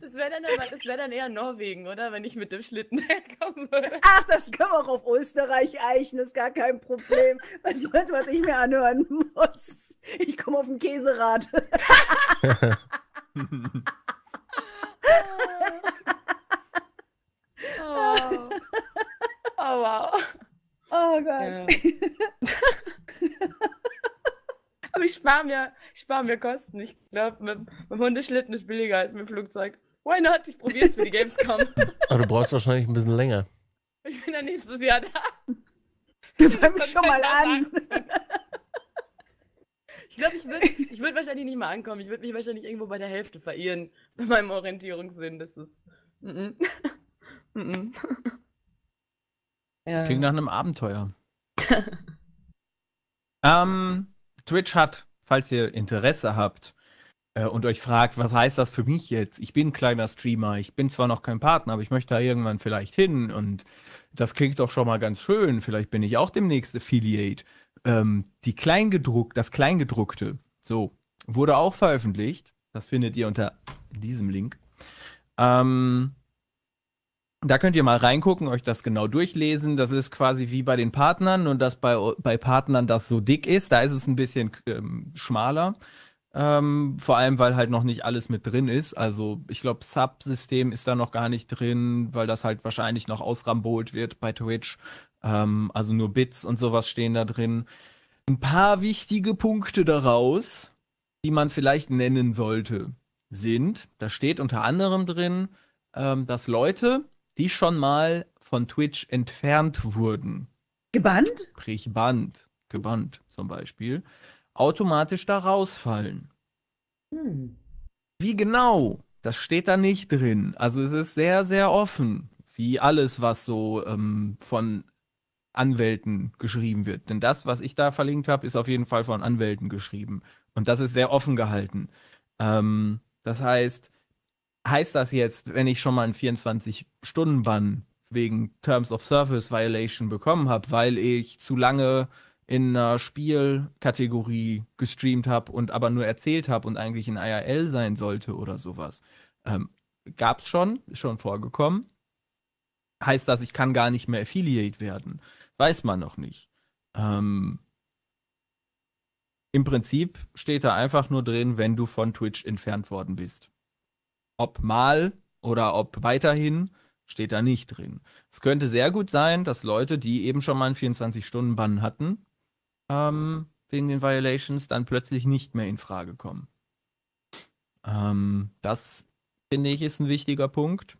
Das wäre dann, wär dann eher Norwegen, oder? Wenn ich mit dem Schlitten herkommen würde. Ach, das können wir auch auf Österreich eichen, ist gar kein Problem. Weißt du, was ich mir anhören muss? Ich komme auf dem Käserad. oh. oh, wow. Oh Gott. Ja. Aber ich spare mir, spar mir Kosten. Ich glaube, mit, mit Hundeschlitten ist billiger als mit dem Flugzeug. Why not? Ich probiere es für die Gamescom. Aber du brauchst wahrscheinlich ein bisschen länger. Ich bin ja nächstes Jahr da. Du fängst mich schon mal an. Ich glaube, ich würde ich würd wahrscheinlich nicht mal ankommen. Ich würde mich wahrscheinlich irgendwo bei der Hälfte verirren. Bei meinem Orientierungssinn. Das ist. Mm -mm. mm, mm. ja. Klingt nach einem Abenteuer. ähm, Twitch hat, falls ihr Interesse habt äh, und euch fragt, was heißt das für mich jetzt? Ich bin kleiner Streamer. Ich bin zwar noch kein Partner, aber ich möchte da irgendwann vielleicht hin. Und das klingt doch schon mal ganz schön. Vielleicht bin ich auch demnächst Affiliate. Ähm, die Kleingedruck, das Kleingedruckte, so, wurde auch veröffentlicht. Das findet ihr unter diesem Link. Ähm, da könnt ihr mal reingucken, euch das genau durchlesen. Das ist quasi wie bei den Partnern, und dass bei, bei Partnern das so dick ist. Da ist es ein bisschen ähm, schmaler. Ähm, vor allem, weil halt noch nicht alles mit drin ist. Also ich glaube, Subsystem ist da noch gar nicht drin, weil das halt wahrscheinlich noch ausrambolt wird bei Twitch. Ähm, also nur Bits und sowas stehen da drin. Ein paar wichtige Punkte daraus, die man vielleicht nennen sollte, sind, da steht unter anderem drin, ähm, dass Leute, die schon mal von Twitch entfernt wurden, gebannt? Sprich, Band, gebannt zum Beispiel, automatisch da rausfallen. Hm. Wie genau? Das steht da nicht drin. Also es ist sehr, sehr offen, wie alles, was so ähm, von Anwälten geschrieben wird. Denn das, was ich da verlinkt habe, ist auf jeden Fall von Anwälten geschrieben. Und das ist sehr offen gehalten. Ähm, das heißt, heißt das jetzt, wenn ich schon mal einen 24-Stunden-Bann wegen Terms of Service Violation bekommen habe, weil ich zu lange in einer Spielkategorie gestreamt habe und aber nur erzählt habe und eigentlich in IRL sein sollte oder sowas. Ähm, es schon, ist schon vorgekommen. Heißt das, ich kann gar nicht mehr Affiliate werden. Weiß man noch nicht. Ähm, Im Prinzip steht da einfach nur drin, wenn du von Twitch entfernt worden bist. Ob mal oder ob weiterhin, steht da nicht drin. Es könnte sehr gut sein, dass Leute, die eben schon mal einen 24-Stunden-Bann hatten, ähm, wegen den Violations dann plötzlich nicht mehr in Frage kommen. Ähm, das finde ich ist ein wichtiger Punkt.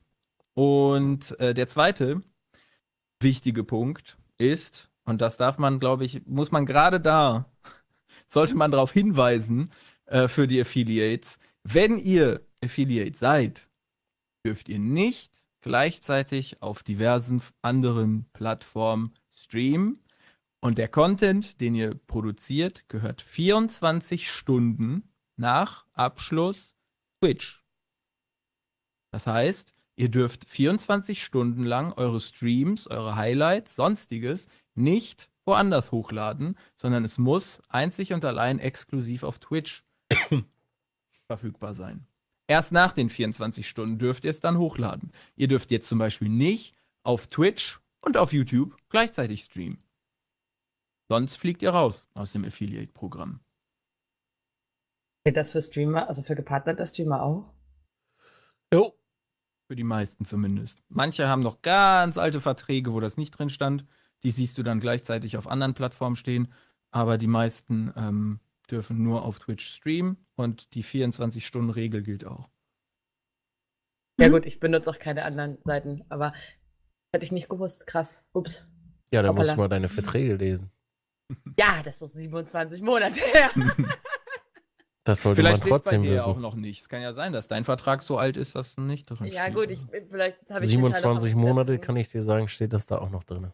Und äh, der zweite wichtige Punkt ist, und das darf man, glaube ich, muss man gerade da, sollte man darauf hinweisen äh, für die Affiliates, wenn ihr Affiliate seid, dürft ihr nicht gleichzeitig auf diversen anderen Plattformen streamen. Und der Content, den ihr produziert, gehört 24 Stunden nach Abschluss Twitch. Das heißt, Ihr dürft 24 Stunden lang eure Streams, eure Highlights, sonstiges nicht woanders hochladen, sondern es muss einzig und allein exklusiv auf Twitch verfügbar sein. Erst nach den 24 Stunden dürft ihr es dann hochladen. Ihr dürft jetzt zum Beispiel nicht auf Twitch und auf YouTube gleichzeitig streamen. Sonst fliegt ihr raus aus dem Affiliate-Programm. Geht das für Streamer, also für gepartnerte Streamer auch? Jo. Für die meisten zumindest. Manche haben noch ganz alte Verträge, wo das nicht drin stand. Die siehst du dann gleichzeitig auf anderen Plattformen stehen. Aber die meisten ähm, dürfen nur auf Twitch streamen und die 24-Stunden-Regel gilt auch. Ja hm? gut, ich benutze auch keine anderen Seiten, aber hätte ich nicht gewusst. Krass. Ups. Ja, da musst du mal deine Verträge lesen. Ja, das ist 27 Monate her. das sollte vielleicht man trotzdem bei dir wissen. auch noch nicht. Es kann ja sein, dass dein Vertrag so alt ist, dass du nicht drin Ja, steht. gut, ich, vielleicht habe ich 27 Monate, kann ich dir sagen, steht das da auch noch drin.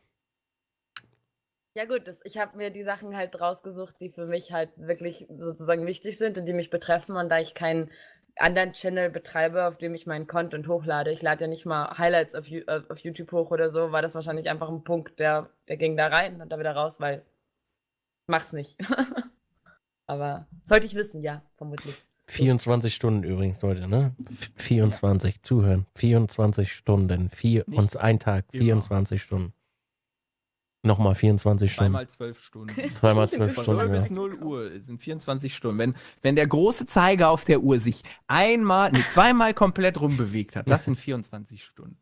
Ja, gut, das, ich habe mir die Sachen halt rausgesucht, die für mich halt wirklich sozusagen wichtig sind und die mich betreffen. Und da ich keinen anderen Channel betreibe, auf dem ich meinen Content hochlade, ich lade ja nicht mal Highlights auf, äh, auf YouTube hoch oder so, war das wahrscheinlich einfach ein Punkt, der, der ging da rein und da wieder raus, weil mach's nicht. Aber sollte ich wissen, ja, vermutlich. 24 Stunden übrigens, Leute, ne? 24, ja. zuhören. 24 Stunden. Vier, uns ein Tag, 24 immer. Stunden. Nochmal 24 Stunden. Zweimal 12 Stunden. Zweimal 12 Stunden. Von 0 bis 0 Uhr sind 24 Stunden. Wenn, wenn der große Zeiger auf der Uhr sich einmal, nee, zweimal komplett rumbewegt hat, das sind 24 Stunden.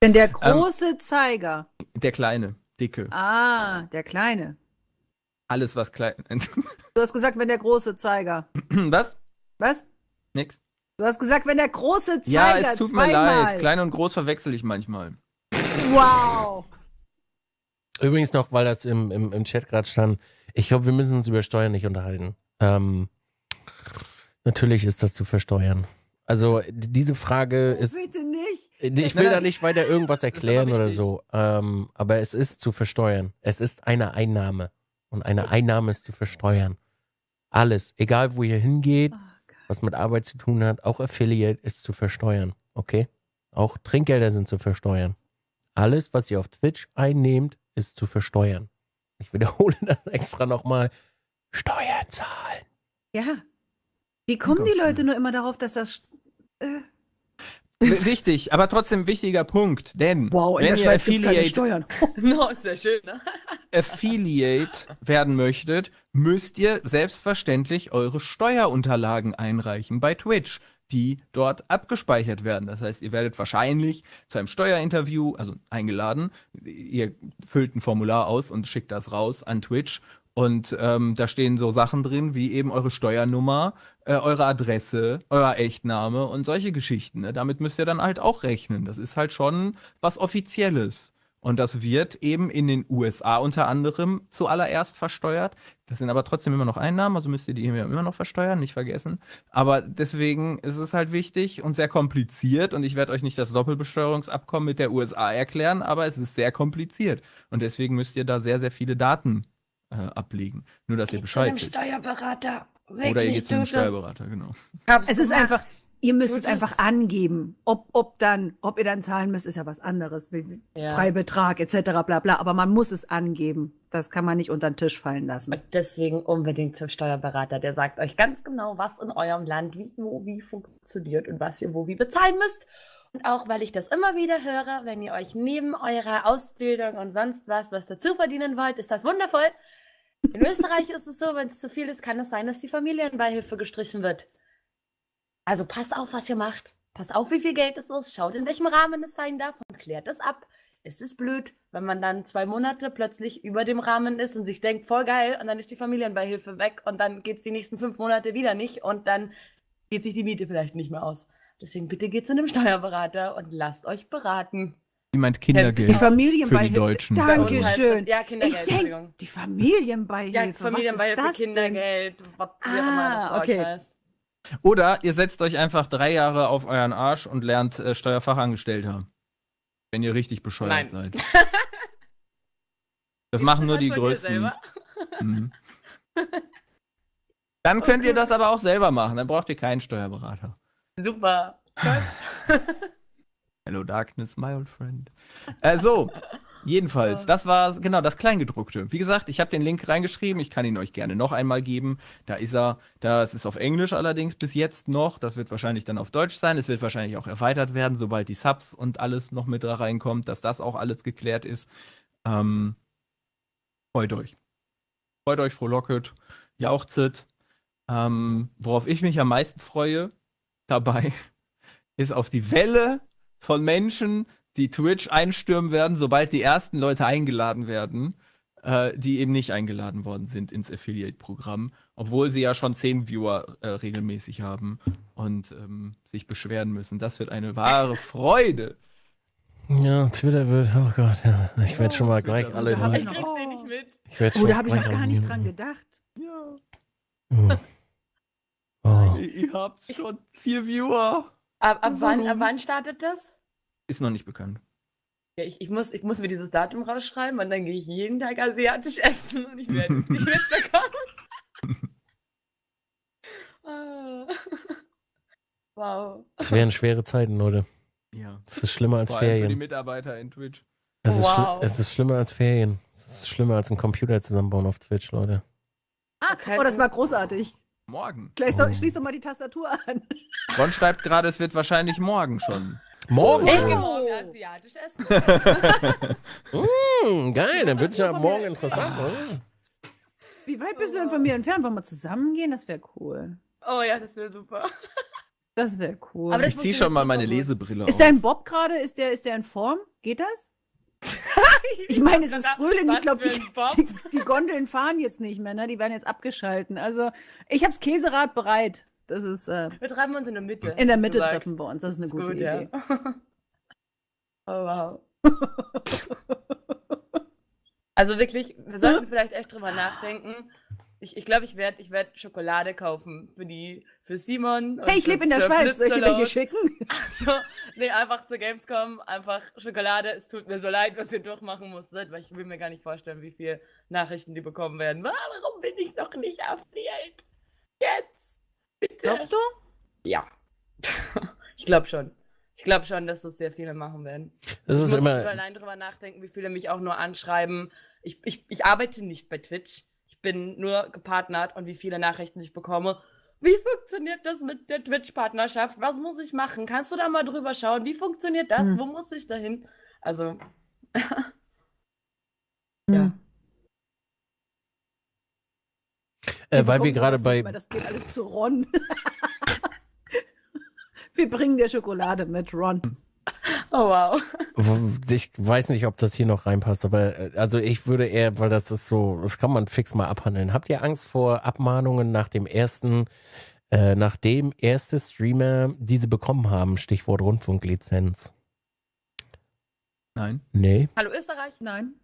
Wenn der ähm, große ähm, Zeiger. Der kleine, dicke. Ah, der kleine. Alles, was klein. du hast gesagt, wenn der große Zeiger. Was? Was? Nix. Du hast gesagt, wenn der große Zeiger. Ja, es tut zweimal. mir leid. Klein und groß verwechsel ich manchmal. Wow. Übrigens noch, weil das im, im, im Chat gerade stand, ich glaube, wir müssen uns über Steuern nicht unterhalten. Ähm, natürlich ist das zu versteuern. Also diese Frage oh, ist. Bitte nicht. Ich will nein, da nicht weiter irgendwas erklären oder so. Ähm, aber es ist zu versteuern. Es ist eine Einnahme und eine Einnahme ist zu versteuern. Alles, egal wo ihr hingeht, oh, was mit Arbeit zu tun hat, auch Affiliate ist zu versteuern, okay? Auch Trinkgelder sind zu versteuern. Alles, was ihr auf Twitch einnehmt, ist zu versteuern. Ich wiederhole das extra nochmal. Steuern zahlen. Ja. Wie kommen die Leute nur immer darauf, dass das... Äh Wichtig, aber trotzdem wichtiger Punkt, denn wow, wenn ihr Affiliate, no, ist ja schön, ne? Affiliate werden möchtet, müsst ihr selbstverständlich eure Steuerunterlagen einreichen bei Twitch, die dort abgespeichert werden. Das heißt, ihr werdet wahrscheinlich zu einem Steuerinterview, also eingeladen, ihr füllt ein Formular aus und schickt das raus an Twitch und ähm, da stehen so Sachen drin, wie eben eure Steuernummer, äh, eure Adresse, euer Echtname und solche Geschichten. Ne? Damit müsst ihr dann halt auch rechnen. Das ist halt schon was Offizielles. Und das wird eben in den USA unter anderem zuallererst versteuert. Das sind aber trotzdem immer noch Einnahmen, also müsst ihr die immer noch versteuern, nicht vergessen. Aber deswegen ist es halt wichtig und sehr kompliziert. Und ich werde euch nicht das Doppelbesteuerungsabkommen mit der USA erklären, aber es ist sehr kompliziert. Und deswegen müsst ihr da sehr, sehr viele Daten äh, ablegen. Nur, dass geht ihr Bescheid wisst. Steuerberater. Wirklich, Oder ihr geht zum Steuerberater, genau. Es ist einfach, ihr müsst es einfach angeben. Ob, ob, dann, ob ihr dann zahlen müsst, ist ja was anderes. Ja. Freibetrag etc. bla bla. Aber man muss es angeben. Das kann man nicht unter den Tisch fallen lassen. Und deswegen unbedingt zum Steuerberater. Der sagt euch ganz genau, was in eurem Land wie, wo, wie funktioniert und was ihr wo, wie bezahlen müsst. Und auch, weil ich das immer wieder höre, wenn ihr euch neben eurer Ausbildung und sonst was was dazu verdienen wollt, ist das wundervoll. In Österreich ist es so, wenn es zu viel ist, kann es sein, dass die Familienbeihilfe gestrichen wird. Also passt auf, was ihr macht. Passt auf, wie viel Geld es ist. Schaut, in welchem Rahmen es sein darf und klärt es ab. Es ist blöd, wenn man dann zwei Monate plötzlich über dem Rahmen ist und sich denkt, voll geil, und dann ist die Familienbeihilfe weg und dann geht es die nächsten fünf Monate wieder nicht und dann geht sich die Miete vielleicht nicht mehr aus. Deswegen bitte geht zu einem Steuerberater und lasst euch beraten. Sie meint Kindergeld. Äh, die Familienbeihilfe. Für die Deutschen. Dankeschön. Ja, Kindergeld. Ich denk, die Familienbeihilfe. Ja, Familienbeihilfe, was ist das Kindergeld, denn? was ah, immer das okay. heißt. Oder ihr setzt euch einfach drei Jahre auf euren Arsch und lernt äh, Steuerfachangestellter. Wenn ihr richtig bescheuert Nein. seid. Das machen nur die Größten. Mhm. Dann könnt okay. ihr das aber auch selber machen. Dann braucht ihr keinen Steuerberater. Super. Hello Darkness, my old friend. Äh, so, jedenfalls, das war genau das Kleingedruckte. Wie gesagt, ich habe den Link reingeschrieben, ich kann ihn euch gerne noch einmal geben. Da ist er, das ist auf Englisch allerdings bis jetzt noch, das wird wahrscheinlich dann auf Deutsch sein, es wird wahrscheinlich auch erweitert werden, sobald die Subs und alles noch mit da reinkommt, dass das auch alles geklärt ist. Ähm, freut euch. Freut euch, frohlocket, jauchzet. Ähm, worauf ich mich am meisten freue dabei, ist auf die Welle von Menschen, die Twitch einstürmen werden, sobald die ersten Leute eingeladen werden, äh, die eben nicht eingeladen worden sind ins Affiliate-Programm, obwohl sie ja schon 10 Viewer äh, regelmäßig haben und ähm, sich beschweren müssen. Das wird eine wahre Freude. Ja, Twitter wird, oh Gott, ja. Ich werde ja, schon mal gleich alle. Hab ich krieg's den nicht mit. Ich oh, schon da habe ich noch gar nicht dran gedacht. Ja. Oh. oh. Ihr, ihr habt schon vier Viewer. Ab, ab, wann, ab wann startet das? Ist noch nicht bekannt. Ja, ich, ich, muss, ich muss mir dieses Datum rausschreiben und dann gehe ich jeden Tag asiatisch essen und ich werde es nicht mitbekommen. Ah. wow. Das wären schwere Zeiten, Leute. Ja. Das ist schlimmer als Vor Ferien. Für die Mitarbeiter in Twitch. Es, wow. ist es ist schlimmer als Ferien. Es ist schlimmer als ein Computer zusammenbauen auf Twitch, Leute. Ah, okay. oh, das war großartig. Morgen. Doch, oh. Schließ doch mal die Tastatur an. Ron schreibt gerade, es wird wahrscheinlich morgen schon. Morgen? Ich gehe morgen asiatisch essen. mm, geil, dann wird es ja morgen interessant, oder? Wie weit bist du denn von mir entfernt? Wollen wir zusammen gehen? Das wäre cool. Oh ja, das wäre super. Das wäre cool. Aber ich ziehe schon mal meine Lesebrille auf. Ist dein Bob gerade, ist der, ist der in Form? Geht das? ich meine, es ist Frühling. Ich glaube, die, die, die, Gondeln fahren jetzt nicht mehr, ne? Die werden jetzt abgeschalten. Also, ich habe das Käserad bereit. Das ist. Äh, wir treffen uns in der Mitte. In der Mitte gesagt. treffen wir uns. Das ist eine ist gute gut, Idee. Ja. Oh, wow. also wirklich, wir sollten vielleicht echt drüber nachdenken, ich, ich glaube, ich werde ich werd Schokolade kaufen für die, für Simon. hey, ich lebe in der Schweiz. Soll ich dir welche schicken? Also, nee, einfach zur Gamescom, einfach Schokolade. Es tut mir so leid, was ihr durchmachen musstet, weil ich will mir gar nicht vorstellen, wie viele Nachrichten die bekommen werden. Warum bin ich noch nicht affiliiert? Jetzt! Bitte! Glaubst du? Ja. ich glaube schon. Ich glaube schon, dass das sehr viele machen werden. Das ich muss immer... allein drüber nachdenken, wie viele mich auch nur anschreiben. Ich, ich, ich arbeite nicht bei Twitch ich bin nur gepartnert und wie viele Nachrichten ich bekomme. Wie funktioniert das mit der Twitch-Partnerschaft? Was muss ich machen? Kannst du da mal drüber schauen? Wie funktioniert das? Hm. Wo muss ich da hin? Also. Hm. ja. Äh, weil wir gerade bei. das geht alles zu Ron. wir bringen dir Schokolade mit, Ron. Oh wow. Ich weiß nicht, ob das hier noch reinpasst, aber äh, also ich würde eher, weil das ist so, das kann man fix mal abhandeln. Habt ihr Angst vor Abmahnungen nach dem ersten, äh, nachdem erste Streamer diese bekommen haben? Stichwort Rundfunklizenz. Nein. Nee. Hallo Österreich? Nein.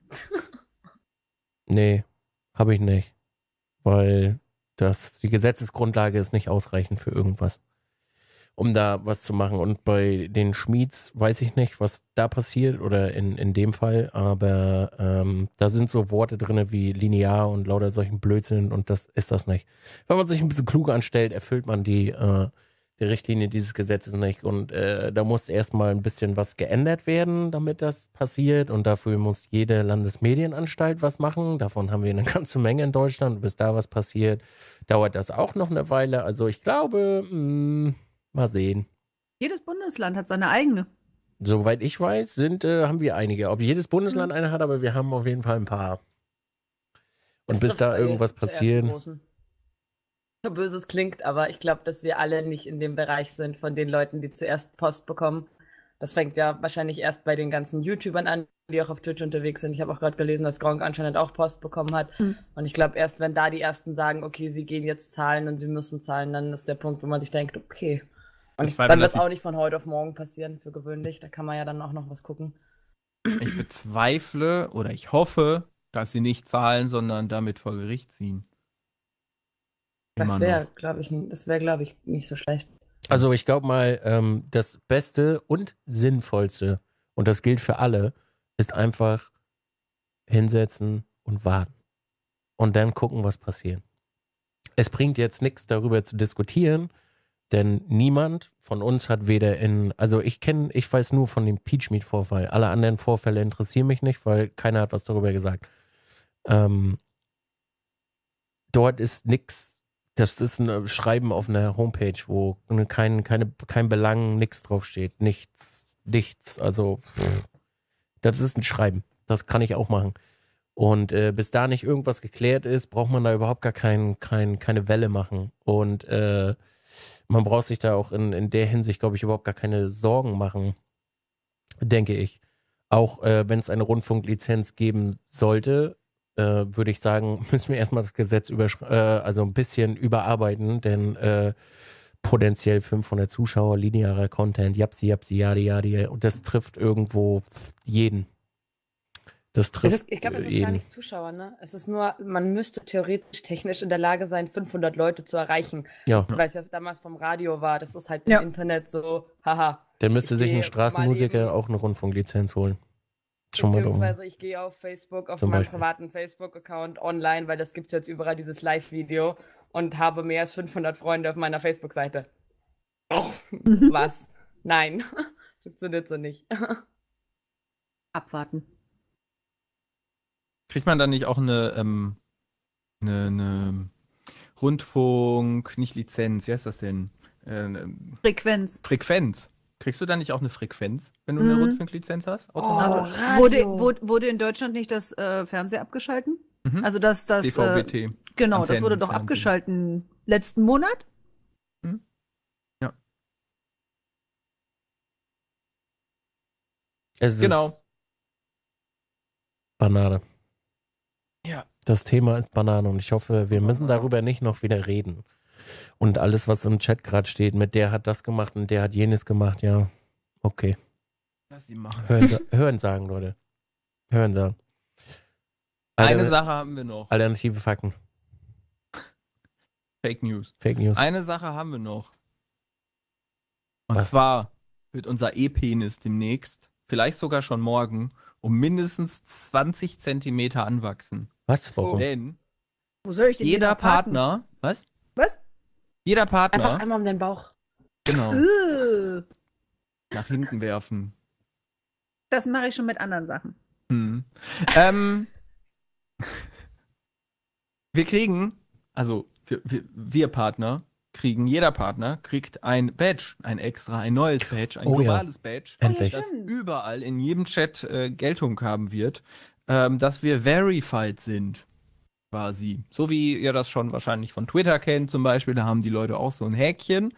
nee, habe ich nicht. Weil das, die Gesetzesgrundlage ist nicht ausreichend für irgendwas um da was zu machen. Und bei den Schmieds weiß ich nicht, was da passiert oder in, in dem Fall, aber ähm, da sind so Worte drin wie linear und lauter solchen Blödsinn und das ist das nicht. Wenn man sich ein bisschen klug anstellt, erfüllt man die, äh, die Richtlinie dieses Gesetzes nicht und äh, da muss erstmal ein bisschen was geändert werden, damit das passiert und dafür muss jede Landesmedienanstalt was machen. Davon haben wir eine ganze Menge in Deutschland. Bis da was passiert, dauert das auch noch eine Weile. Also ich glaube, mh, mm, Mal sehen. Jedes Bundesland hat seine eigene. Soweit ich weiß, sind, äh, haben wir einige. Ob jedes Bundesland mhm. eine hat, aber wir haben auf jeden Fall ein paar. Und ist bis da irgendwas passiert. So böse es klingt, aber ich glaube, dass wir alle nicht in dem Bereich sind von den Leuten, die zuerst Post bekommen. Das fängt ja wahrscheinlich erst bei den ganzen YouTubern an, die auch auf Twitch unterwegs sind. Ich habe auch gerade gelesen, dass Gronk anscheinend auch Post bekommen hat. Mhm. Und ich glaube, erst wenn da die ersten sagen, okay, sie gehen jetzt zahlen und sie müssen zahlen, dann ist der Punkt, wo man sich denkt, okay, und ich dann wird es auch nicht von heute auf morgen passieren, für gewöhnlich. Da kann man ja dann auch noch was gucken. Ich bezweifle oder ich hoffe, dass sie nicht zahlen, sondern damit vor Gericht ziehen. Immer das wäre, glaube ich, das wäre, ich, nicht so schlecht. Also ich glaube mal, ähm, das Beste und Sinnvollste, und das gilt für alle, ist einfach hinsetzen und warten. Und dann gucken, was passiert. Es bringt jetzt nichts, darüber zu diskutieren, denn niemand von uns hat weder in, also ich kenne, ich weiß nur von dem peachmeat Vorfall. Alle anderen Vorfälle interessieren mich nicht, weil keiner hat was darüber gesagt. Ähm, dort ist nichts, das ist ein Schreiben auf einer Homepage, wo kein, keine, kein Belang, nichts draufsteht, nichts, nichts. Also pff, das ist ein Schreiben. Das kann ich auch machen. Und äh, bis da nicht irgendwas geklärt ist, braucht man da überhaupt gar kein, kein, keine Welle machen. Und äh, man braucht sich da auch in, in der Hinsicht, glaube ich, überhaupt gar keine Sorgen machen, denke ich. Auch äh, wenn es eine Rundfunklizenz geben sollte, äh, würde ich sagen, müssen wir erstmal das Gesetz äh, also ein bisschen überarbeiten, denn äh, potenziell 500 Zuschauer, linearer Content, japsi, japsi, jadi, jadi, und das trifft irgendwo jeden. Das trifft. Ist, ich glaube, es ist jeden. gar nicht Zuschauer, ne? Es ist nur, man müsste theoretisch technisch in der Lage sein, 500 Leute zu erreichen. Ja. Weil es ja damals vom Radio war. Das ist halt ja. im Internet so, haha. Der müsste sich ein Straßenmusiker auch eine Rundfunklizenz holen. Schon Beziehungsweise ich gehe auf Facebook, auf Zum meinem Beispiel. privaten Facebook-Account online, weil das gibt es jetzt überall dieses Live-Video und habe mehr als 500 Freunde auf meiner Facebook-Seite. Och, was? Nein, funktioniert so nicht. Abwarten. Kriegt man dann nicht auch eine, ähm, eine, eine Rundfunk, nicht Lizenz, wie heißt das denn? Ähm, ähm Frequenz. Frequenz. Kriegst du dann nicht auch eine Frequenz, wenn du mhm. eine Rundfunklizenz hast? Oh, wurde, wurde, in Deutschland nicht das äh, Fernsehen abgeschalten? Mhm. Also das, äh, genau, das. DVBT. Äh, genau, Antennen das wurde doch Fernsehen. abgeschalten letzten Monat. Mhm. Ja. Es genau. Banane. Das Thema ist Banane und ich hoffe, wir müssen darüber nicht noch wieder reden. Und alles, was im Chat gerade steht, mit der hat das gemacht und der hat jenes gemacht, ja, okay. Lass sie machen. Hören, hören sagen, Leute. Hören sagen. Alter, Eine Sache haben wir noch. Alternative Fakten. Fake News. Fake News. Eine Sache haben wir noch. Und Was? zwar wird unser E-Penis demnächst, vielleicht sogar schon morgen, um mindestens 20 Zentimeter anwachsen. Was? Warum? Denn Wo soll ich denn jeder Partner. Was? Was? Jeder Partner. Einfach einmal um den Bauch. Genau. nach hinten werfen. Das mache ich schon mit anderen Sachen. Hm. ähm, wir kriegen, also wir, wir, wir, Partner kriegen, jeder Partner kriegt ein Badge, ein extra, ein neues Badge, ein oh globales ja. Badge, Endlich. das überall in jedem Chat äh, Geltung haben wird ähm, dass wir verified sind. Quasi. So wie ihr das schon wahrscheinlich von Twitter kennt, zum Beispiel, da haben die Leute auch so ein Häkchen.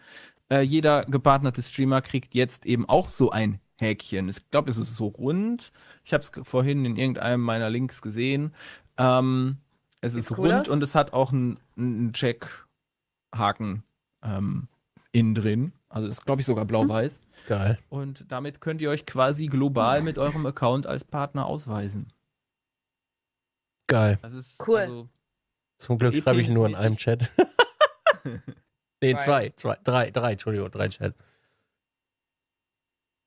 Äh, jeder gepartnerte Streamer kriegt jetzt eben auch so ein Häkchen. Ich glaube, es ist so rund. Ich habe es vorhin in irgendeinem meiner Links gesehen. Ähm, es Sieht's ist cool rund aus? und es hat auch einen Checkhaken ähm, innen drin. Also ist, glaube ich, sogar blau-weiß. Geil. Und damit könnt ihr euch quasi global mit eurem Account als Partner ausweisen. Geil. Ist, cool. Also, Zum Glück schreibe ich nur in einem Chat. nee, zwei, zwei, drei, drei, Entschuldigung, drei Chats.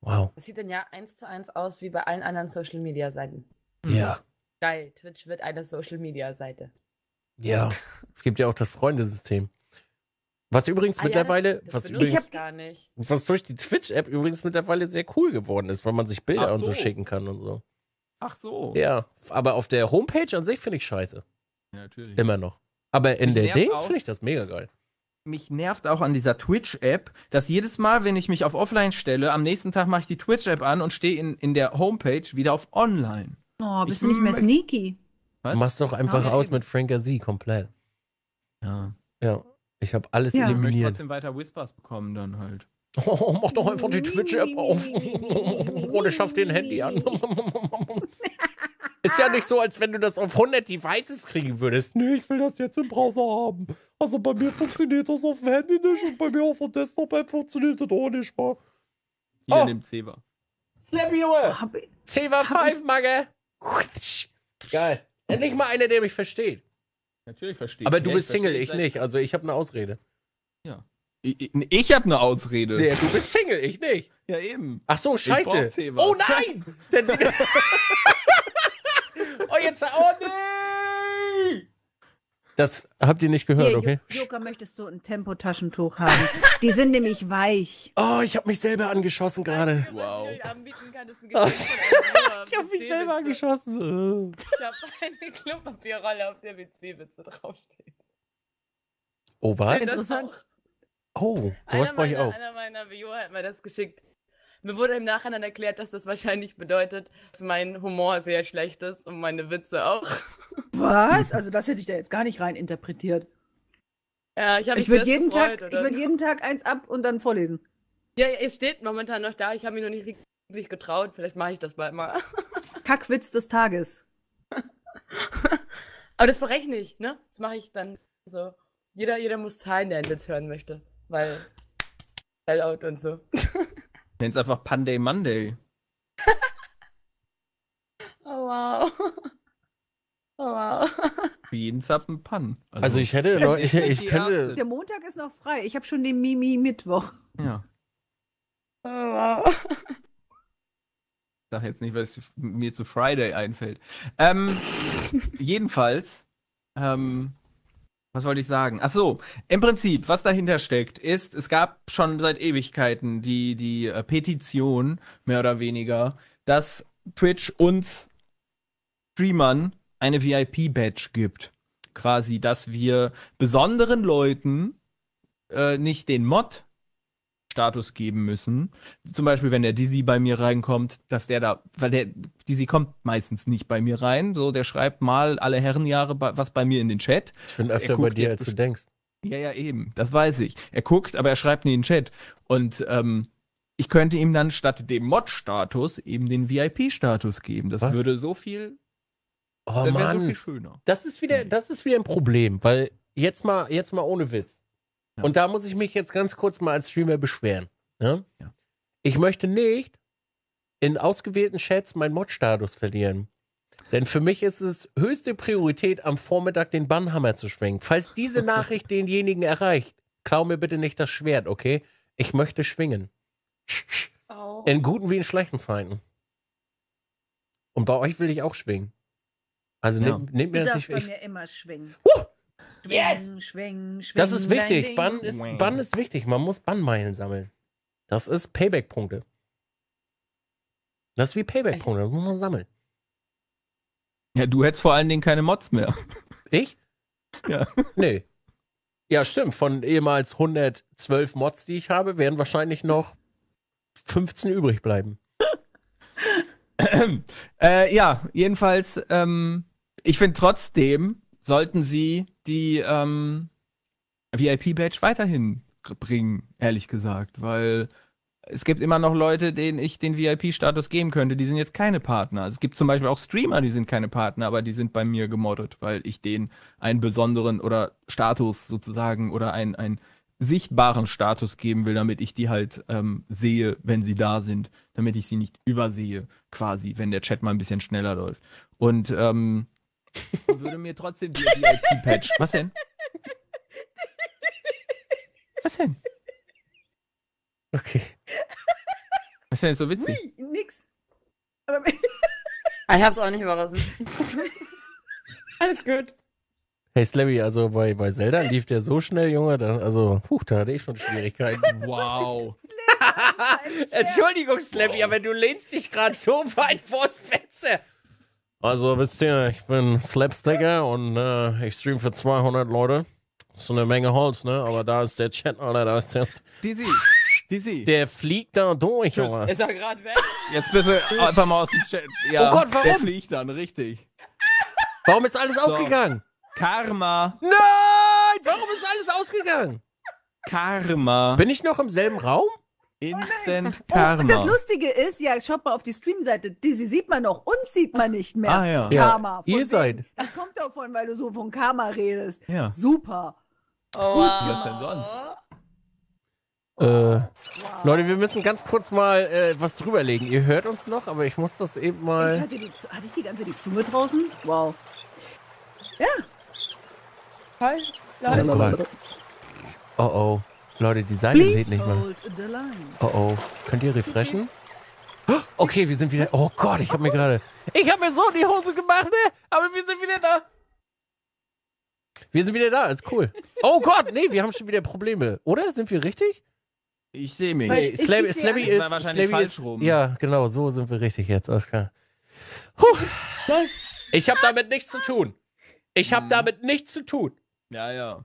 Wow. Das sieht dann ja eins zu eins aus wie bei allen anderen Social Media Seiten. Ja. Hm. Geil, Twitch wird eine Social Media Seite. Ja. Es gibt ja auch das Freundesystem. Was übrigens ah, mittlerweile, ja, das, das was übrigens, ich hab, gar nicht. was durch die Twitch-App übrigens mittlerweile sehr cool geworden ist, weil man sich Bilder so. und so schicken kann und so. Ach so. Ja, aber auf der Homepage an sich finde ich scheiße. Ja, natürlich. Immer noch. Aber in der Dings finde ich das mega geil. Mich nervt auch an dieser Twitch-App, dass jedes Mal, wenn ich mich auf Offline stelle, am nächsten Tag mache ich die Twitch-App an und stehe in, in der Homepage wieder auf Online. Oh, bist du nicht mehr sneaky? Was? Du machst doch einfach okay. aus mit Frank Z komplett. Ja. Ja, ich habe alles ja. eliminiert. Ich trotzdem weiter Whispers bekommen dann halt. Oh, mach doch einfach die Twitch-App auf. Oder schaff den Handy an. Ist ja nicht so, als wenn du das auf 100 Devices kriegen würdest. Nee, ich will das jetzt im Browser haben. Also bei mir funktioniert das auf dem Handy nicht und bei mir auf dem desktop funktioniert das auch nicht mal. Hier ah. oh. nimmt Seva. Slappy 5, Magge! Geil. Endlich mal einer, der mich versteht. Natürlich verstehe versteht. Aber du bist Single, ich nicht. Also ich habe eine Ausrede. Ich, ich habe eine Ausrede. Nee, du bist Single, ich nicht. Ja, eben. Ach so, scheiße. Oh nein! Dann sieht Oh, jetzt. Oh nee! Das habt ihr nicht gehört, nee, okay? Joker, möchtest du ein Tempotaschentuch haben? Die sind nämlich weich. Oh, ich habe mich selber angeschossen gerade. Wow. ich habe mich selber angeschossen. Ich habe eine Klopapierrolle, auf der WC-Witze draufsteht. Oh, was? Interessant. Oh, sowas brauche ich auch. Einer meiner Viewer hat mir das geschickt. Mir wurde im Nachhinein erklärt, dass das wahrscheinlich bedeutet, dass mein Humor sehr schlecht ist und meine Witze auch. Was? Also das hätte ich da jetzt gar nicht rein interpretiert. Ja, ich habe mich ich würde jeden, gefreut, Tag, ich würd jeden Tag eins ab und dann vorlesen. Ja, es steht momentan noch da. Ich habe mich noch nicht richtig getraut. Vielleicht mache ich das bald mal. Kackwitz des Tages. Aber das verrechne ich, ne? Das mache ich dann so. Jeder, jeder muss zahlen, der einen Witz hören möchte weil Sellout und so. Nenn's einfach Panday Monday. oh wow. Oh wow. Jeden Zappen Pan. Also, also, ich hätte noch, ich, ich könnte. Der Montag ist noch frei. Ich habe schon den Mimi Mittwoch. Ja. Oh wow. Ich sag jetzt nicht, was mir zu Friday einfällt. Ähm, jedenfalls ähm, was wollte ich sagen? Ach so, im Prinzip, was dahinter steckt, ist, es gab schon seit Ewigkeiten die, die äh, Petition, mehr oder weniger, dass Twitch uns Streamern eine VIP-Badge gibt. Quasi, dass wir besonderen Leuten äh, nicht den Mod Status geben müssen. Zum Beispiel, wenn der Dizzy bei mir reinkommt, dass der da, weil der Dizzy kommt meistens nicht bei mir rein. So, der schreibt mal alle Herrenjahre was bei mir in den Chat. Ich finde öfter guckt, bei dir, als du denkst. Ja, ja, eben. Das weiß ich. Er guckt, aber er schreibt nie in den Chat. Und ähm, ich könnte ihm dann statt dem Mod-Status eben den VIP-Status geben. Das was? würde so viel. Oh, das wäre so viel schöner. Das ist wieder, das ist wieder ein Problem, weil jetzt mal, jetzt mal ohne Witz und da muss ich mich jetzt ganz kurz mal als Streamer beschweren. Ne? Ja. Ich möchte nicht in ausgewählten Chats meinen Mod-Status verlieren. Denn für mich ist es höchste Priorität, am Vormittag den Bannhammer zu schwingen. Falls diese Nachricht denjenigen erreicht, klau mir bitte nicht das Schwert, okay? Ich möchte schwingen. In guten wie in schlechten Zeiten. Und bei euch will ich auch schwingen. Also ja. nehmt, nehmt mir du das nicht. Ich, mir immer schwingen. Uh, Yes! Schwingen, schwingen, das ist wichtig. Bann ist, Bann ist wichtig. Man muss Bannmeilen sammeln. Das ist Payback-Punkte. Das ist wie Payback-Punkte. Das muss man sammeln. Ja, du hättest vor allen Dingen keine Mods mehr. Ich? Ja. Nee. Ja, stimmt. Von ehemals 112 Mods, die ich habe, werden wahrscheinlich noch 15 übrig bleiben. äh, ja, jedenfalls, ähm, ich finde trotzdem, sollten sie die ähm, VIP-Badge weiterhin bringen, ehrlich gesagt, weil es gibt immer noch Leute, denen ich den VIP-Status geben könnte, die sind jetzt keine Partner. es gibt zum Beispiel auch Streamer, die sind keine Partner, aber die sind bei mir gemoddet, weil ich denen einen besonderen oder Status sozusagen oder einen, einen sichtbaren Status geben will, damit ich die halt ähm, sehe, wenn sie da sind, damit ich sie nicht übersehe, quasi, wenn der Chat mal ein bisschen schneller läuft. Und ähm, und würde mir trotzdem die VIP-Patch. Was denn? Was denn? Okay. Was ist denn so witzig? Nee, nix. Aber ah, ich hab's auch nicht überraschen. Alles gut. Hey Slabby, also bei, bei Zelda lief der so schnell, Junge, da, also, puh, da hatte ich schon Schwierigkeiten. Wow. Entschuldigung, Slabby, aber du lehnst dich gerade so weit vors Fenster. Also wisst ihr, ich bin Slapsticker und äh, ich stream für 200 Leute. Das ist eine Menge Holz, ne? Aber da ist der Chat, Alter, da ist der... Dizzy, Dizzy. Der fliegt da durch, Junge. Ist er gerade weg? Jetzt bist du einfach mal aus dem Chat. Ja, oh Gott, warum? Der fliegt dann, richtig. Warum ist alles so. ausgegangen? Karma. Nein! Warum ist alles ausgegangen? Karma. Bin ich noch im selben Raum? Oh Instant oh, Karma. Oh, das Lustige ist, ja, schaut mal auf die Streamseite. die sieht man noch. Uns sieht man nicht mehr. Ah, ja. Karma. Ja. Ihr wem? seid. Das kommt davon, weil du so von Karma redest. Ja. Super. Oh, Gut. Wow. Was denn sonst? Äh, wow. Leute, wir müssen ganz kurz mal äh, was drüberlegen. Ihr hört uns noch, aber ich muss das eben mal. Ich hatte, die, hatte ich die ganze die Zunge draußen? Wow. Ja. Hi. Leute. Oh, oh. Leute, die Seite Please geht nicht mal. Oh oh. Könnt ihr refreshen? Oh, okay, wir sind wieder. Oh Gott, ich habe mir gerade. Ich habe mir so in die Hose gemacht, ne? Aber wir sind wieder da. Wir sind wieder da, ist cool. Oh Gott, nee, wir haben schon wieder Probleme. Oder? Sind wir richtig? Ich sehe mich. Nee, Slab ich, Slabby ist. Wahrscheinlich Slabby ist rum. Ja, genau, so sind wir richtig jetzt, Oskar. klar. Huh. Ich habe damit nichts zu tun. Ich habe damit nichts zu tun. Ja, ja.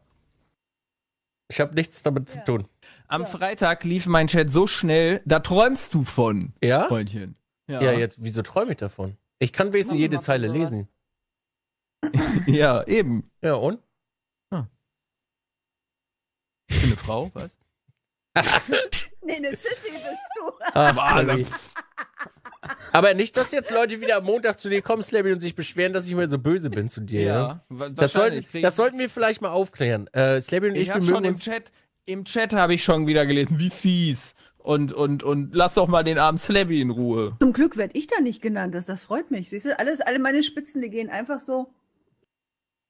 Ich habe nichts damit zu tun. Am Freitag lief mein Chat so schnell, da träumst du von. Ja? Freundchen. Ja, ja jetzt, wieso träume ich davon? Ich kann wenigstens jede Zeile lesen. ja, eben. Ja, und? Ah. Ich bin eine Frau, was? nee, eine Sissy bist du. Ach, sorry. Aber nicht, dass jetzt Leute wieder am Montag zu dir kommen, Slabby, und sich beschweren, dass ich immer so böse bin zu dir. Ja, ja? Das, soll, das sollten wir vielleicht mal aufklären. Äh, Slabby und ich, ich wir schon im Chat, im Chat habe ich schon wieder gelesen, wie fies. Und, und, und lass doch mal den armen Slabby in Ruhe. Zum Glück werde ich da nicht genannt, das, das freut mich. Siehst du, alles, alle meine Spitzen, die gehen einfach so,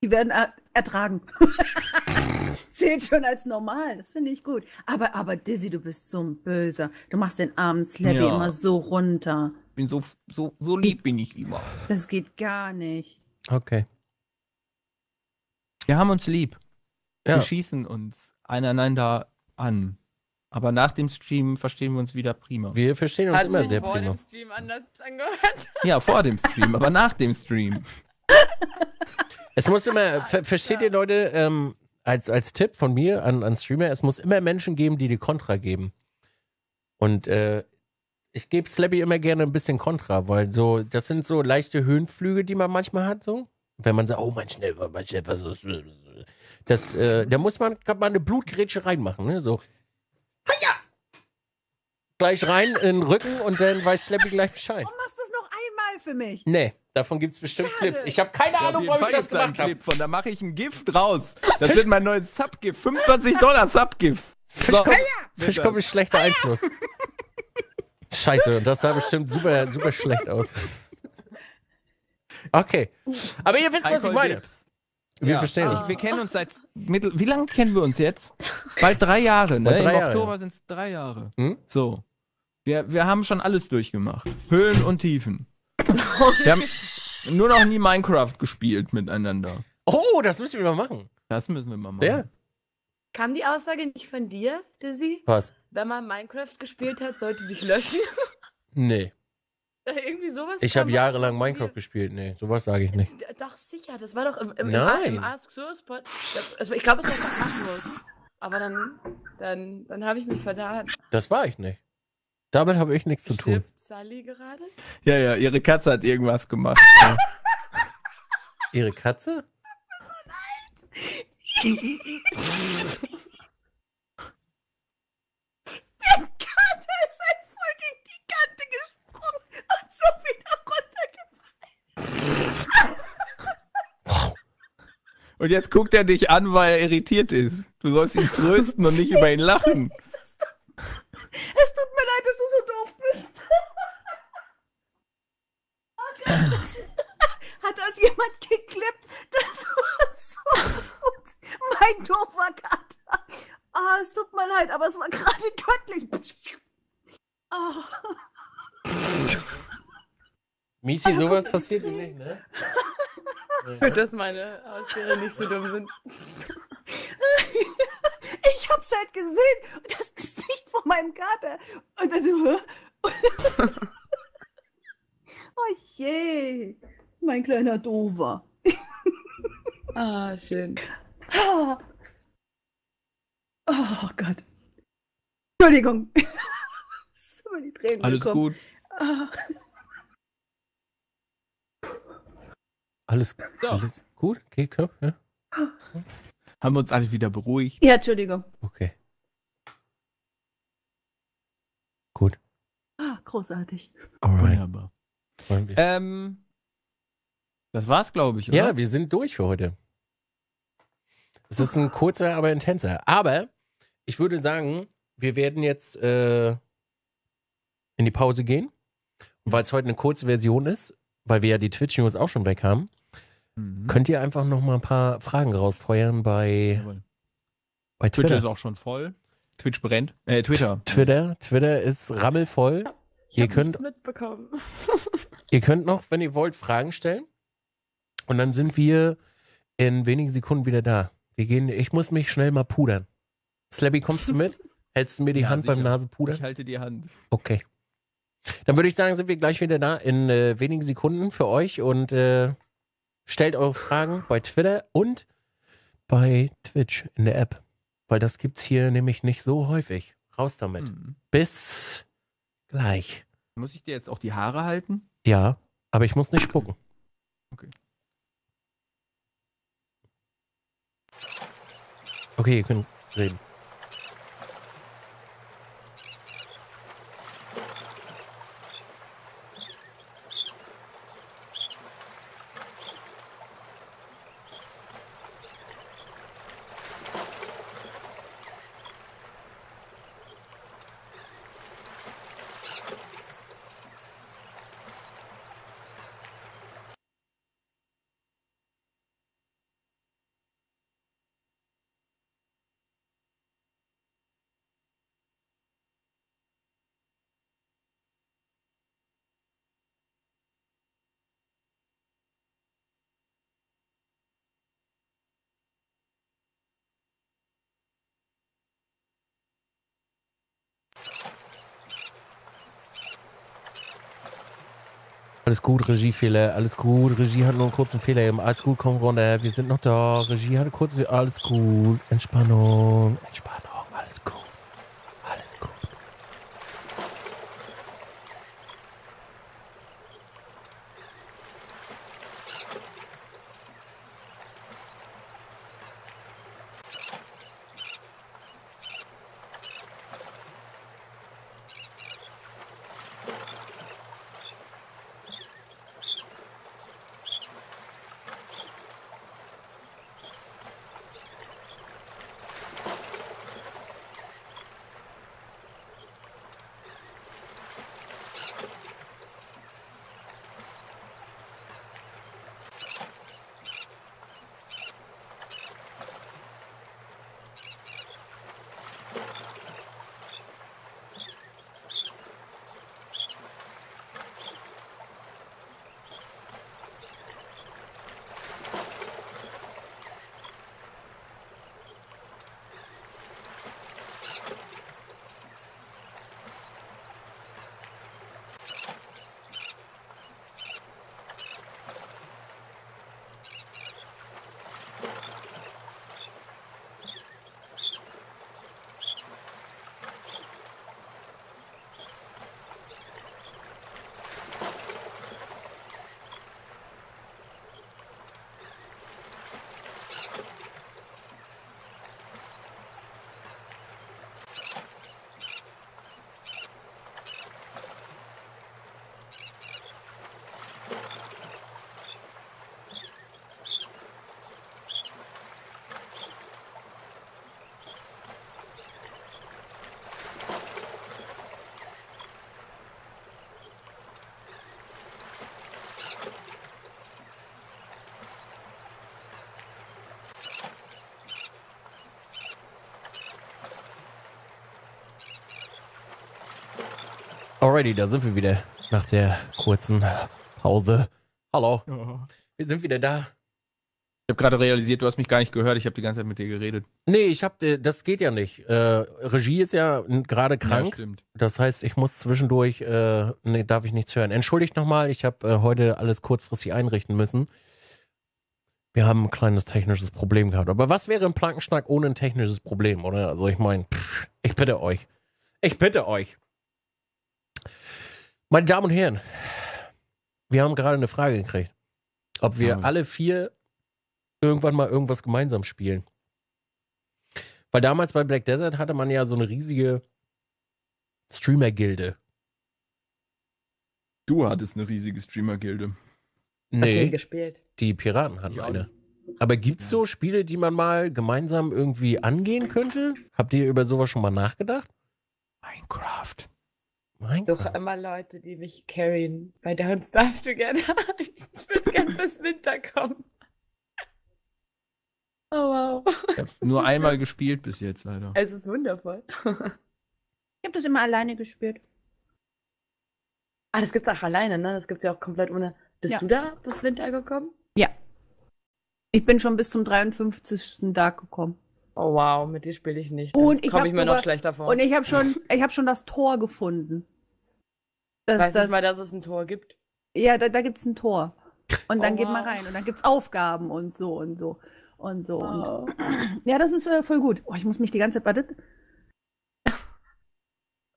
die werden er ertragen. das zählt schon als normal, das finde ich gut. Aber, aber Dizzy, du bist so ein Böser. Du machst den armen Slabby ja. immer so runter bin so, so, so lieb bin ich immer. Das geht gar nicht. Okay. Wir haben uns lieb. Ja. Wir schießen uns einander an. Aber nach dem Stream verstehen wir uns wieder prima. Wir verstehen uns Hat immer sehr vor prima. Dem Stream anders angehört. Ja, vor dem Stream, aber nach dem Stream. Es muss immer, ver versteht ihr Leute, ähm, als, als Tipp von mir an, an Streamer, es muss immer Menschen geben, die die Kontra geben. Und äh, ich gebe Slappy immer gerne ein bisschen Kontra, weil so, das sind so leichte Höhenflüge, die man manchmal hat, so. Wenn man sagt, oh mein schnell, mein schnell, was ist das? Äh, da muss man, kann man eine Blutgrätsche reinmachen, ne? So. Haja! Gleich rein in den Rücken und dann weiß Slappy gleich Bescheid. Und machst du es noch einmal für mich? Nee. Davon gibt es bestimmt Schade. Clips. Ich habe keine ja, Ahnung, warum ich das gemacht habe. da mache ich ein Gift raus. Das Fisch. wird mein neues Subgift. 25 Dollar Subgift. So, Fischkopf, Fischkopf ist schlechter Einfluss. Scheiße, das sah bestimmt super, super schlecht aus. Okay. Aber ihr wisst, was ich meine. Wir ja. verstehen uns. Also, wir kennen uns seit Mittel. Wie lange kennen wir uns jetzt? Bald drei Jahre, ne? Bald drei Im Jahre. Oktober sind es drei Jahre. Hm? So. Wir, wir haben schon alles durchgemacht. Höhen und Tiefen. Wir haben nur noch nie Minecraft gespielt miteinander. Oh, das müssen wir mal machen. Das müssen wir mal machen. Ja. Kam die Aussage nicht von dir, Dizzy? Was? Wenn man Minecraft gespielt hat, sollte sich löschen? nee. Äh, irgendwie sowas? Ich habe jahrelang Minecraft gespielt. Nee, sowas sage ich nicht. Doch, sicher. Das war doch im, im, Nein. im Ask source Also ich glaube, es war machtlos. Aber dann, dann, dann habe ich mich verdammt. Das war ich nicht. Damit habe ich nichts Stirbt zu tun. Sally gerade? Ja, ja, ihre Katze hat irgendwas gemacht. ihre Katze? Das tut mir so leid. Der Kater ist einfach gegen die Kante gesprungen und so wieder runtergefallen. Und jetzt guckt er dich an, weil er irritiert ist. Du sollst ihn trösten und nicht über ihn lachen. Es tut mir leid, dass du so doof bist. Oh Gott. Hat das jemand geklippt? Das war so ein doofer Kater. Ah, oh, es tut mir leid, aber es war gerade göttlich. Oh. Ah. Misi, also sowas passiert mir nicht, ne? Gut, dass meine Haustiere nicht so dumm sind. Ich hab's halt gesehen, und das Gesicht von meinem Kater. Und dann so, Oh je, mein kleiner Dover. ah, schön. Oh, Gott. Entschuldigung. so die Tränen Alles gekommen. gut. Oh. Alles, so. alles gut? Okay, klar, ja. Haben wir uns alle wieder beruhigt? Ja, Entschuldigung. Okay. Gut. Ah, großartig. Wunderbar. Ähm, das war's, glaube ich. Oder? Ja, wir sind durch für heute. Es ist ein kurzer, aber intenser. Aber ich würde sagen, wir werden jetzt äh, in die Pause gehen. Und weil es heute eine kurze Version ist, weil wir ja die Twitch-News auch schon weg haben, mhm. könnt ihr einfach noch mal ein paar Fragen rausfeuern bei, Jawohl. bei Twitter. Twitch ist auch schon voll. Twitch brennt. Äh, Twitter. Twitter. Twitter ist rammelvoll. Ich ihr könnt mitbekommen. ihr könnt noch, wenn ihr wollt, Fragen stellen. Und dann sind wir in wenigen Sekunden wieder da. Wir gehen, ich muss mich schnell mal pudern. Slabby, kommst du mit? Hältst du mir die ja, Hand sicher. beim Nasenpudern? Ich halte die Hand. Okay. Dann würde ich sagen, sind wir gleich wieder da in äh, wenigen Sekunden für euch und äh, stellt eure Fragen bei Twitter und bei Twitch in der App. Weil das gibt's hier nämlich nicht so häufig. Raus damit. Hm. Bis gleich. Muss ich dir jetzt auch die Haare halten? Ja, aber ich muss nicht spucken. Okay. Okay, you can. Alles gut, Regiefehler, alles gut. Regie hat nur einen kurzen Fehler. Alles gut, komm runter. Wir sind noch da. Regie hat kurz, alles gut. Entspannung, Entspannung. Alrighty, da sind wir wieder nach der kurzen Pause. Hallo. Oh. Wir sind wieder da. Ich habe gerade realisiert, du hast mich gar nicht gehört. Ich habe die ganze Zeit mit dir geredet. Nee, ich habe, das geht ja nicht. Äh, Regie ist ja gerade krank. Ja, stimmt. Das heißt, ich muss zwischendurch, äh, nee, darf ich nichts hören. Entschuldigt nochmal, ich habe äh, heute alles kurzfristig einrichten müssen. Wir haben ein kleines technisches Problem gehabt. Aber was wäre ein Plankenschnack ohne ein technisches Problem, oder? Also ich meine, ich bitte euch. Ich bitte euch. Meine Damen und Herren, wir haben gerade eine Frage gekriegt, ob wir alle vier irgendwann mal irgendwas gemeinsam spielen. Weil damals bei Black Desert hatte man ja so eine riesige Streamer-Gilde. Du hattest eine riesige Streamer-Gilde. Nee, gespielt? die Piraten hatten ja. eine. Aber gibt es so Spiele, die man mal gemeinsam irgendwie angehen könnte? Habt ihr über sowas schon mal nachgedacht? Minecraft. Mein Doch Gott. immer Leute, die mich carryen bei Don't Starve Together. ich würde gerne bis Winter kommen. Oh wow. Ich habe nur einmal toll. gespielt bis jetzt leider. Es ist wundervoll. ich habe das immer alleine gespielt. Ah, das gibt's auch alleine, ne? Das gibt's ja auch komplett ohne. Bist ja. du da bis Winter gekommen? Ja. Ich bin schon bis zum 53. Tag gekommen. Oh wow, mit dir spiele ich nicht. Und ich komme ich mir sogar, noch schlechter vor. Und ich habe schon, ich habe schon das Tor gefunden. Das, Weiß das, nicht mal, dass es ein Tor gibt. Ja, da, da gibt es ein Tor. Und dann oh, geht wow. man rein und dann gibt es Aufgaben und so und so und so. Oh. Und, ja, das ist äh, voll gut. Oh, ich muss mich die ganze Zeit.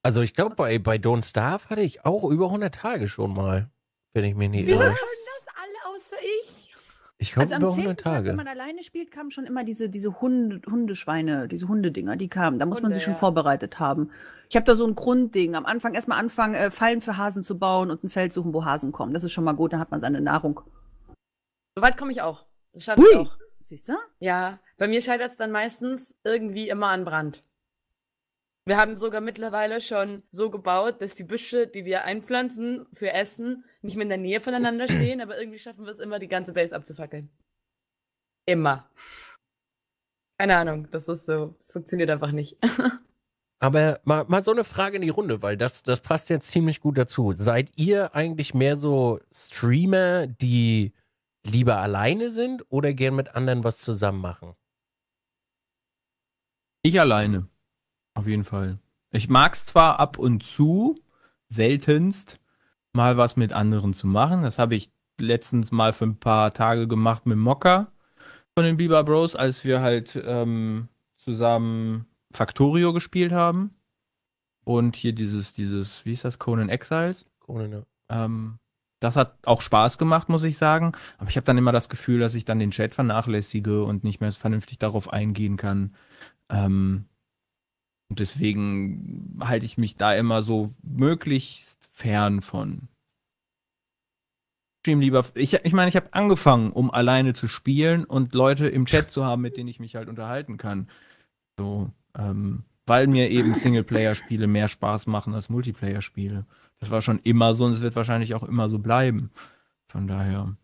Also ich glaube, bei, bei Don't Starve hatte ich auch über 100 Tage schon mal, wenn ich mir nicht irre. Ich glaube, also über 100 Tage. Tag, wenn man alleine spielt, kamen schon immer diese, diese Hunde, Hundeschweine, diese Hundedinger, die kamen. Da muss Hunde, man sich schon vorbereitet haben. Ich habe da so ein Grundding. Am Anfang erstmal anfangen, äh, Fallen für Hasen zu bauen und ein Feld suchen, wo Hasen kommen. Das ist schon mal gut, dann hat man seine Nahrung. Soweit komme ich auch. Das schaffe ich auch. Siehst du? Ja, bei mir scheitert es dann meistens irgendwie immer an Brand. Wir haben sogar mittlerweile schon so gebaut, dass die Büsche, die wir einpflanzen für Essen, nicht mehr in der Nähe voneinander stehen, aber irgendwie schaffen wir es immer, die ganze Base abzufackeln. Immer. Keine Ahnung, das ist so, es funktioniert einfach nicht. Aber mal, mal so eine Frage in die Runde, weil das, das passt jetzt ziemlich gut dazu. Seid ihr eigentlich mehr so Streamer, die lieber alleine sind oder gern mit anderen was zusammen machen? Ich alleine. Auf jeden Fall. Ich mag es zwar ab und zu, seltenst, mal was mit anderen zu machen. Das habe ich letztens mal für ein paar Tage gemacht mit Mocker von den Bieber Bros, als wir halt ähm, zusammen Factorio gespielt haben. Und hier dieses, dieses, wie ist das, Conan Exiles? Conan, ja. Ähm, das hat auch Spaß gemacht, muss ich sagen. Aber ich habe dann immer das Gefühl, dass ich dann den Chat vernachlässige und nicht mehr vernünftig darauf eingehen kann. Ähm, und deswegen halte ich mich da immer so möglichst fern von. Stream lieber. Ich meine, ich, mein, ich habe angefangen, um alleine zu spielen und Leute im Chat zu haben, mit denen ich mich halt unterhalten kann. So, ähm, weil mir eben Singleplayer-Spiele mehr Spaß machen als Multiplayer-Spiele. Das war schon immer so und es wird wahrscheinlich auch immer so bleiben. Von daher.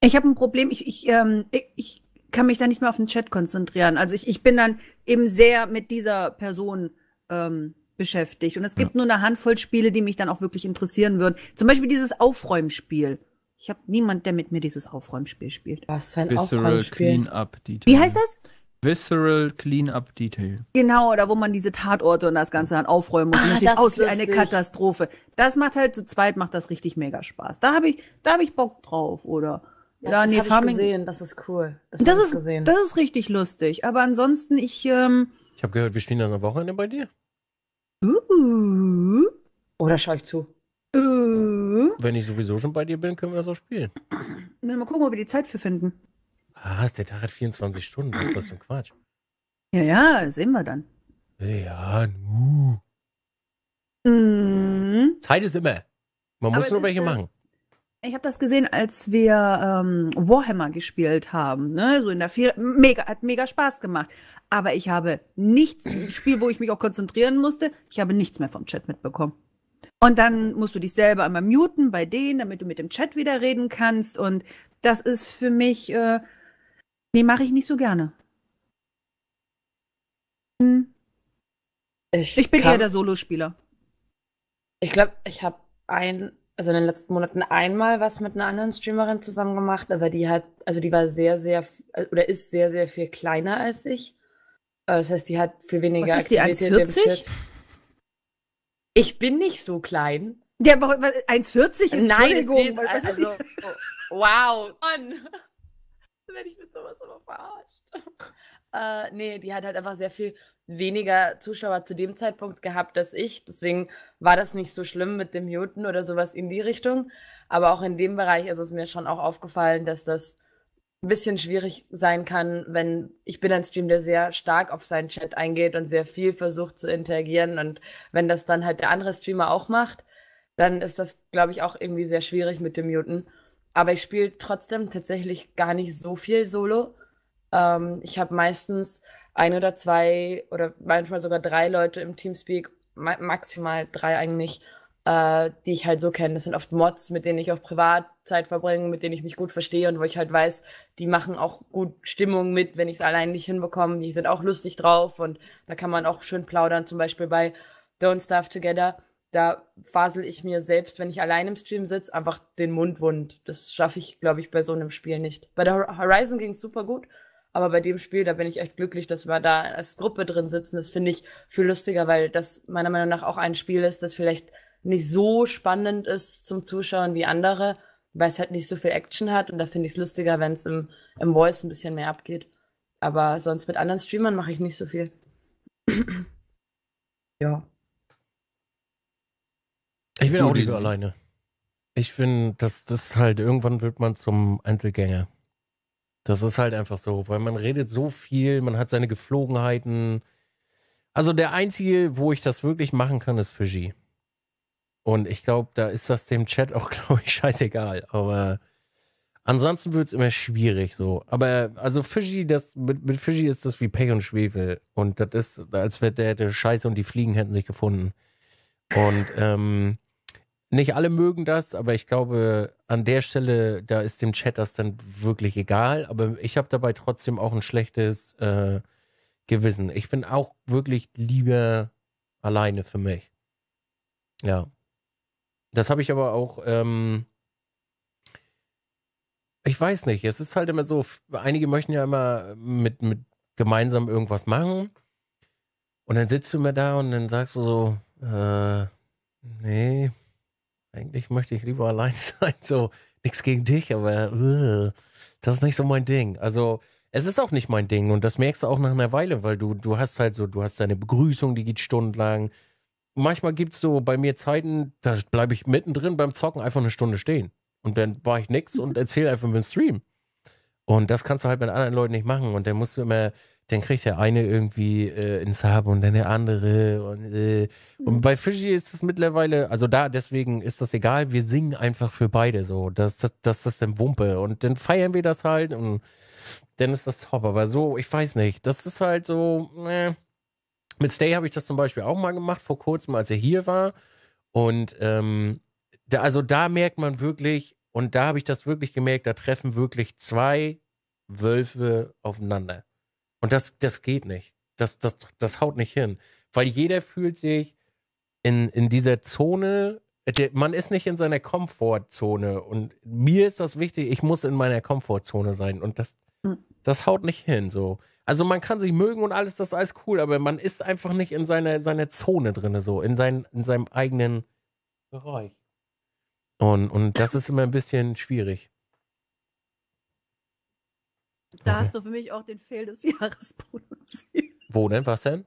Ich habe ein Problem. Ich, ich, ähm, ich, kann mich da nicht mehr auf den Chat konzentrieren. Also ich, ich bin dann eben sehr mit dieser Person ähm, beschäftigt. Und es gibt ja. nur eine Handvoll Spiele, die mich dann auch wirklich interessieren würden. Zum Beispiel dieses Aufräumspiel. Ich habe niemand, der mit mir dieses Aufräumspiel spielt. Was für ein Visceral Aufräumspiel? Cleanup Detail. Wie heißt das? Visceral Cleanup Detail. Genau, oder wo man diese Tatorte und das Ganze dann aufräumen muss. Ah, das sieht das aus wie eine Katastrophe. Das macht halt zu zweit, macht das richtig mega Spaß. Da habe ich, da habe ich Bock drauf. Oder das, ja, nee, das Farming. Ich gesehen, das ist cool. Das, das ist, gesehen. das ist richtig lustig. Aber ansonsten, ich. Ähm, ich habe gehört, wir spielen das am Wochenende bei dir. Uh. Oder schaue ich zu? Uh. Wenn ich sowieso schon bei dir bin, können wir das auch spielen. Mal gucken, ob wir die Zeit für finden. Ah, der Tag hat 24 Stunden. Was ist das für ein Quatsch? Ja, ja, sehen wir dann. Ja, nu. Mhm. Zeit ist immer. Man Aber muss nur welche machen. Ich habe das gesehen, als wir ähm, Warhammer gespielt haben, ne? So in der Vier Mega, hat mega Spaß gemacht. Aber ich habe nichts, ein Spiel, wo ich mich auch konzentrieren musste, ich habe nichts mehr vom Chat mitbekommen. Und dann musst du dich selber einmal muten bei denen, damit du mit dem Chat wieder reden kannst. Und das ist für mich, äh, nee, mache ich nicht so gerne. Hm. Ich, ich, bin eher der Solospieler. Ich glaube, ich habe ein also in den letzten Monaten einmal was mit einer anderen Streamerin zusammen gemacht, aber die hat, also die war sehr, sehr, oder ist sehr, sehr viel kleiner als ich. Äh, das heißt, die hat viel weniger was ist die, 1,40? Ich bin nicht so klein. Der 1,40 ist Nein, Entschuldigung. Nein, also, ist wow. Mann. Werde ich mit sowas aber verarscht. Äh, nee, die hat halt einfach sehr viel weniger Zuschauer zu dem Zeitpunkt gehabt als ich. Deswegen war das nicht so schlimm mit dem Muten oder sowas in die Richtung. Aber auch in dem Bereich ist es mir schon auch aufgefallen, dass das ein bisschen schwierig sein kann, wenn ich bin ein Stream, der sehr stark auf seinen Chat eingeht und sehr viel versucht zu interagieren. Und wenn das dann halt der andere Streamer auch macht, dann ist das, glaube ich, auch irgendwie sehr schwierig mit dem Muten. Aber ich spiele trotzdem tatsächlich gar nicht so viel Solo. Ähm, ich habe meistens ein oder zwei oder manchmal sogar drei Leute im Teamspeak, ma maximal drei eigentlich, äh, die ich halt so kenne. Das sind oft Mods, mit denen ich auch privat Zeit verbringe, mit denen ich mich gut verstehe und wo ich halt weiß, die machen auch gut Stimmung mit, wenn ich es allein nicht hinbekomme. Die sind auch lustig drauf und da kann man auch schön plaudern, zum Beispiel bei Don't Stuff Together. Da fasel ich mir selbst, wenn ich allein im Stream sitze, einfach den Mund wund. Das schaffe ich, glaube ich, bei so einem Spiel nicht. Bei der Horizon ging es super gut. Aber bei dem Spiel, da bin ich echt glücklich, dass wir da als Gruppe drin sitzen. Das finde ich viel lustiger, weil das meiner Meinung nach auch ein Spiel ist, das vielleicht nicht so spannend ist zum Zuschauen wie andere, weil es halt nicht so viel Action hat. Und da finde ich es lustiger, wenn es im, im Voice ein bisschen mehr abgeht. Aber sonst mit anderen Streamern mache ich nicht so viel. ja. Ich bin auch lieber alleine. Ich finde, das, das halt, irgendwann wird man zum Einzelgänger. Das ist halt einfach so, weil man redet so viel, man hat seine Geflogenheiten. Also der einzige, wo ich das wirklich machen kann, ist Fidschi. Und ich glaube, da ist das dem Chat auch, glaube ich, scheißegal. Aber ansonsten wird es immer schwierig so. Aber also Fischi, das, mit, mit Fidschi ist das wie Pech und Schwefel. Und das ist, als wäre der, der Scheiße und die Fliegen hätten sich gefunden. Und ähm, nicht alle mögen das, aber ich glaube, an der Stelle, da ist dem Chat das dann wirklich egal. Aber ich habe dabei trotzdem auch ein schlechtes äh, Gewissen. Ich bin auch wirklich lieber alleine für mich. Ja. Das habe ich aber auch, ähm, ich weiß nicht, es ist halt immer so, einige möchten ja immer mit, mit gemeinsam irgendwas machen. Und dann sitzt du immer da und dann sagst du so, äh, nee, eigentlich möchte ich lieber allein sein. So, nichts gegen dich, aber äh, das ist nicht so mein Ding. Also, es ist auch nicht mein Ding und das merkst du auch nach einer Weile, weil du, du hast halt so, du hast deine Begrüßung, die geht stundenlang. Manchmal gibt es so bei mir Zeiten, da bleibe ich mittendrin beim Zocken einfach eine Stunde stehen. Und dann war ich nix und erzähle einfach mit dem Stream. Und das kannst du halt mit anderen Leuten nicht machen. Und dann musst du immer, dann kriegt der eine irgendwie äh, ins Hab und dann der andere. Und, äh, und mhm. bei Fischi ist es mittlerweile, also da, deswegen ist das egal, wir singen einfach für beide so. Das, das, das ist dann Wumpe. Und dann feiern wir das halt und dann ist das top. Aber so, ich weiß nicht, das ist halt so, äh. Mit Stay habe ich das zum Beispiel auch mal gemacht, vor kurzem, als er hier war. Und ähm, da, also da merkt man wirklich, und da habe ich das wirklich gemerkt, da treffen wirklich zwei Wölfe aufeinander. Und das, das geht nicht. Das, das, das haut nicht hin. Weil jeder fühlt sich in, in dieser Zone, der, man ist nicht in seiner Komfortzone. Und mir ist das wichtig, ich muss in meiner Komfortzone sein. Und das, hm. das haut nicht hin. So. Also man kann sich mögen und alles, das ist alles cool, aber man ist einfach nicht in seiner, seiner Zone drin, so, in, sein, in seinem eigenen Bereich. Und, und das ist immer ein bisschen schwierig. Da okay. hast du für mich auch den Fehl des Jahres produziert. Wo denn? Was denn?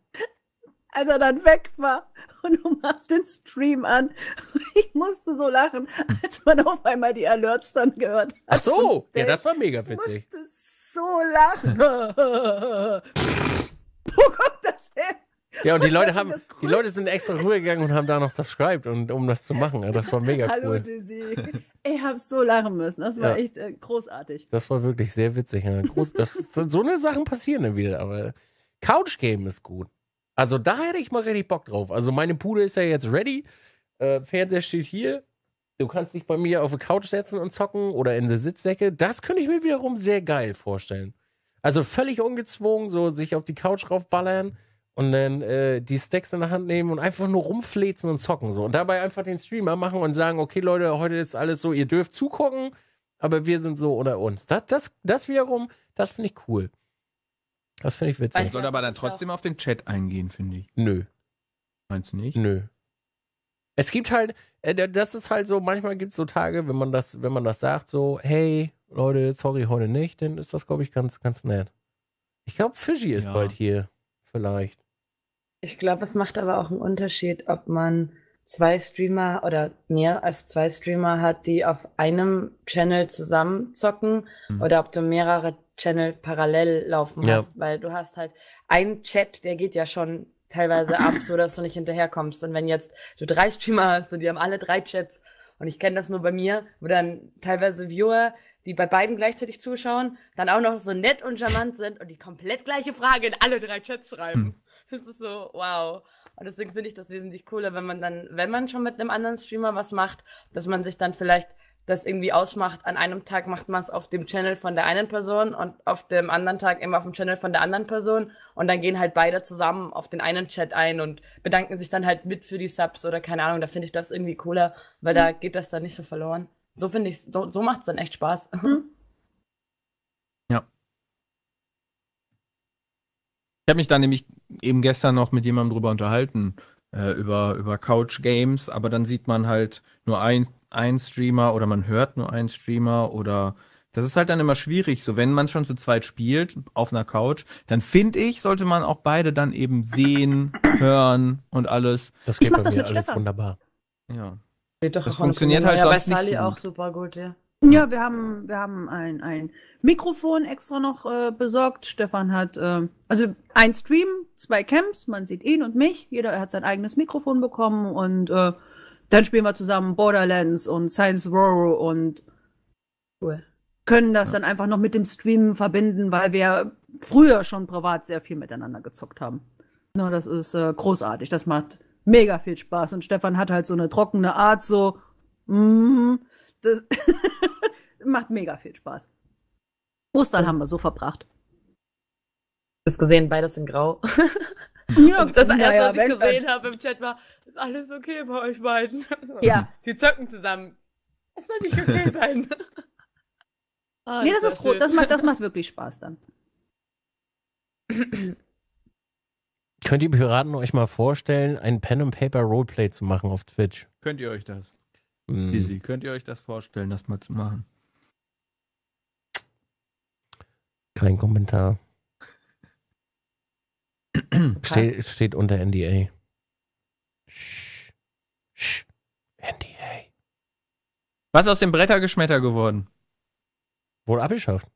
Als er dann weg war und du machst den Stream an. Ich musste so lachen, als man auf einmal die Alerts dann gehört hat. Ach so, ja, das war mega witzig. Ich musste so lachen. Wo kommt das her? Ja, und die Leute haben, die Leute sind extra rübergegangen und haben da noch subscribed, und, um das zu machen. Das war mega cool. Hallo Dizzy. Ich hab so lachen müssen. Das war ja. echt äh, großartig. Das war wirklich sehr witzig. Ne? Groß, das, so eine Sachen passieren dann wieder, aber Couch Game ist gut. Also da hätte ich mal richtig Bock drauf. Also meine Pude ist ja jetzt ready. Äh, Fernseher steht hier. Du kannst dich bei mir auf die Couch setzen und zocken oder in die Sitzsäcke. Das könnte ich mir wiederum sehr geil vorstellen. Also völlig ungezwungen, so sich auf die Couch raufballern und dann äh, die Stacks in der Hand nehmen und einfach nur rumflezen und zocken so. Und dabei einfach den Streamer machen und sagen, okay Leute, heute ist alles so, ihr dürft zugucken, aber wir sind so unter uns. Das, das, das wiederum, das finde ich cool. Das finde ich witzig. Ich sollte aber dann trotzdem auf den Chat eingehen, finde ich. Nö. Meinst du nicht? Nö. Es gibt halt, äh, das ist halt so, manchmal gibt es so Tage, wenn man das, wenn man das sagt, so, hey, Leute, sorry, heute nicht, dann ist das, glaube ich, ganz, ganz nett. Ich glaube, Fischi ist ja. bald hier. Vielleicht. Ich glaube, es macht aber auch einen Unterschied, ob man zwei Streamer oder mehr als zwei Streamer hat, die auf einem Channel zusammen zocken mhm. oder ob du mehrere Channel parallel laufen ja. hast, weil du hast halt einen Chat, der geht ja schon teilweise ab, so dass du nicht hinterherkommst. Und wenn jetzt du drei Streamer hast und die haben alle drei Chats und ich kenne das nur bei mir, wo dann teilweise Viewer die bei beiden gleichzeitig zuschauen, dann auch noch so nett und charmant sind und die komplett gleiche Frage in alle drei Chats schreiben. Hm. Das ist so, wow. Und deswegen finde ich das wesentlich cooler, wenn man dann, wenn man schon mit einem anderen Streamer was macht, dass man sich dann vielleicht das irgendwie ausmacht. An einem Tag macht man es auf dem Channel von der einen Person und auf dem anderen Tag immer auf dem Channel von der anderen Person. Und dann gehen halt beide zusammen auf den einen Chat ein und bedanken sich dann halt mit für die Subs oder keine Ahnung. Da finde ich das irgendwie cooler, weil mhm. da geht das dann nicht so verloren. So finde ich so, so macht es dann echt Spaß. Mhm. Ich habe mich da nämlich eben gestern noch mit jemandem drüber unterhalten, äh, über, über Couch Games, aber dann sieht man halt nur ein, ein Streamer oder man hört nur einen Streamer oder das ist halt dann immer schwierig. So, wenn man schon zu zweit spielt auf einer Couch, dann finde ich, sollte man auch beide dann eben sehen, hören und alles. Das geht bei mir alles Stefan. wunderbar. Ja. Geht doch das funktioniert halt ja, sonst bei Sally nicht so auch super gut, ja. Ja, wir haben, wir haben ein, ein Mikrofon extra noch äh, besorgt. Stefan hat, äh, also ein Stream, zwei Camps, man sieht ihn und mich. Jeder hat sein eigenes Mikrofon bekommen und äh, dann spielen wir zusammen Borderlands und Science Row und cool. können das ja. dann einfach noch mit dem Stream verbinden, weil wir früher schon privat sehr viel miteinander gezockt haben. Na, das ist äh, großartig, das macht mega viel Spaß und Stefan hat halt so eine trockene Art, so, mm, das macht mega viel Spaß. Ostern haben wir so verbracht. Du hast gesehen, beides in Grau. Ja, das erste, naja, was ich gesehen also- habe im Chat war, ist alles okay bei euch beiden. Ja. Sie zocken zusammen. Es soll nicht okay sein. ah, nee, das, ah, das ist groß. Das macht, das macht wirklich Spaß dann. Könnt ihr Piraten euch mal vorstellen, ein Pen and Paper Roleplay zu machen auf Twitch? Könnt ihr euch das? Mhm. Easy. Könnt ihr euch das vorstellen, das mal zu machen? Kein Kommentar. Ste steht unter NDA. Sch. Sch. NDA. Was ist aus dem Brettergeschmetter geworden? Wurde abgeschafft.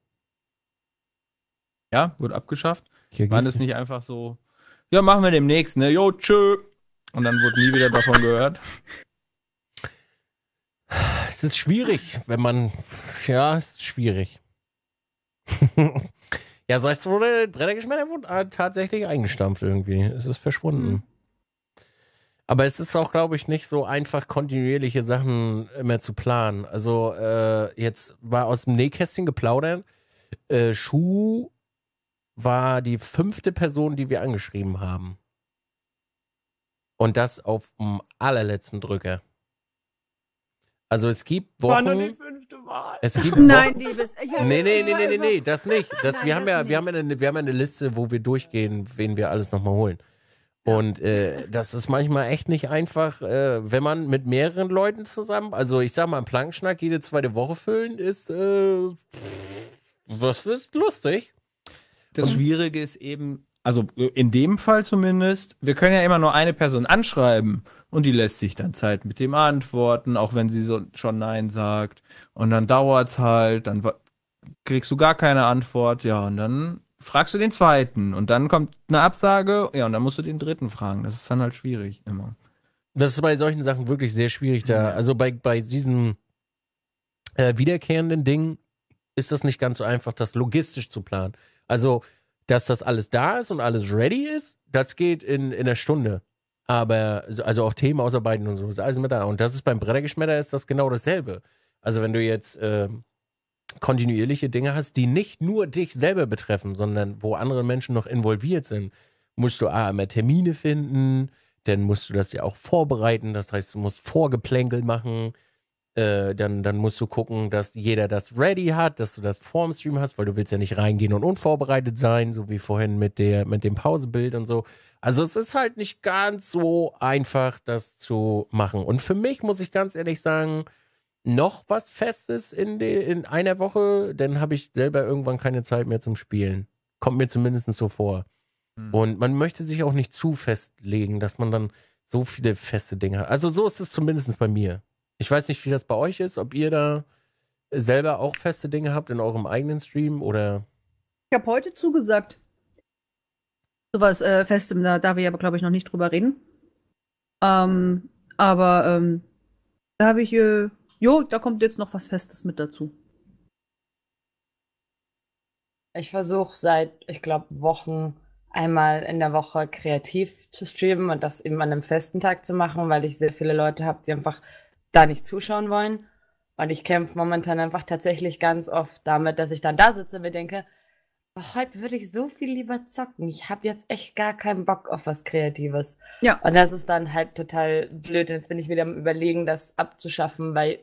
Ja, wurde abgeschafft. Hier Waren es nicht einfach so, ja, machen wir demnächst, ne? Jo, tschö. Und dann wurde nie wieder davon gehört es ist schwierig, wenn man, ja, es ist schwierig. ja, sonst wurde Brettergeschmack wurde tatsächlich eingestampft irgendwie. Es ist verschwunden. Mhm. Aber es ist auch, glaube ich, nicht so einfach, kontinuierliche Sachen immer zu planen. Also äh, jetzt war aus dem Nähkästchen geplaudert, äh, Schuh war die fünfte Person, die wir angeschrieben haben. Und das auf dem allerletzten Drücker. Also es gibt Wochen. War nur die fünfte Mal. Es gibt Nein, liebes. Ich nee, nee, nee, nee, nee, nee, das nicht. Das, Nein, wir, haben das ja, nicht. Wir, haben ja eine, wir haben eine Liste, wo wir durchgehen, wen wir alles nochmal holen. Und äh, das ist manchmal echt nicht einfach, äh, wenn man mit mehreren Leuten zusammen, also ich sag mal, einen Plankenschnack jede zweite Woche füllen, ist äh, das ist lustig. Das Schwierige ist eben, also äh, in dem Fall zumindest, wir können ja immer nur eine Person anschreiben und die lässt sich dann Zeit mit dem antworten, auch wenn sie so schon Nein sagt. Und dann dauert es halt, dann kriegst du gar keine Antwort, ja, und dann fragst du den zweiten und dann kommt eine Absage, ja, und dann musst du den dritten fragen. Das ist dann halt schwierig immer. Das ist bei solchen Sachen wirklich sehr schwierig da. Also bei, bei diesen äh, wiederkehrenden Dingen ist das nicht ganz so einfach, das logistisch zu planen. Also dass das alles da ist und alles ready ist, das geht in, in einer Stunde. Aber, also auch Themen ausarbeiten und so, ist alles mit da. Und das ist beim Brennergeschmetter ist das genau dasselbe. Also wenn du jetzt äh, kontinuierliche Dinge hast, die nicht nur dich selber betreffen, sondern wo andere Menschen noch involviert sind, musst du A, ah, immer Termine finden, dann musst du das ja auch vorbereiten. Das heißt, du musst Vorgeplänkel machen. Äh, dann, dann musst du gucken, dass jeder das ready hat, dass du das vorm Stream hast, weil du willst ja nicht reingehen und unvorbereitet sein, so wie vorhin mit, der, mit dem Pausebild und so. Also es ist halt nicht ganz so einfach, das zu machen. Und für mich muss ich ganz ehrlich sagen, noch was Festes in, de, in einer Woche, dann habe ich selber irgendwann keine Zeit mehr zum Spielen. Kommt mir zumindest so vor. Hm. Und man möchte sich auch nicht zu festlegen, dass man dann so viele feste Dinge hat. Also so ist es zumindest bei mir. Ich weiß nicht, wie das bei euch ist, ob ihr da selber auch feste Dinge habt in eurem eigenen Stream oder. Ich habe heute zugesagt. Sowas äh, Festem, da, darf ich aber, glaube ich, noch nicht drüber reden. Ähm, aber ähm, da habe ich, äh, jo, da kommt jetzt noch was Festes mit dazu. Ich versuche seit, ich glaube, Wochen einmal in der Woche kreativ zu streamen und das eben an einem festen Tag zu machen, weil ich sehr viele Leute habe, die einfach da nicht zuschauen wollen. Und ich kämpfe momentan einfach tatsächlich ganz oft damit, dass ich dann da sitze und mir denke, heute würde ich so viel lieber zocken. Ich habe jetzt echt gar keinen Bock auf was Kreatives. Ja. Und das ist dann halt total blöd. Und jetzt bin ich wieder am Überlegen, das abzuschaffen, weil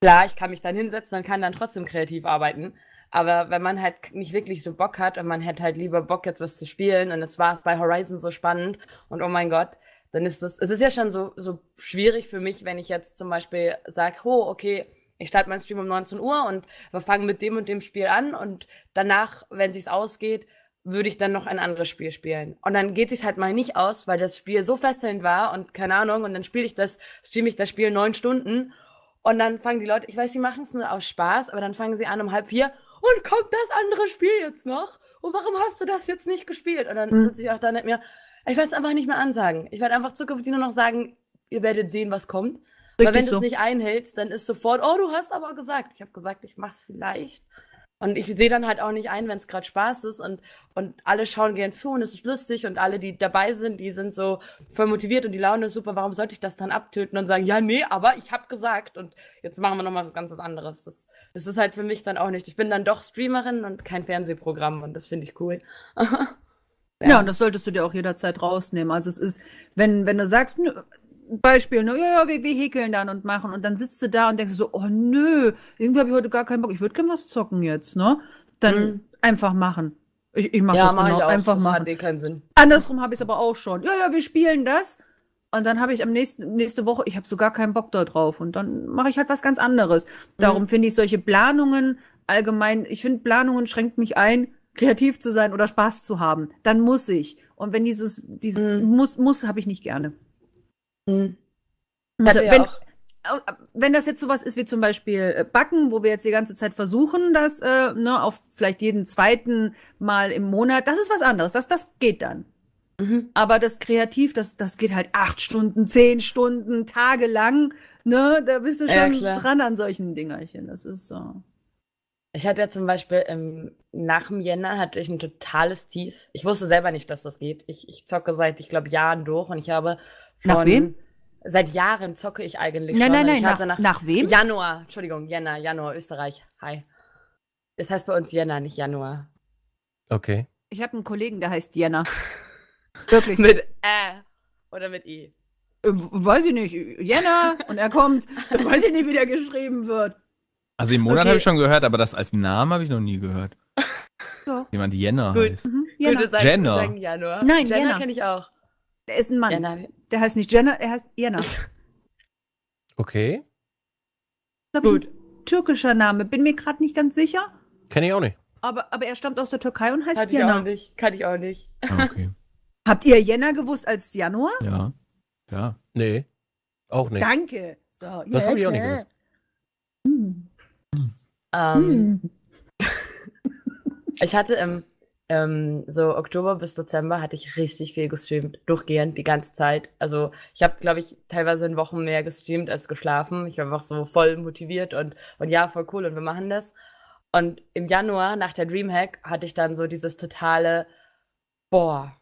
klar, ich kann mich dann hinsetzen und kann dann trotzdem kreativ arbeiten. Aber wenn man halt nicht wirklich so Bock hat und man hätte halt lieber Bock, jetzt was zu spielen und es war es bei Horizon so spannend und oh mein Gott, dann ist das, es ist ja schon so, so schwierig für mich, wenn ich jetzt zum Beispiel sage, oh, okay, ich starte meinen Stream um 19 Uhr und wir fangen mit dem und dem Spiel an und danach, wenn sich's ausgeht, würde ich dann noch ein anderes Spiel spielen. Und dann geht sich's halt mal nicht aus, weil das Spiel so fesselnd war und keine Ahnung, und dann spiele ich das, streame ich das Spiel neun Stunden und dann fangen die Leute, ich weiß, sie machen es nur aus Spaß, aber dann fangen sie an um halb vier und kommt das andere Spiel jetzt noch? Und warum hast du das jetzt nicht gespielt? Und dann mhm. sitze ich auch da nicht mehr ich werde es einfach nicht mehr ansagen. Ich werde einfach zukünftig nur noch sagen, ihr werdet sehen, was kommt. Richtig Aber wenn du es nicht einhältst, dann ist sofort, oh, du hast aber gesagt. Ich habe gesagt, ich mache es vielleicht. Und ich sehe dann halt auch nicht ein, wenn es gerade Spaß ist und, und alle schauen gern zu und es ist lustig und alle, die dabei sind, die sind so voll motiviert und die Laune ist super. Warum sollte ich das dann abtöten und sagen, ja, nee, aber ich habe gesagt und jetzt machen wir nochmal was ganz anderes. Das, das ist halt für mich dann auch nicht. Ich bin dann doch Streamerin und kein Fernsehprogramm und das finde ich cool. Ja. ja, und das solltest du dir auch jederzeit rausnehmen. Also es ist, wenn, wenn du sagst, nö, Beispiel, ne, ja, ja, wir, wir häkeln dann und machen und dann sitzt du da und denkst so, oh nö, irgendwie habe ich heute gar keinen Bock, ich würde gerne was zocken jetzt, ne? Dann mhm. einfach machen. Ich, ich mache ja, das mach genau, einfach das machen. Hat eh keinen Sinn. Andersrum habe ich es aber auch schon. Ja, ja, wir spielen das. Und dann habe ich am nächsten, nächste Woche, ich habe so gar keinen Bock da drauf. Und dann mache ich halt was ganz anderes. Darum mhm. finde ich solche Planungen allgemein, ich finde, Planungen schränkt mich ein, kreativ zu sein oder Spaß zu haben. Dann muss ich. Und wenn dieses, diesen mhm. muss, muss habe ich nicht gerne. Mhm. Also, wenn, äh, wenn das jetzt sowas ist wie zum Beispiel äh, Backen, wo wir jetzt die ganze Zeit versuchen, das äh, ne, auf vielleicht jeden zweiten Mal im Monat, das ist was anderes. Das, das geht dann. Mhm. Aber das Kreativ, das, das geht halt acht Stunden, zehn Stunden, tagelang. Ne? Da bist du schon ja, dran an solchen Dingerchen. Das ist so. Ich hatte ja zum Beispiel im, ähm, nach dem Jänner hatte ich ein totales Tief. Ich wusste selber nicht, dass das geht. Ich, ich zocke seit, ich glaube, Jahren durch und ich habe von, Nach wem? Seit Jahren zocke ich eigentlich nein, schon. Nein, nein, nein, nach, nach wem? Januar, Entschuldigung, Jänner, Januar, Österreich. Hi. Das heißt bei uns Jänner, nicht Januar. Okay. Ich habe einen Kollegen, der heißt Jänner. Wirklich. mit Ä äh, oder mit I? E. Äh, weiß ich nicht. Jänner und er kommt. Weiß ich nicht, wie der geschrieben wird. Also im Monat okay. habe ich schon gehört, aber das als Name habe ich noch nie gehört. So. Jemand Jenner Gut. heißt. Mhm. Jenner. Jenner. Sagen Nein, Jenner, Jenner kenne ich auch. Der ist ein Mann. Jenner. Der heißt nicht Jenner, er heißt Jenner. okay. Glaub, Gut. türkischer Name. Bin mir gerade nicht ganz sicher. Kenne ich auch nicht. Aber, aber er stammt aus der Türkei und heißt Hatte Jenner. Ich auch nicht. Kann ich auch nicht. Ah, okay. Habt ihr Jenner gewusst als Januar? Ja. Ja. Nee. Auch nicht. Danke. So, das ja, habe ich auch nicht gewusst. Hm. Ähm, hm. ich hatte im ähm, so Oktober bis Dezember hatte ich richtig viel gestreamt, durchgehend die ganze Zeit. Also ich habe, glaube ich, teilweise in Wochen mehr gestreamt als geschlafen. Ich war einfach so voll motiviert und, und ja, voll cool und wir machen das. Und im Januar nach der Dreamhack hatte ich dann so dieses totale, boah,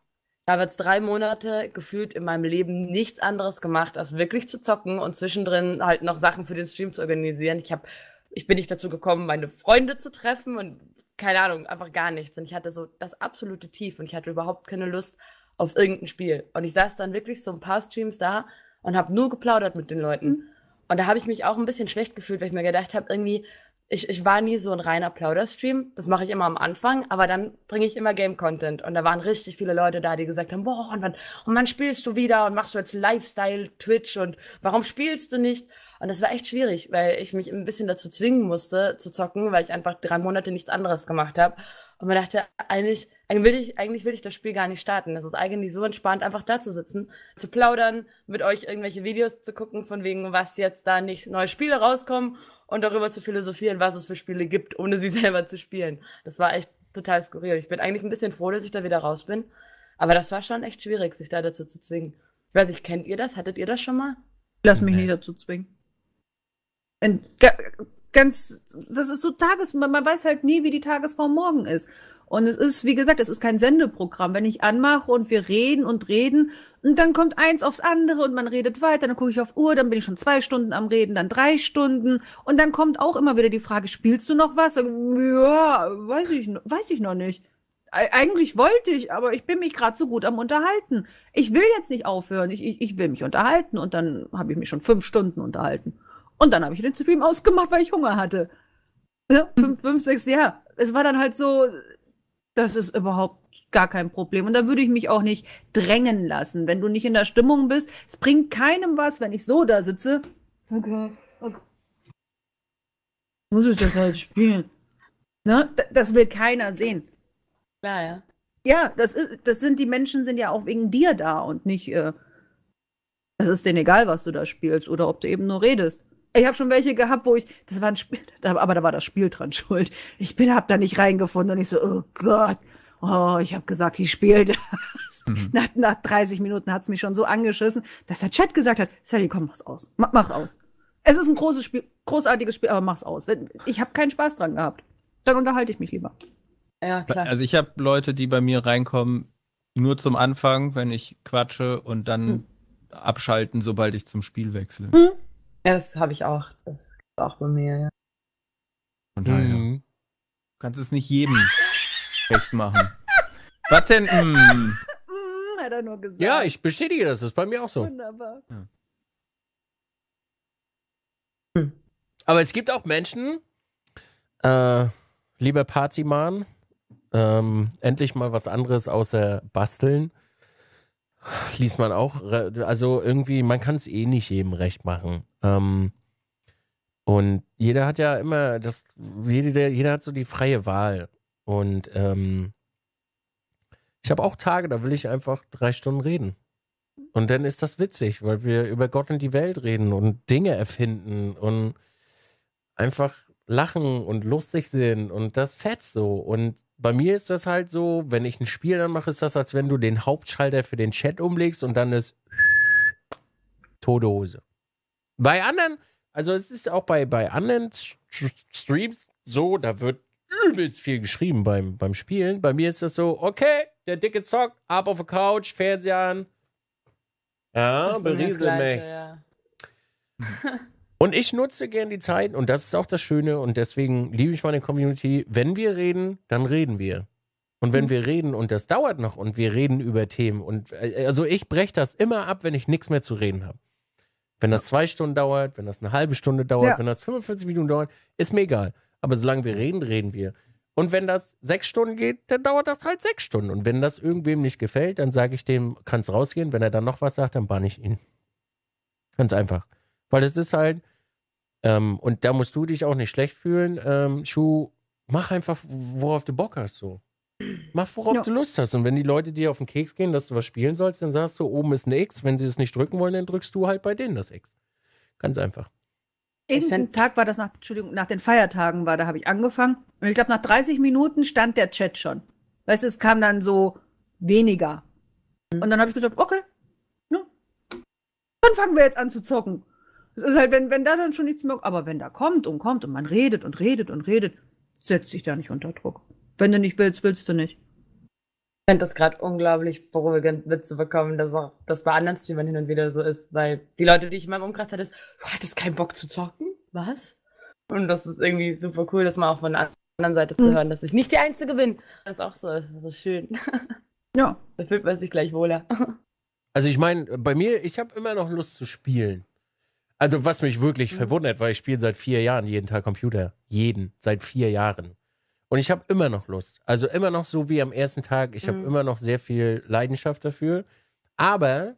da wird es drei Monate gefühlt in meinem Leben nichts anderes gemacht, als wirklich zu zocken und zwischendrin halt noch Sachen für den Stream zu organisieren. Ich habe ich bin nicht dazu gekommen, meine Freunde zu treffen und keine Ahnung, einfach gar nichts. Und ich hatte so das absolute Tief und ich hatte überhaupt keine Lust auf irgendein Spiel. Und ich saß dann wirklich so ein paar Streams da und habe nur geplaudert mit den Leuten. Mhm. Und da habe ich mich auch ein bisschen schlecht gefühlt, weil ich mir gedacht habe, irgendwie, ich, ich war nie so ein reiner Plauderstream. Das mache ich immer am Anfang, aber dann bringe ich immer Game-Content. Und da waren richtig viele Leute da, die gesagt haben, boah, und wann, und wann spielst du wieder und machst du jetzt Lifestyle-Twitch und warum spielst du nicht? Und das war echt schwierig, weil ich mich ein bisschen dazu zwingen musste, zu zocken, weil ich einfach drei Monate nichts anderes gemacht habe. Und man dachte, eigentlich, eigentlich, will ich, eigentlich will ich das Spiel gar nicht starten. Das ist eigentlich so entspannt, einfach da zu sitzen, zu plaudern, mit euch irgendwelche Videos zu gucken, von wegen, was jetzt da nicht neue Spiele rauskommen und darüber zu philosophieren, was es für Spiele gibt, ohne sie selber zu spielen. Das war echt total skurril. Ich bin eigentlich ein bisschen froh, dass ich da wieder raus bin. Aber das war schon echt schwierig, sich da dazu zu zwingen. Ich weiß nicht, kennt ihr das? Hattet ihr das schon mal? Lass mich nee. nicht dazu zwingen. Ein, ganz, das ist so Tages, man, man weiß halt nie, wie die Tagesform morgen ist. Und es ist, wie gesagt, es ist kein Sendeprogramm. Wenn ich anmache und wir reden und reden und dann kommt eins aufs andere und man redet weiter, dann gucke ich auf Uhr, dann bin ich schon zwei Stunden am Reden, dann drei Stunden und dann kommt auch immer wieder die Frage, spielst du noch was? Ja, weiß ich, weiß ich noch nicht. Eigentlich wollte ich, aber ich bin mich gerade so gut am Unterhalten. Ich will jetzt nicht aufhören, ich, ich, ich will mich unterhalten und dann habe ich mich schon fünf Stunden unterhalten. Und dann habe ich den Stream ausgemacht, weil ich Hunger hatte. Ja, fünf, hm. fünf, sechs, ja. Es war dann halt so, das ist überhaupt gar kein Problem. Und da würde ich mich auch nicht drängen lassen, wenn du nicht in der Stimmung bist. Es bringt keinem was, wenn ich so da sitze. Okay, okay. Muss ich das halt spielen? Ne? Das will keiner sehen. Klar, ja. Ja, das, ist, das sind die Menschen sind ja auch wegen dir da und nicht, äh, das ist denen egal, was du da spielst oder ob du eben nur redest. Ich habe schon welche gehabt, wo ich, das war ein Spiel, aber da war das Spiel dran schuld. Ich bin, hab da nicht reingefunden und ich so, oh Gott, oh, ich habe gesagt, ich spiele das. Mhm. Nach, nach 30 Minuten hat's mich schon so angeschissen, dass der Chat gesagt hat, Sally, komm, mach's aus, mach, mach's aus. Es ist ein großes Spiel, großartiges Spiel, aber mach's aus. Ich habe keinen Spaß dran gehabt. Dann unterhalte ich mich lieber. Ja, klar. Also ich habe Leute, die bei mir reinkommen, nur zum Anfang, wenn ich quatsche und dann hm. abschalten, sobald ich zum Spiel wechsle. Hm. Ja, das habe ich auch. Das ist auch bei mir, ja. Von daher. Mhm. Du kannst es nicht jedem recht machen. Was denn? Hm? Hat er nur gesagt. Ja, ich bestätige das. Das ist bei mir auch so. Wunderbar. Hm. Aber es gibt auch Menschen, äh, lieber Partyman, ähm, endlich mal was anderes außer basteln. Liest man auch. Also irgendwie, man kann es eh nicht jedem recht machen. Ähm, und jeder hat ja immer das, jeder, jeder hat so die freie Wahl. Und ähm, ich habe auch Tage, da will ich einfach drei Stunden reden. Und dann ist das witzig, weil wir über Gott und die Welt reden und Dinge erfinden und einfach lachen und lustig sind und das fetzt so. Und bei mir ist das halt so, wenn ich ein Spiel dann mache, ist das, als wenn du den Hauptschalter für den Chat umlegst und dann ist tote Hose. Bei anderen, also es ist auch bei, bei anderen Streams so, da wird übelst viel geschrieben beim, beim Spielen. Bei mir ist das so, okay, der Dicke Zock, ab auf der Couch, Fernseher an. Ja, berieselt mich. Ja. Und ich nutze gern die Zeit und das ist auch das Schöne und deswegen liebe ich meine Community. Wenn wir reden, dann reden wir. Und wenn mhm. wir reden und das dauert noch und wir reden über Themen und äh, also ich breche das immer ab, wenn ich nichts mehr zu reden habe. Wenn das zwei Stunden dauert, wenn das eine halbe Stunde dauert, ja. wenn das 45 Minuten dauert, ist mir egal. Aber solange wir reden, reden wir. Und wenn das sechs Stunden geht, dann dauert das halt sechs Stunden. Und wenn das irgendwem nicht gefällt, dann sage ich dem, kann's rausgehen. Wenn er dann noch was sagt, dann bann ich ihn. Ganz einfach. Weil es ist halt, ähm, und da musst du dich auch nicht schlecht fühlen, ähm, Schuh, mach einfach, worauf du Bock hast, so. Mach, worauf ja. du Lust hast. Und wenn die Leute dir auf den Keks gehen, dass du was spielen sollst, dann sagst du, oben ist ein X. Wenn sie es nicht drücken wollen, dann drückst du halt bei denen das X. Ganz einfach. Irgendein Tag war das nach, Entschuldigung, nach den Feiertagen war, da habe ich angefangen. Und ich glaube, nach 30 Minuten stand der Chat schon. Weißt du, es kam dann so weniger. Mhm. Und dann habe ich gesagt, okay, ne? dann fangen wir jetzt an zu zocken. Es ist halt, wenn, wenn da dann schon nichts mehr, aber wenn da kommt und kommt und man redet und redet und redet, setzt sich da nicht unter Druck. Wenn du nicht willst, willst du nicht. Ich finde das gerade unglaublich beruhigend mitzubekommen, dass auch das bei anderen Streamern hin und wieder so ist, weil die Leute, die ich in meinem Umkreis hatte, ist, du hattest keinen Bock zu zocken? Was? Und das ist irgendwie super cool, das mal auch von der anderen Seite zu mhm. hören, dass ich nicht die Einzige bin. Das ist auch so, das ist schön. Ja. Da fühlt man sich gleich wohler. Also ich meine, bei mir, ich habe immer noch Lust zu spielen. Also, was mich wirklich mhm. verwundert, weil ich spiele seit vier Jahren jeden Tag Computer. Jeden. Seit vier Jahren. Und ich habe immer noch Lust. Also immer noch so wie am ersten Tag. Ich habe mhm. immer noch sehr viel Leidenschaft dafür. Aber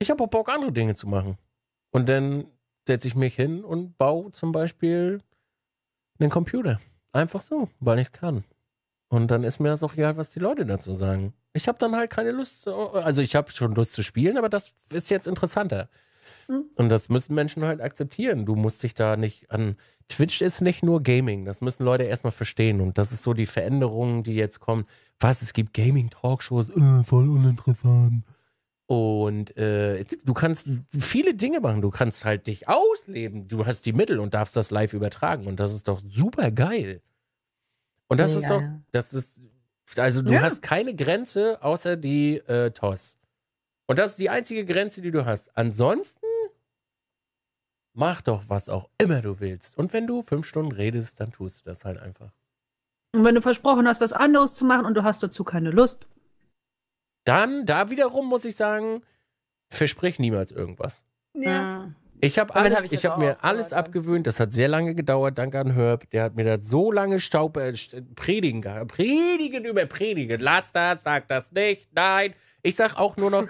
ich habe auch Bock, andere Dinge zu machen. Und dann setze ich mich hin und baue zum Beispiel einen Computer. Einfach so, weil ich es kann. Und dann ist mir das auch egal, was die Leute dazu sagen. Ich habe dann halt keine Lust. Also ich habe schon Lust zu spielen, aber das ist jetzt interessanter. Hm. Und das müssen Menschen halt akzeptieren. Du musst dich da nicht an. Twitch ist nicht nur Gaming. Das müssen Leute erstmal verstehen. Und das ist so die Veränderung, die jetzt kommt. Was? Es gibt Gaming-Talkshows. Äh, voll uninteressant. Und äh, du kannst viele Dinge machen. Du kannst halt dich ausleben. Du hast die Mittel und darfst das live übertragen. Und das ist doch super geil. Und das Mega. ist doch, das ist, also du ja. hast keine Grenze außer die äh, TOS. Und das ist die einzige Grenze, die du hast. Ansonsten mach doch, was auch immer du willst. Und wenn du fünf Stunden redest, dann tust du das halt einfach. Und wenn du versprochen hast, was anderes zu machen und du hast dazu keine Lust. Dann, da wiederum muss ich sagen, versprich niemals irgendwas. Ja. Hm. Ich habe hab ich, ich habe mir alles abgewöhnt. Das hat sehr lange gedauert. Danke an Herb. Der hat mir das so lange Staub äh, predigen, predigen über predigen. Lass das, sag das nicht. Nein, ich sag auch nur noch,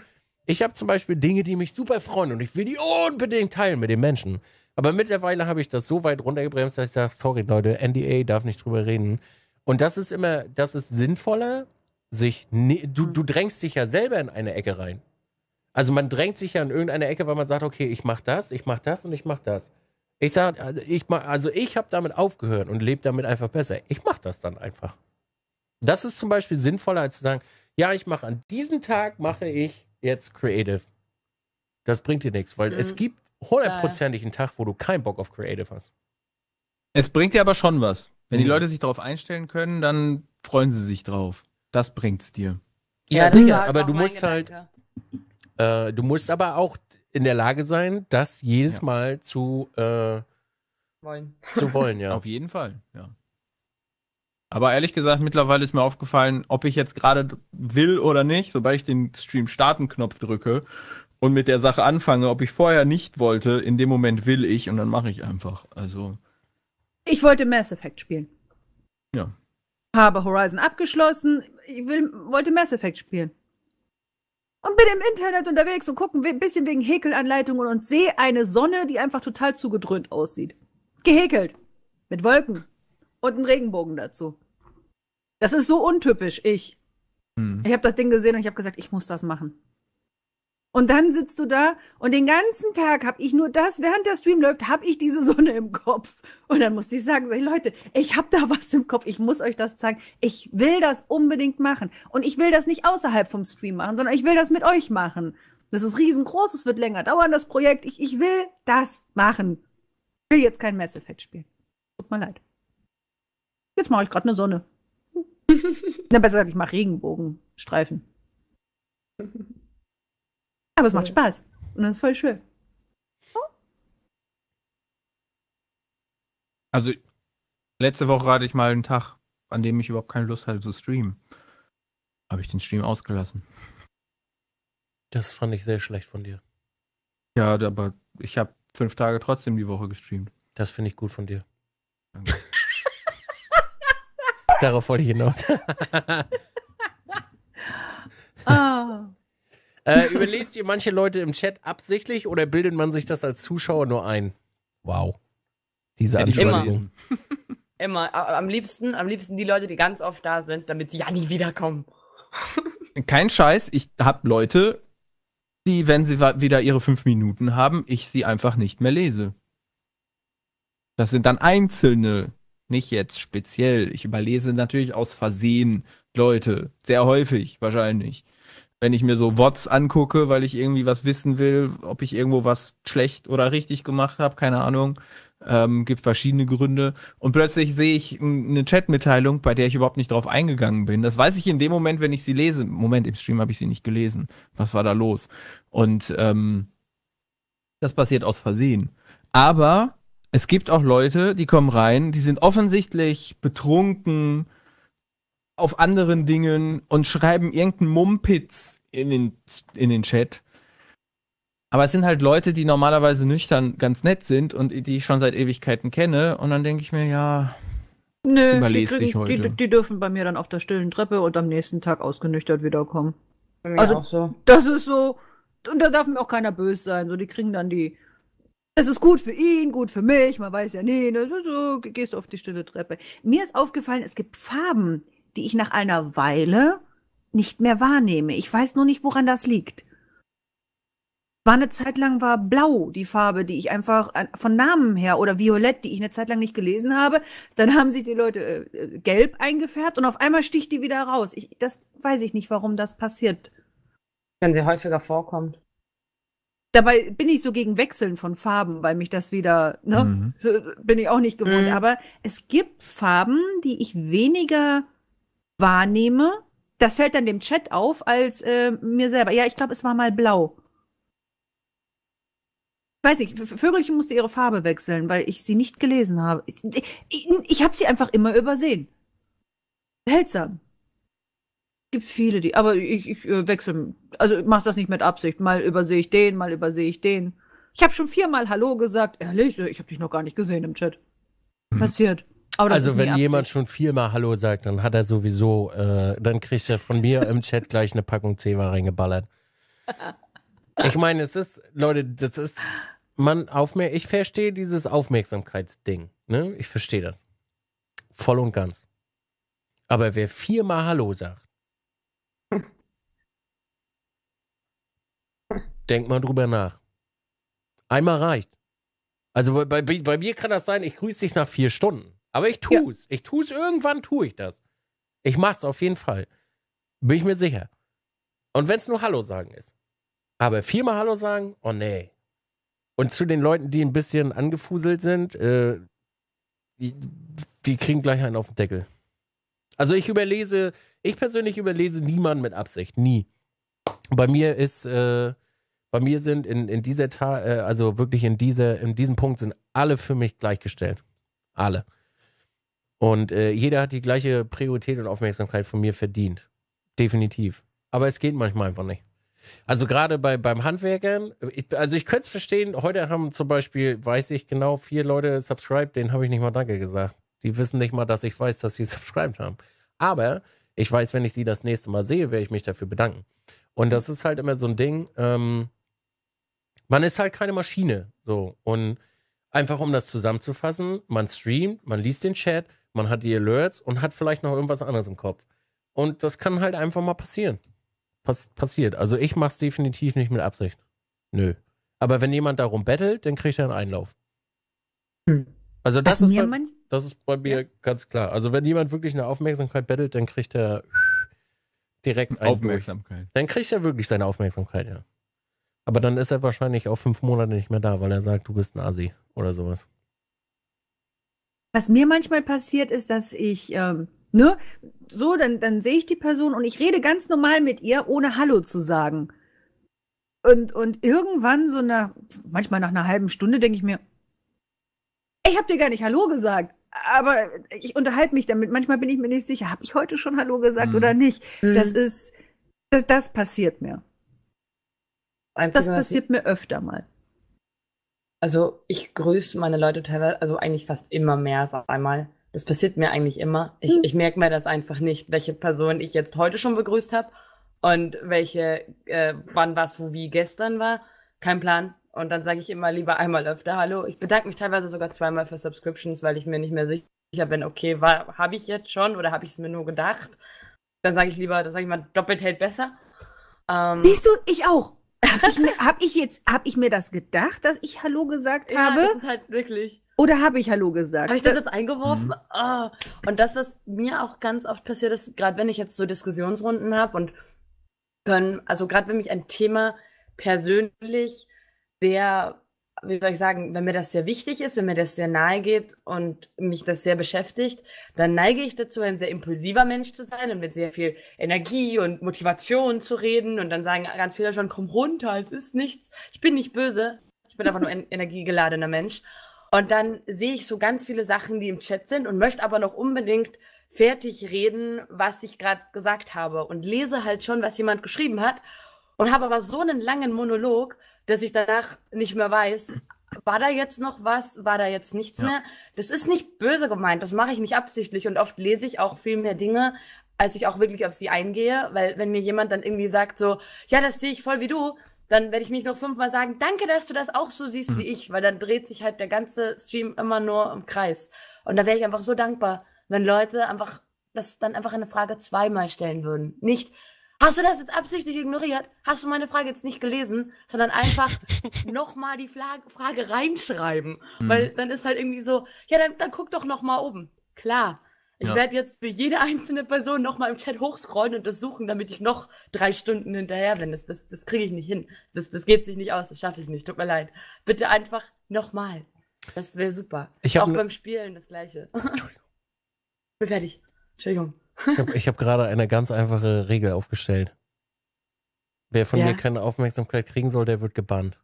ich habe zum Beispiel Dinge, die mich super freuen und ich will die unbedingt teilen mit den Menschen. Aber mittlerweile habe ich das so weit runtergebremst, dass ich sage, sorry Leute, NDA darf nicht drüber reden. Und das ist immer, das ist sinnvoller, sich, ne du, mhm. du drängst dich ja selber in eine Ecke rein. Also man drängt sich ja in irgendeine Ecke, weil man sagt, okay, ich mache das, ich mache das und ich mache das. Ich sage, ich mach, also ich also habe damit aufgehört und lebe damit einfach besser. Ich mache das dann einfach. Das ist zum Beispiel sinnvoller als zu sagen, ja, ich mache an diesem Tag mache ich jetzt Creative. Das bringt dir nichts, weil mhm. es gibt hundertprozentig einen Tag, wo du keinen Bock auf Creative hast. Es bringt dir aber schon was. Wenn die Leute sich darauf einstellen können, dann freuen sie sich drauf. Das bringt's dir. Ja, ja sicher, halt aber du musst Gedanke. halt, äh, du musst aber auch in der Lage sein, das jedes ja. Mal zu äh, wollen. Zu wollen, ja. Auf jeden Fall, ja. Aber ehrlich gesagt, mittlerweile ist mir aufgefallen, ob ich jetzt gerade will oder nicht, sobald ich den Stream starten Knopf drücke und mit der Sache anfange, ob ich vorher nicht wollte, in dem Moment will ich und dann mache ich einfach. Also ich wollte Mass Effect spielen. Ja. Habe Horizon abgeschlossen, ich will, wollte Mass Effect spielen. Und bin im Internet unterwegs und gucke ein bisschen wegen Häkelanleitungen und sehe eine Sonne, die einfach total zugedröhnt aussieht. Gehäkelt. Mit Wolken. Und einen Regenbogen dazu. Das ist so untypisch, ich. Hm. Ich habe das Ding gesehen und ich habe gesagt, ich muss das machen. Und dann sitzt du da und den ganzen Tag habe ich nur das, während der Stream läuft, habe ich diese Sonne im Kopf. Und dann musste ich sagen, sag ich, Leute, ich habe da was im Kopf, ich muss euch das zeigen. Ich will das unbedingt machen. Und ich will das nicht außerhalb vom Stream machen, sondern ich will das mit euch machen. Das ist riesengroß, es wird länger dauern, das Projekt. Ich, ich will das machen. Ich will jetzt kein Mass Effect spielen. Tut mir leid. Jetzt mache ich gerade eine Sonne. Na, besser gesagt, ich mal Regenbogenstreifen. Aber es macht Spaß. Und das ist voll schön. Also, letzte Woche hatte ich mal einen Tag, an dem ich überhaupt keine Lust hatte zu streamen. Habe ich den Stream ausgelassen. Das fand ich sehr schlecht von dir. Ja, aber ich habe fünf Tage trotzdem die Woche gestreamt. Das finde ich gut von dir. Danke. Darauf wollte ich hinaus. oh. äh, überlest ihr manche Leute im Chat absichtlich oder bildet man sich das als Zuschauer nur ein? Wow. Diese Anschuldigung. Immer. Immer. Am liebsten, am liebsten die Leute, die ganz oft da sind, damit sie ja nie wiederkommen. Kein Scheiß, ich habe Leute, die, wenn sie wieder ihre fünf Minuten haben, ich sie einfach nicht mehr lese. Das sind dann einzelne nicht jetzt speziell. Ich überlese natürlich aus Versehen Leute. Sehr häufig wahrscheinlich. Wenn ich mir so Wots angucke, weil ich irgendwie was wissen will, ob ich irgendwo was schlecht oder richtig gemacht habe, keine Ahnung. Ähm, gibt verschiedene Gründe. Und plötzlich sehe ich eine Chatmitteilung, bei der ich überhaupt nicht drauf eingegangen bin. Das weiß ich in dem Moment, wenn ich sie lese. Moment, im Stream habe ich sie nicht gelesen. Was war da los? Und ähm, das passiert aus Versehen. Aber es gibt auch Leute, die kommen rein, die sind offensichtlich betrunken auf anderen Dingen und schreiben irgendeinen Mumpitz in den, in den Chat. Aber es sind halt Leute, die normalerweise nüchtern ganz nett sind und die ich schon seit Ewigkeiten kenne. Und dann denke ich mir, ja, Nö, überlese die kriegen, dich heute. Die, die, dürfen bei mir dann auf der stillen Treppe und am nächsten Tag ausgenüchtert wiederkommen. Also, so. das ist so. Und da darf mir auch keiner böse sein. So, die kriegen dann die, es ist gut für ihn, gut für mich, man weiß ja nie, ne, so, gehst auf die stille Treppe. Mir ist aufgefallen, es gibt Farben, die ich nach einer Weile nicht mehr wahrnehme. Ich weiß nur nicht, woran das liegt. War eine Zeit lang war blau die Farbe, die ich einfach äh, von Namen her oder violett, die ich eine Zeit lang nicht gelesen habe. Dann haben sich die Leute äh, äh, gelb eingefärbt und auf einmal sticht die wieder raus. Ich, das weiß ich nicht, warum das passiert. Wenn sie häufiger vorkommt. Dabei bin ich so gegen Wechseln von Farben, weil mich das wieder, ne, mhm. so bin ich auch nicht gewohnt. Mhm. Aber es gibt Farben, die ich weniger wahrnehme. Das fällt dann dem Chat auf als äh, mir selber. Ja, ich glaube, es war mal blau. Weiß ich, Vögelchen musste ihre Farbe wechseln, weil ich sie nicht gelesen habe. Ich, ich, ich habe sie einfach immer übersehen. Seltsam gibt viele, die, aber ich, ich äh, wechsle, also ich mache das nicht mit Absicht. Mal übersehe ich den, mal übersehe ich den. Ich habe schon viermal Hallo gesagt. Ehrlich, ich habe dich noch gar nicht gesehen im Chat. Mhm. Passiert. Aber das also wenn Absicht. jemand schon viermal Hallo sagt, dann hat er sowieso, äh, dann kriegt er von mir im Chat gleich eine Packung Zewa reingeballert. Ich meine, es ist, Leute, das ist, man, auf mehr, ich verstehe dieses Aufmerksamkeitsding. Ne? Ich verstehe das. Voll und ganz. Aber wer viermal Hallo sagt, Denk mal drüber nach. Einmal reicht. Also bei, bei, bei mir kann das sein, ich grüße dich nach vier Stunden. Aber ich tue es. Ja. Ich tue es, irgendwann tue ich das. Ich mache es auf jeden Fall. Bin ich mir sicher. Und wenn es nur Hallo sagen ist. Aber viermal Hallo sagen, oh nee. Und zu den Leuten, die ein bisschen angefuselt sind, äh, die, die kriegen gleich einen auf den Deckel. Also ich überlese, ich persönlich überlese niemanden mit Absicht. Nie. Bei mir ist, äh, bei mir sind in, in dieser Ta äh, also wirklich in, diese, in diesem Punkt sind alle für mich gleichgestellt. Alle. Und äh, jeder hat die gleiche Priorität und Aufmerksamkeit von mir verdient. Definitiv. Aber es geht manchmal einfach nicht. Also gerade bei, beim Handwerkern, ich, also ich könnte es verstehen, heute haben zum Beispiel, weiß ich genau, vier Leute subscribed, denen habe ich nicht mal Danke gesagt. Die wissen nicht mal, dass ich weiß, dass sie subscribed haben. Aber ich weiß, wenn ich sie das nächste Mal sehe, werde ich mich dafür bedanken. Und das ist halt immer so ein Ding, ähm, man ist halt keine Maschine. So. Und einfach um das zusammenzufassen, man streamt, man liest den Chat, man hat die Alerts und hat vielleicht noch irgendwas anderes im Kopf. Und das kann halt einfach mal passieren. Pass passiert. Also ich mach's definitiv nicht mit Absicht. Nö. Aber wenn jemand darum bettelt, dann kriegt er einen Einlauf. Hm. Also das, also ist bei, das ist bei mir ja. ganz klar. Also wenn jemand wirklich eine Aufmerksamkeit bettelt, dann kriegt er direkt einen Aufmerksamkeit. Durch. Dann kriegt er wirklich seine Aufmerksamkeit, ja. Aber dann ist er wahrscheinlich auch fünf Monate nicht mehr da, weil er sagt, du bist ein Asi oder sowas. Was mir manchmal passiert ist, dass ich, ähm, ne, so, dann, dann sehe ich die Person und ich rede ganz normal mit ihr, ohne Hallo zu sagen. Und, und irgendwann, so nach, manchmal nach einer halben Stunde, denke ich mir, ich habe dir gar nicht Hallo gesagt aber ich unterhalte mich damit. Manchmal bin ich mir nicht sicher, habe ich heute schon Hallo gesagt mhm. oder nicht. Das mhm. ist, das, das passiert mir. Einzige, das passiert ich, mir öfter mal. Also ich grüße meine Leute teilweise, also eigentlich fast immer mehr, sag einmal. Das passiert mir eigentlich immer. Ich, hm. ich merke mir das einfach nicht, welche Person ich jetzt heute schon begrüßt habe und welche, äh, wann was, wo, wie gestern war. Kein Plan. Und dann sage ich immer lieber einmal öfter Hallo. Ich bedanke mich teilweise sogar zweimal für Subscriptions, weil ich mir nicht mehr sicher bin, okay, habe ich jetzt schon oder habe ich es mir nur gedacht? Dann sage ich lieber, das sage ich mal, doppelt hält besser. Ähm, Siehst du, ich auch habe ich, mir, hab ich jetzt, habe ich mir das gedacht, dass ich Hallo gesagt ja, habe? Das ist halt wirklich. Oder habe ich Hallo gesagt? Habe ich das jetzt eingeworfen? Mhm. Oh. Und das, was mir auch ganz oft passiert ist, gerade wenn ich jetzt so Diskussionsrunden habe und können, also gerade wenn mich ein Thema persönlich sehr wie soll ich sagen, wenn mir das sehr wichtig ist, wenn mir das sehr nahe geht und mich das sehr beschäftigt, dann neige ich dazu, ein sehr impulsiver Mensch zu sein und mit sehr viel Energie und Motivation zu reden und dann sagen ganz viele schon, komm runter, es ist nichts, ich bin nicht böse, ich bin einfach nur ein energiegeladener Mensch. Und dann sehe ich so ganz viele Sachen, die im Chat sind und möchte aber noch unbedingt fertig reden, was ich gerade gesagt habe und lese halt schon, was jemand geschrieben hat und habe aber so einen langen Monolog dass ich danach nicht mehr weiß, war da jetzt noch was, war da jetzt nichts ja. mehr. Das ist nicht böse gemeint, das mache ich nicht absichtlich und oft lese ich auch viel mehr Dinge, als ich auch wirklich auf sie eingehe, weil wenn mir jemand dann irgendwie sagt so, ja, das sehe ich voll wie du, dann werde ich nicht noch fünfmal sagen, danke, dass du das auch so siehst mhm. wie ich, weil dann dreht sich halt der ganze Stream immer nur im Kreis. Und da wäre ich einfach so dankbar, wenn Leute einfach das dann einfach eine Frage zweimal stellen würden. Nicht, Hast du das jetzt absichtlich ignoriert? Hast du meine Frage jetzt nicht gelesen, sondern einfach nochmal die Fla Frage reinschreiben? Mhm. Weil dann ist halt irgendwie so, ja, dann, dann guck doch nochmal oben. Klar. Ich ja. werde jetzt für jede einzelne Person nochmal im Chat hochscrollen und das suchen, damit ich noch drei Stunden hinterher bin. Das, das, das kriege ich nicht hin. Das, das geht sich nicht aus. Das schaffe ich nicht. Tut mir leid. Bitte einfach nochmal. Das wäre super. Ich Auch ne beim Spielen das Gleiche. Entschuldigung. Ich bin fertig. Entschuldigung. Ich habe hab gerade eine ganz einfache Regel aufgestellt. Wer von ja. mir keine Aufmerksamkeit kriegen soll, der wird gebannt.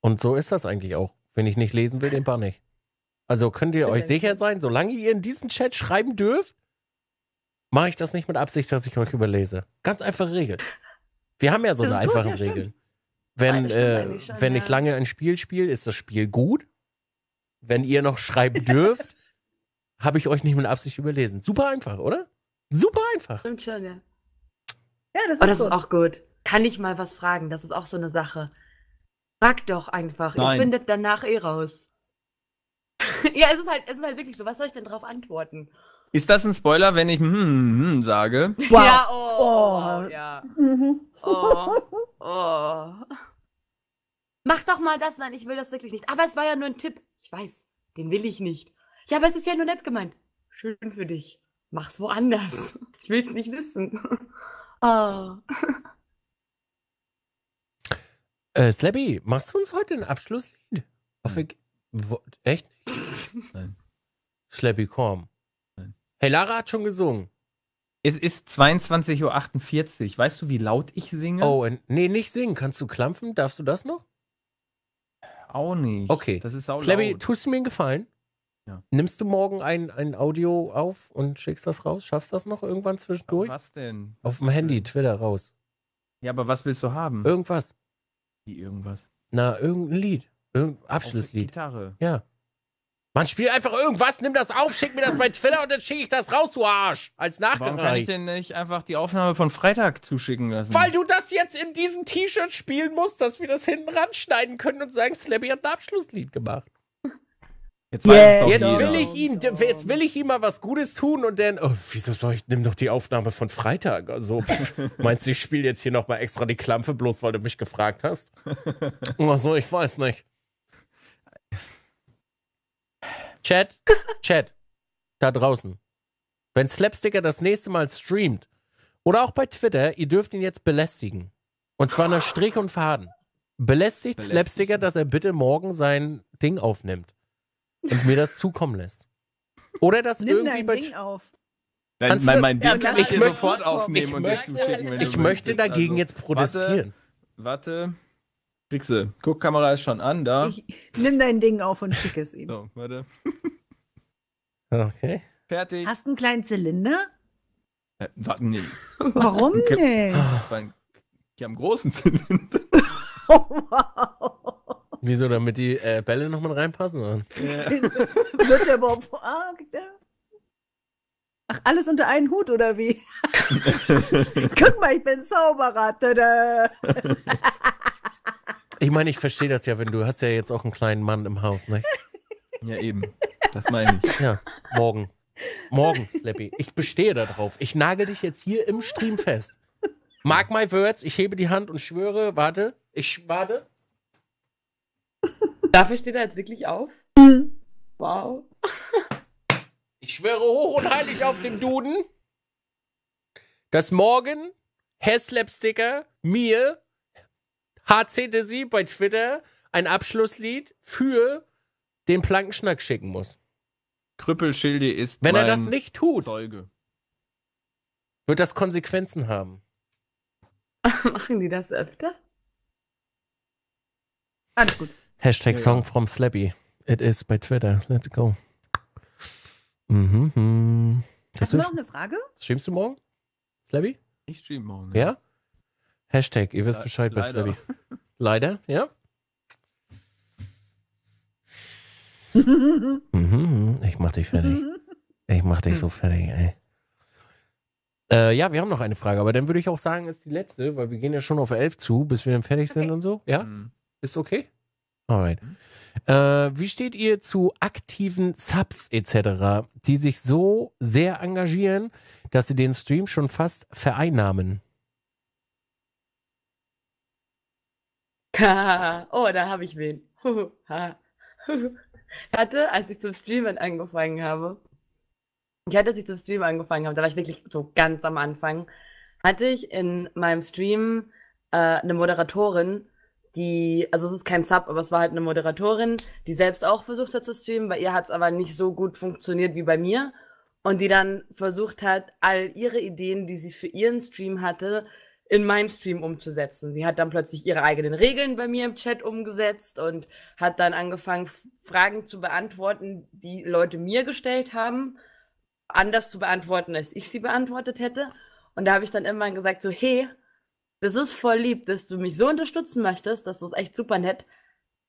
Und so ist das eigentlich auch. Wenn ich nicht lesen will, den bann ich. Also könnt ihr euch sicher sein, solange ihr in diesem Chat schreiben dürft, mache ich das nicht mit Absicht, dass ich euch überlese. Ganz einfache Regel. Wir haben ja so eine einfache ja, Regel. Wenn, ah, äh, schon, wenn ja. ich lange ein Spiel spiele, ist das Spiel gut. Wenn ihr noch schreiben dürft, habe ich euch nicht mit Absicht überlesen. Super einfach, oder? Super einfach. Stimmt schon, ja. Ja, das, ist, oh, das gut. ist auch gut. Kann ich mal was fragen? Das ist auch so eine Sache. Frag doch einfach. Nein. Ihr findet danach eh raus. ja, es ist, halt, es ist halt wirklich so. Was soll ich denn drauf antworten? Ist das ein Spoiler, wenn ich hm, hm, hm sage? Wow. Ja, oh oh. oh, oh. ja. Mhm. Oh, oh. Mach doch mal das, nein, ich will das wirklich nicht. Aber es war ja nur ein Tipp. Ich weiß, den will ich nicht. Ja, aber es ist ja nur nett gemeint. Schön für dich. Mach's woanders. Ich will's nicht wissen. Oh. Äh, Slappy, machst du uns heute ein Abschlusslied? Auf Wo, echt? Nein. Slappy komm. Nein. Hey, Lara hat schon gesungen. Es ist 22.48 Uhr. Weißt du, wie laut ich singe? Oh, nee, nicht singen. Kannst du klampfen? Darfst du das noch? Auch nicht. Okay. Das ist auch Slappy, tust du mir einen Gefallen? Ja. Nimmst du morgen ein, ein Audio auf und schickst das raus? Schaffst du das noch irgendwann zwischendurch? Auf was denn? Auf dem Handy, Twitter raus. Ja, aber was willst du haben? Irgendwas. Wie irgendwas? Na, irgendein Lied. Irgendein Abschlusslied. Auf Gitarre. Ja. Man spielt einfach irgendwas, nimm das auf, schick mir das bei Twitter und dann schicke ich das raus, du Arsch. Als Nachgereicht. Warum kann ich denn nicht einfach die Aufnahme von Freitag zuschicken lassen? Weil du das jetzt in diesem T-Shirt spielen musst, dass wir das hinten ranschneiden können und sagen, Slappy hat ein Abschlusslied gemacht. Jetzt, yeah. jetzt will ich ihn, jetzt will ich ihm mal was Gutes tun und dann, oh, wieso soll ich, nimm doch die Aufnahme von Freitag. Also, pff, meinst du, ich spiele jetzt hier nochmal extra die Klampfe, bloß weil du mich gefragt hast? Also, ich weiß nicht. Chat, Chat, da draußen. Wenn Slapsticker das nächste Mal streamt oder auch bei Twitter, ihr dürft ihn jetzt belästigen. Und zwar nach Strich und Faden. Belästigt, Belästigt Slapsticker, dass er bitte morgen sein Ding aufnimmt und mir das zukommen lässt. Oder das Nimm irgendwie dein bei. Ding auf. Nein, mein, mein Ding kann ich halt möchte, sofort aufnehmen und dir zuschicken, wenn du Ich möchte dagegen also, jetzt protestieren. Warte. warte. Kriegst Guck, Kamera ist schon an, da. Ich, nimm dein Ding auf und schick es ihm. So, warte. Okay. Fertig. Hast du einen kleinen Zylinder? Äh, warte, nee. Warum nicht? Ich habe einen großen Zylinder. oh, wow. Wieso, damit die äh, Bälle nochmal reinpassen? Oder? Ja. Wird der überhaupt. Ah, Ach, alles unter einen Hut, oder wie? Guck mal, ich bin Zauberer. ich meine, ich verstehe das ja, wenn du hast ja jetzt auch einen kleinen Mann im Haus, ne? Ja, eben. Das meine ich. Ja, morgen. Morgen, Leppi. Ich bestehe darauf. Ich nagel dich jetzt hier im Stream fest. Mark my words, ich hebe die Hand und schwöre, warte, ich warte. Dafür steht er jetzt wirklich auf? Wow. Ich schwöre hoch und heilig auf dem Duden, dass morgen Hasslap-Sticker mir HCDC bei Twitter ein Abschlusslied für den Plankenschnack schicken muss. Krüppelschilde ist. Wenn er das nicht tut, Zeuge. wird das Konsequenzen haben. Machen die das öfter? Alles gut. Hashtag ja, Song ja. from Slappy. It is bei Twitter. Let's go. Mhm. Mm Hast du noch eine Frage? Streamst du morgen? Slappy? Ich stream morgen. Ja? ja? Hashtag, ihr wisst Le Bescheid leider. bei Slappy. leider, ja? Mhm, mhm, ich mach dich fertig. Ich mach dich so fertig, ey. Äh, ja, wir haben noch eine Frage, aber dann würde ich auch sagen, ist die letzte, weil wir gehen ja schon auf elf zu, bis wir dann fertig okay. sind und so. Ja? Mhm. Ist okay? Alright. Äh, wie steht ihr zu aktiven Subs etc., die sich so sehr engagieren, dass sie den Stream schon fast vereinnahmen? oh, da habe ich wen. hatte, als ich zum Streamen angefangen habe, ich hatte, als ich zum Streamen angefangen habe, da war ich wirklich so ganz am Anfang, hatte ich in meinem Stream äh, eine Moderatorin, die, also es ist kein Sub, aber es war halt eine Moderatorin, die selbst auch versucht hat zu streamen, bei ihr hat es aber nicht so gut funktioniert wie bei mir. Und die dann versucht hat, all ihre Ideen, die sie für ihren Stream hatte, in meinem Stream umzusetzen. Sie hat dann plötzlich ihre eigenen Regeln bei mir im Chat umgesetzt und hat dann angefangen, Fragen zu beantworten, die Leute mir gestellt haben, anders zu beantworten, als ich sie beantwortet hätte. Und da habe ich dann irgendwann gesagt, so, hey, das ist voll lieb, dass du mich so unterstützen möchtest. Das ist echt super nett.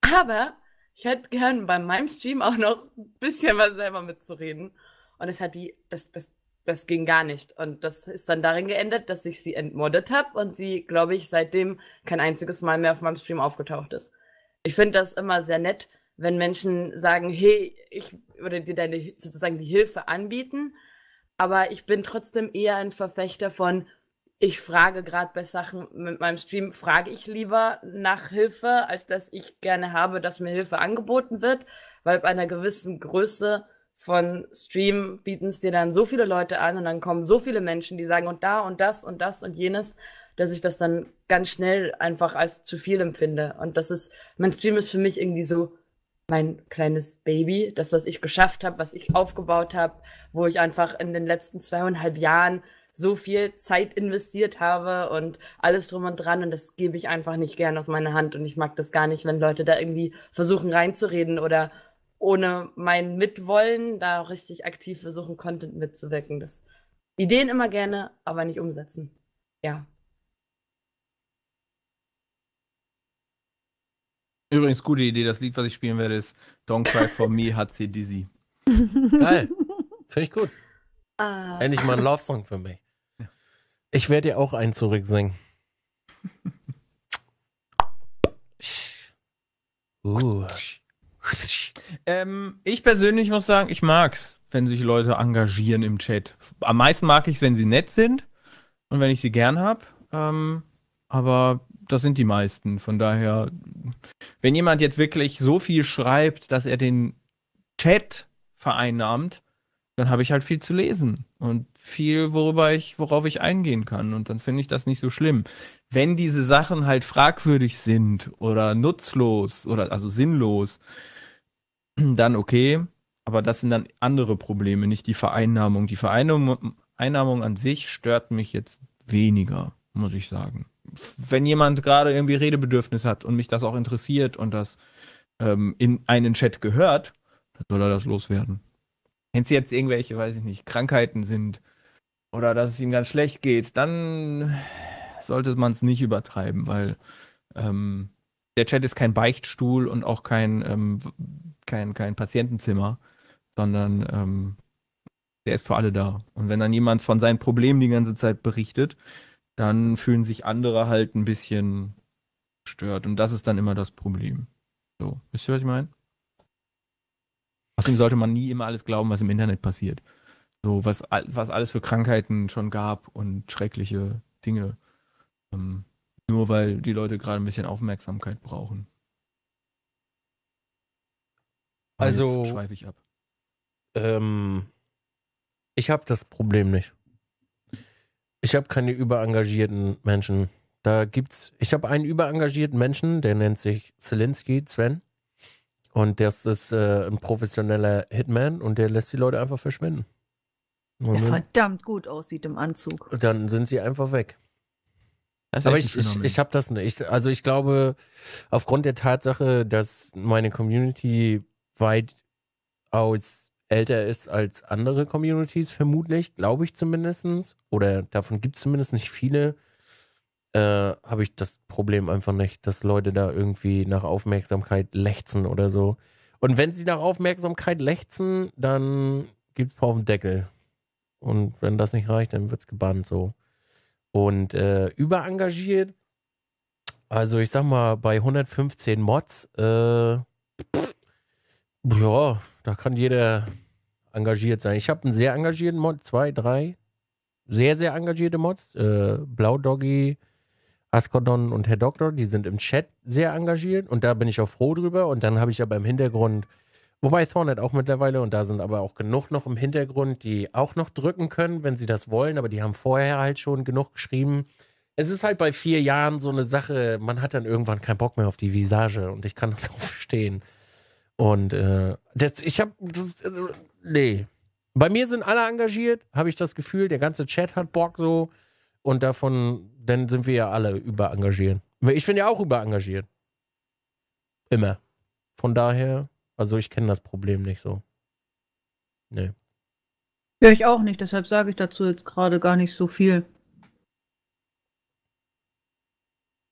Aber ich hätte gern bei meinem Stream auch noch ein bisschen was selber mitzureden. Und das hat die, das, das, das ging gar nicht. Und das ist dann darin geendet, dass ich sie entmoddet habe und sie, glaube ich, seitdem kein einziges Mal mehr auf meinem Stream aufgetaucht ist. Ich finde das immer sehr nett, wenn Menschen sagen, hey, ich würde dir deine sozusagen die Hilfe anbieten, aber ich bin trotzdem eher ein Verfechter von, ich frage gerade bei Sachen mit meinem Stream, frage ich lieber nach Hilfe, als dass ich gerne habe, dass mir Hilfe angeboten wird, weil bei einer gewissen Größe von Stream bieten es dir dann so viele Leute an und dann kommen so viele Menschen, die sagen und da und das und das und jenes, dass ich das dann ganz schnell einfach als zu viel empfinde. Und das ist, mein Stream ist für mich irgendwie so mein kleines Baby, das, was ich geschafft habe, was ich aufgebaut habe, wo ich einfach in den letzten zweieinhalb Jahren so viel Zeit investiert habe und alles drum und dran und das gebe ich einfach nicht gern aus meiner Hand und ich mag das gar nicht, wenn Leute da irgendwie versuchen reinzureden oder ohne mein Mitwollen da richtig aktiv versuchen, Content mitzuwirken. Das Ideen immer gerne, aber nicht umsetzen. Ja. Übrigens, gute Idee. Das Lied, was ich spielen werde, ist Don't Cry For Me, HC Dizzy. Geil. Finde ich gut. Uh. Endlich mal ein Love-Song für mich. Ich werde dir auch einen zurücksingen. uh. Ähm, ich persönlich muss sagen, ich mag's, wenn sich Leute engagieren im Chat. Am meisten mag ich es, wenn sie nett sind und wenn ich sie gern habe. Ähm, aber das sind die meisten. Von daher, wenn jemand jetzt wirklich so viel schreibt, dass er den Chat vereinnahmt, dann habe ich halt viel zu lesen und viel, worüber ich, worauf ich eingehen kann. Und dann finde ich das nicht so schlimm. Wenn diese Sachen halt fragwürdig sind oder nutzlos oder also sinnlos, dann okay. Aber das sind dann andere Probleme, nicht die Vereinnahmung. Die Vereinnahmung an sich stört mich jetzt weniger, muss ich sagen. Wenn jemand gerade irgendwie Redebedürfnis hat und mich das auch interessiert und das ähm, in einen Chat gehört, dann soll er das loswerden. Wenn es jetzt irgendwelche, weiß ich nicht, Krankheiten sind oder dass es ihm ganz schlecht geht, dann sollte man es nicht übertreiben, weil ähm, der Chat ist kein Beichtstuhl und auch kein, ähm, kein, kein Patientenzimmer, sondern ähm, der ist für alle da. Und wenn dann jemand von seinen Problemen die ganze Zeit berichtet, dann fühlen sich andere halt ein bisschen gestört. Und das ist dann immer das Problem. So, wisst ihr, was ich meine? Außerdem sollte man nie immer alles glauben, was im Internet passiert. So, was, was alles für Krankheiten schon gab und schreckliche Dinge. Ähm, nur weil die Leute gerade ein bisschen Aufmerksamkeit brauchen. Aber also schweife ich ab. Ähm, ich habe das Problem nicht. Ich habe keine überengagierten Menschen. Da gibt's, ich habe einen überengagierten Menschen, der nennt sich Zelensky, Sven. Und das ist äh, ein professioneller Hitman und der lässt die Leute einfach verschwinden. Der verdammt gut aussieht im Anzug. Dann sind sie einfach weg. Aber ich, ich, ich habe das nicht. also ich glaube, aufgrund der Tatsache, dass meine Community weitaus älter ist als andere Communities, vermutlich, glaube ich zumindest, oder davon gibt es zumindest nicht viele, äh, habe ich das Problem einfach nicht, dass Leute da irgendwie nach Aufmerksamkeit lechzen oder so. Und wenn sie nach Aufmerksamkeit lechzen, dann gibt's Paar auf den Deckel. Und wenn das nicht reicht, dann wird es gebannt so. Und äh, überengagiert, also ich sag mal, bei 115 Mods, äh, ja, da kann jeder engagiert sein. Ich habe einen sehr engagierten Mod, zwei, drei, sehr, sehr engagierte Mods. Äh, Blaudoggy, Askodon und Herr Doktor, die sind im Chat sehr engagiert und da bin ich auch froh drüber. Und dann habe ich aber im Hintergrund, wobei Thornet auch mittlerweile, und da sind aber auch genug noch im Hintergrund, die auch noch drücken können, wenn sie das wollen, aber die haben vorher halt schon genug geschrieben. Es ist halt bei vier Jahren so eine Sache, man hat dann irgendwann keinen Bock mehr auf die Visage und ich kann das auch verstehen. Und äh, das, ich habe, also, nee. Bei mir sind alle engagiert, habe ich das Gefühl, der ganze Chat hat Bock so. Und davon, dann sind wir ja alle überengagiert. Ich bin ja auch überengagiert. Immer. Von daher, also ich kenne das Problem nicht so. Nee. Ja, ich auch nicht, deshalb sage ich dazu jetzt gerade gar nicht so viel.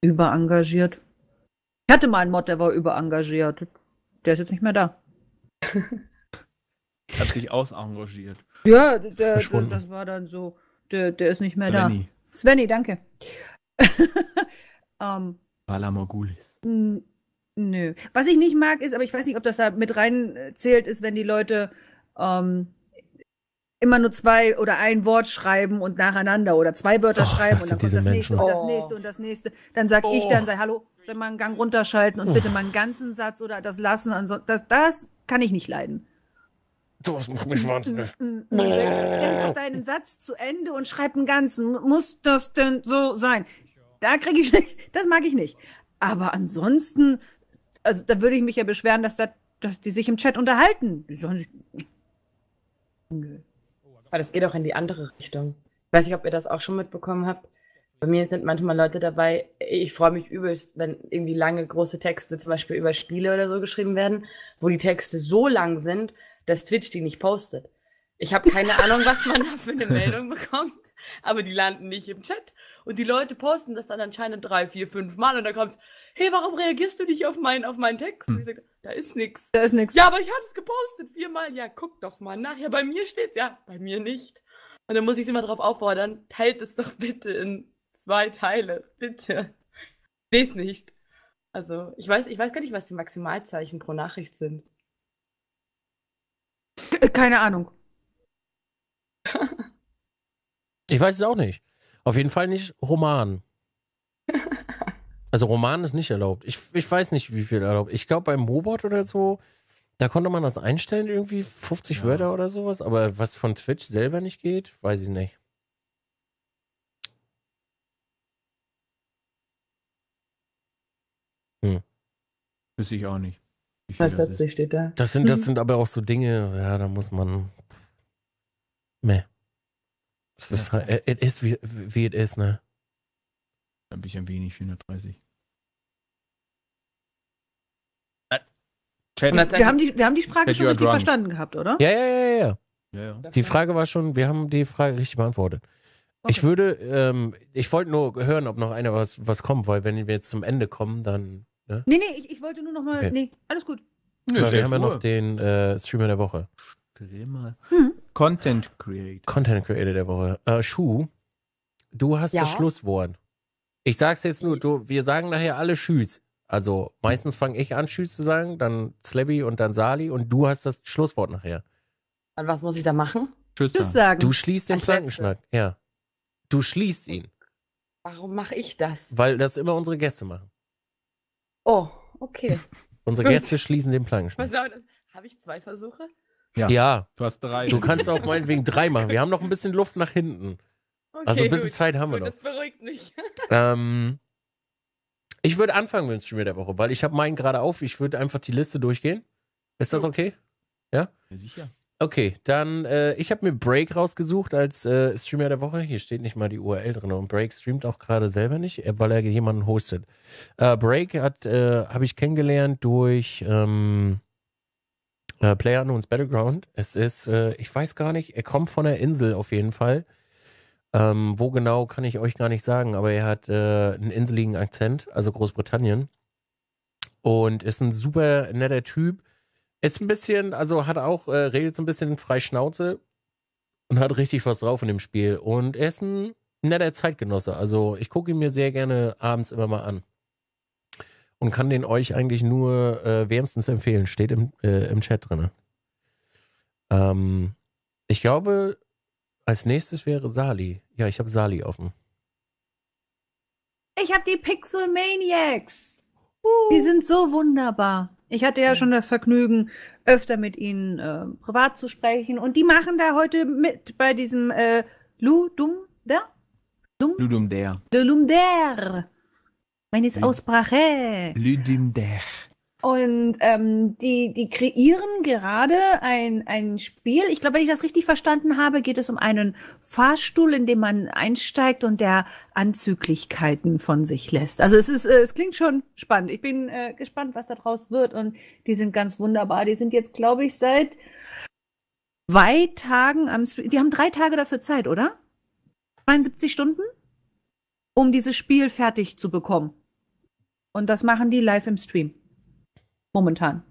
Überengagiert. Ich hatte mal einen Mod, der war überengagiert. Der ist jetzt nicht mehr da. Hat sich ausengagiert. Ja, der, der, das war dann so. Der, der ist nicht mehr Brenny. Svenny, danke. ähm, Balamorgulis. Nö. Was ich nicht mag, ist, aber ich weiß nicht, ob das da mit rein äh, zählt, ist, wenn die Leute ähm, immer nur zwei oder ein Wort schreiben und nacheinander oder zwei Wörter Och, schreiben und dann kommt das nächste und das oh. nächste und das nächste. Dann sag oh. ich dann, sei hallo, soll mal einen Gang runterschalten und oh. bitte mal einen ganzen Satz oder das lassen. Ansonsten, das, das kann ich nicht leiden. Du hast mich wahnsinnig. Wahnsinn. Äh. Denk doch deinen Satz zu Ende und schreib einen ganzen. Muss das denn so sein? Da kriege ich nicht. Das mag ich nicht. Aber ansonsten, also da würde ich mich ja beschweren, dass, dat, dass die sich im Chat unterhalten. Die sollen sich. Aber das geht auch in die andere Richtung. Ich weiß nicht, ob ihr das auch schon mitbekommen habt. Bei mir sind manchmal Leute dabei, ich freue mich übelst, wenn irgendwie lange große Texte zum Beispiel über Spiele oder so geschrieben werden, wo die Texte so lang sind, dass Twitch die nicht postet. Ich habe keine Ahnung, was man da für eine Meldung bekommt, aber die landen nicht im Chat. Und die Leute posten das dann anscheinend drei, vier, fünf Mal und dann kommt's, hey, warum reagierst du nicht auf meinen, auf meinen Text? Hm. Und ich sage, da ist nichts. Da ist nix. Ja, aber ich habe es gepostet viermal. Ja, guck doch mal nach. Ja, bei mir steht's. Ja, bei mir nicht. Und dann muss ich sie immer darauf auffordern, teilt es doch bitte in zwei Teile. Bitte. Ich Seh's nicht. Also, ich weiß, ich weiß gar nicht, was die Maximalzeichen pro Nachricht sind. Äh, keine Ahnung. Ich weiß es auch nicht. Auf jeden Fall nicht Roman. Also Roman ist nicht erlaubt. Ich, ich weiß nicht, wie viel erlaubt. Ich glaube, beim Robot oder so, da konnte man das einstellen, irgendwie 50 ja. Wörter oder sowas. Aber was von Twitch selber nicht geht, weiß ich nicht. Hm. Wüsste ich auch nicht. 240 steht da. Das sind, das mhm. sind aber auch so Dinge, ja, da muss man. Meh. Es ist, ja, halt, äh, it is wie, wie it is, ne? Dann bin ich ein wenig 430. Äh, wir, haben die, wir haben die Frage schon richtig verstanden gehabt, oder? Ja, ja, ja, ja. Ja, ja. Die Frage war schon, wir haben die Frage richtig beantwortet. Okay. Ich würde, ähm, ich wollte nur hören, ob noch einer was, was kommt, weil wenn wir jetzt zum Ende kommen, dann Ne? Nee, nee, ich, ich wollte nur nochmal. Okay. Nee, alles gut. Nee, wir haben ja noch den äh, Streamer der Woche. Streamer. Hm. Content Creator. Content Creator der Woche. Äh, Schuh, du hast ja. das Schlusswort. Ich sag's jetzt nur, du, wir sagen nachher alle Tschüss. Also meistens fange ich an, Tschüss zu sagen, dann Slebby und dann Sali und du hast das Schlusswort nachher. Und was muss ich da machen? Tschüss, Tschüss sagen. Du schließt den Plankenschnack, ja. Du schließt ihn. Warum mache ich das? Weil das immer unsere Gäste machen. Oh, okay. Unsere Gäste schließen den Plankenschnitt. Habe ich zwei Versuche? Ja. ja. Du hast drei. Du kannst auch meinetwegen drei machen. Wir haben noch ein bisschen Luft nach hinten. Okay, also ein bisschen gut. Zeit haben wir gut, noch. Das beruhigt mich. Ähm, ich würde anfangen mit dem Stream der Woche, weil ich habe meinen gerade auf. Ich würde einfach die Liste durchgehen. Ist das okay? Ja? ja sicher. Okay, dann, äh, ich habe mir Break rausgesucht als äh, Streamer der Woche. Hier steht nicht mal die URL drin und Break streamt auch gerade selber nicht, äh, weil er jemanden hostet. Äh, Break hat, äh, habe ich kennengelernt durch ähm, äh, PlayerUnknown's Battleground. Es ist, äh, ich weiß gar nicht, er kommt von der Insel auf jeden Fall. Ähm, wo genau kann ich euch gar nicht sagen, aber er hat einen inseligen Akzent, also Großbritannien. Und ist ein super netter Typ ist ein bisschen, also hat auch, äh, redet so ein bisschen frei Schnauze und hat richtig was drauf in dem Spiel. Und er ist ein netter Zeitgenosse. Also ich gucke ihn mir sehr gerne abends immer mal an. Und kann den euch eigentlich nur äh, wärmstens empfehlen. Steht im, äh, im Chat drin. Ähm, ich glaube, als nächstes wäre Sali. Ja, ich habe Sali offen. Ich habe die Pixel Maniacs. Uh. Die sind so wunderbar. Ich hatte ja schon das Vergnügen, öfter mit ihnen äh, privat zu sprechen. Und die machen da heute mit bei diesem äh, Ludum der? Lum? Ludum der. Ludum der. Meines Ausbrache. Ludum der. Und ähm, die, die kreieren gerade ein, ein Spiel. Ich glaube, wenn ich das richtig verstanden habe, geht es um einen Fahrstuhl, in dem man einsteigt und der Anzüglichkeiten von sich lässt. Also es ist, äh, es klingt schon spannend. Ich bin äh, gespannt, was daraus wird. Und die sind ganz wunderbar. Die sind jetzt, glaube ich, seit zwei Tagen am Stream. Die haben drei Tage dafür Zeit, oder? 72 Stunden, um dieses Spiel fertig zu bekommen. Und das machen die live im Stream. Momentan.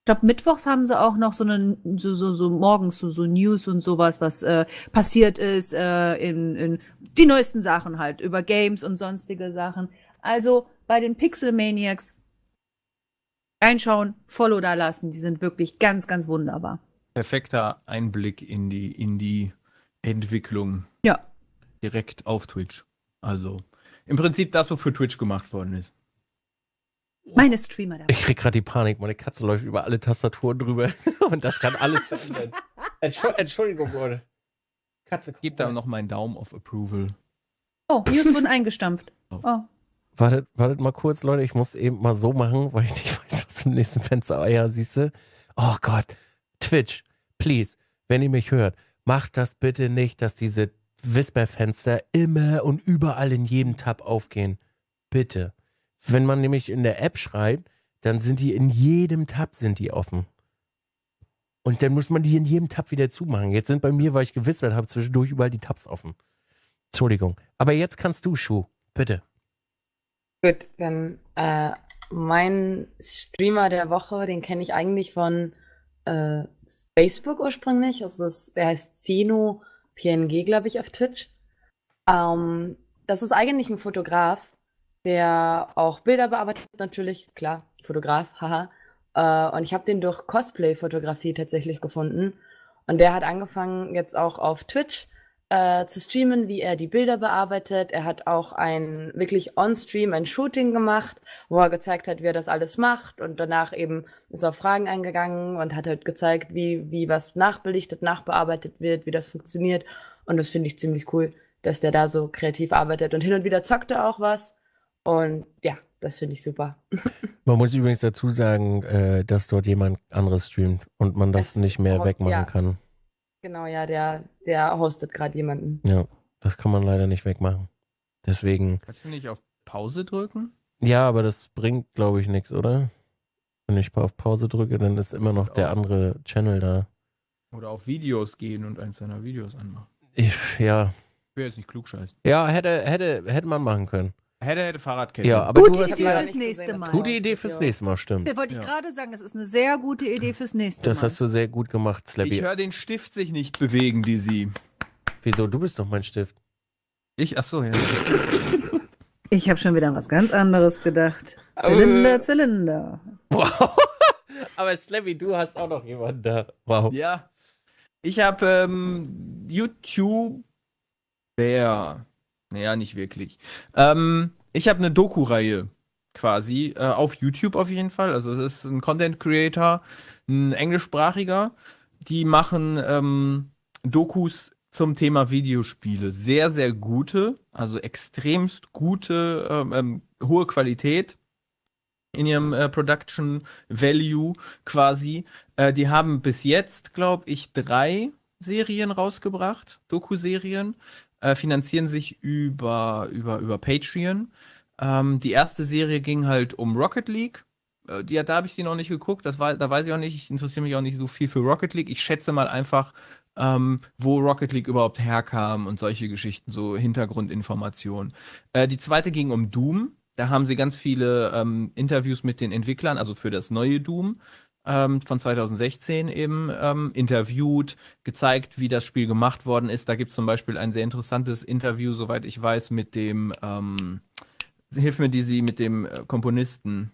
Ich glaube, mittwochs haben sie auch noch so einen, so, so, so morgens so, so News und sowas, was äh, passiert ist, äh, in, in die neuesten Sachen halt, über Games und sonstige Sachen. Also bei den Pixel Maniacs reinschauen, Follow da lassen. Die sind wirklich ganz, ganz wunderbar. Perfekter Einblick in die, in die Entwicklung. Ja. Direkt auf Twitch. Also im Prinzip das, wofür Twitch gemacht worden ist. Meine Streamer da. Ich krieg gerade die Panik. Meine Katze läuft über alle Tastaturen drüber. Und das kann alles verändern. Entschuldigung, Leute. Katze. Gib da noch meinen Daumen auf Approval. Oh, News wurden eingestampft. Oh. oh. Wartet, wartet mal kurz, Leute. Ich muss eben mal so machen, weil ich nicht weiß, was im nächsten Fenster. Ah ja, siehst du? Oh Gott. Twitch, please, wenn ihr mich hört, macht das bitte nicht, dass diese Whisper-Fenster immer und überall in jedem Tab aufgehen. Bitte. Wenn man nämlich in der App schreibt, dann sind die in jedem Tab sind die offen. Und dann muss man die in jedem Tab wieder zumachen. Jetzt sind bei mir, weil ich gewispert habe, zwischendurch überall die Tabs offen. Entschuldigung. Aber jetzt kannst du, Schuh. Bitte. Gut, dann äh, mein Streamer der Woche, den kenne ich eigentlich von äh, Facebook ursprünglich. Also das, der heißt Zeno PNG, glaube ich, auf Twitch. Ähm, das ist eigentlich ein Fotograf, der auch Bilder bearbeitet, natürlich, klar, Fotograf, haha. Äh, und ich habe den durch Cosplay-Fotografie tatsächlich gefunden. Und der hat angefangen, jetzt auch auf Twitch äh, zu streamen, wie er die Bilder bearbeitet. Er hat auch ein wirklich on-stream ein Shooting gemacht, wo er gezeigt hat, wie er das alles macht und danach eben ist auf Fragen eingegangen und hat halt gezeigt, wie, wie was nachbelichtet, nachbearbeitet wird, wie das funktioniert. Und das finde ich ziemlich cool, dass der da so kreativ arbeitet. Und hin und wieder zockt er auch was. Und ja, das finde ich super. Man muss übrigens dazu sagen, äh, dass dort jemand anderes streamt und man das, das nicht mehr wegmachen ja. kann. Genau, ja, der, der hostet gerade jemanden. Ja, das kann man leider nicht wegmachen. Deswegen. Kannst du nicht auf Pause drücken? Ja, aber das bringt, glaube ich, nichts, oder? Wenn ich auf Pause drücke, dann ist immer noch der andere Channel da. Oder auf Videos gehen und eins seiner Videos anmachen. Ich, ja. Ich will jetzt nicht klugscheißen. Ja, hätte, hätte, hätte man machen können. Hätte, hätte Fahrradkette. Ja, aber gute du Idee fürs nächste Mal. Gute Idee fürs nächste Mal, stimmt. Das wollte ich ja. gerade sagen, es ist eine sehr gute Idee fürs nächste Mal. Das hast du sehr gut gemacht, Slappy. Ich höre den Stift sich nicht bewegen, die sie. Wieso? Du bist doch mein Stift. Ich? Ach so, ja. ich habe schon wieder was ganz anderes gedacht. Zylinder, Zylinder. Wow. aber Slappy, du hast auch noch jemanden da. Wow. Ja. Ich habe ähm, YouTube. Bär. Naja, nicht wirklich. Ähm, ich habe eine Doku-Reihe quasi äh, auf YouTube auf jeden Fall. Also es ist ein Content Creator, ein englischsprachiger, die machen ähm, Dokus zum Thema Videospiele. Sehr, sehr gute, also extremst gute, ähm, ähm, hohe Qualität in ihrem äh, Production Value quasi. Äh, die haben bis jetzt, glaube ich, drei Serien rausgebracht, Doku-Serien. Äh, finanzieren sich über, über, über Patreon. Ähm, die erste Serie ging halt um Rocket League. Äh, die, da habe ich die noch nicht geguckt. Das war, da weiß ich auch nicht. Ich interessiere mich auch nicht so viel für Rocket League. Ich schätze mal einfach, ähm, wo Rocket League überhaupt herkam und solche Geschichten, so Hintergrundinformationen. Äh, die zweite ging um Doom. Da haben sie ganz viele ähm, Interviews mit den Entwicklern, also für das neue Doom ähm, von 2016 eben ähm, interviewt, gezeigt, wie das Spiel gemacht worden ist. Da gibt es zum Beispiel ein sehr interessantes Interview, soweit ich weiß, mit dem, ähm, hilf mir die Sie, mit dem äh, Komponisten.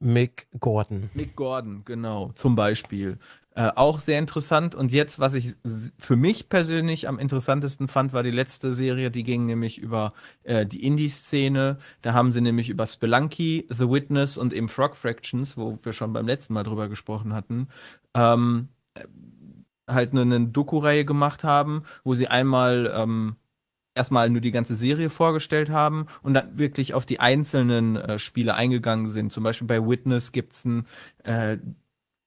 Mick Gordon. Mick Gordon, genau, zum Beispiel. Äh, auch sehr interessant. Und jetzt, was ich für mich persönlich am interessantesten fand, war die letzte Serie, die ging nämlich über äh, die Indie-Szene. Da haben sie nämlich über Spelunky, The Witness und eben Frog Fractions, wo wir schon beim letzten Mal drüber gesprochen hatten, ähm, äh, halt eine, eine Doku-Reihe gemacht haben, wo sie einmal ähm, erstmal nur die ganze Serie vorgestellt haben und dann wirklich auf die einzelnen äh, Spiele eingegangen sind. Zum Beispiel bei Witness gibt es ein äh,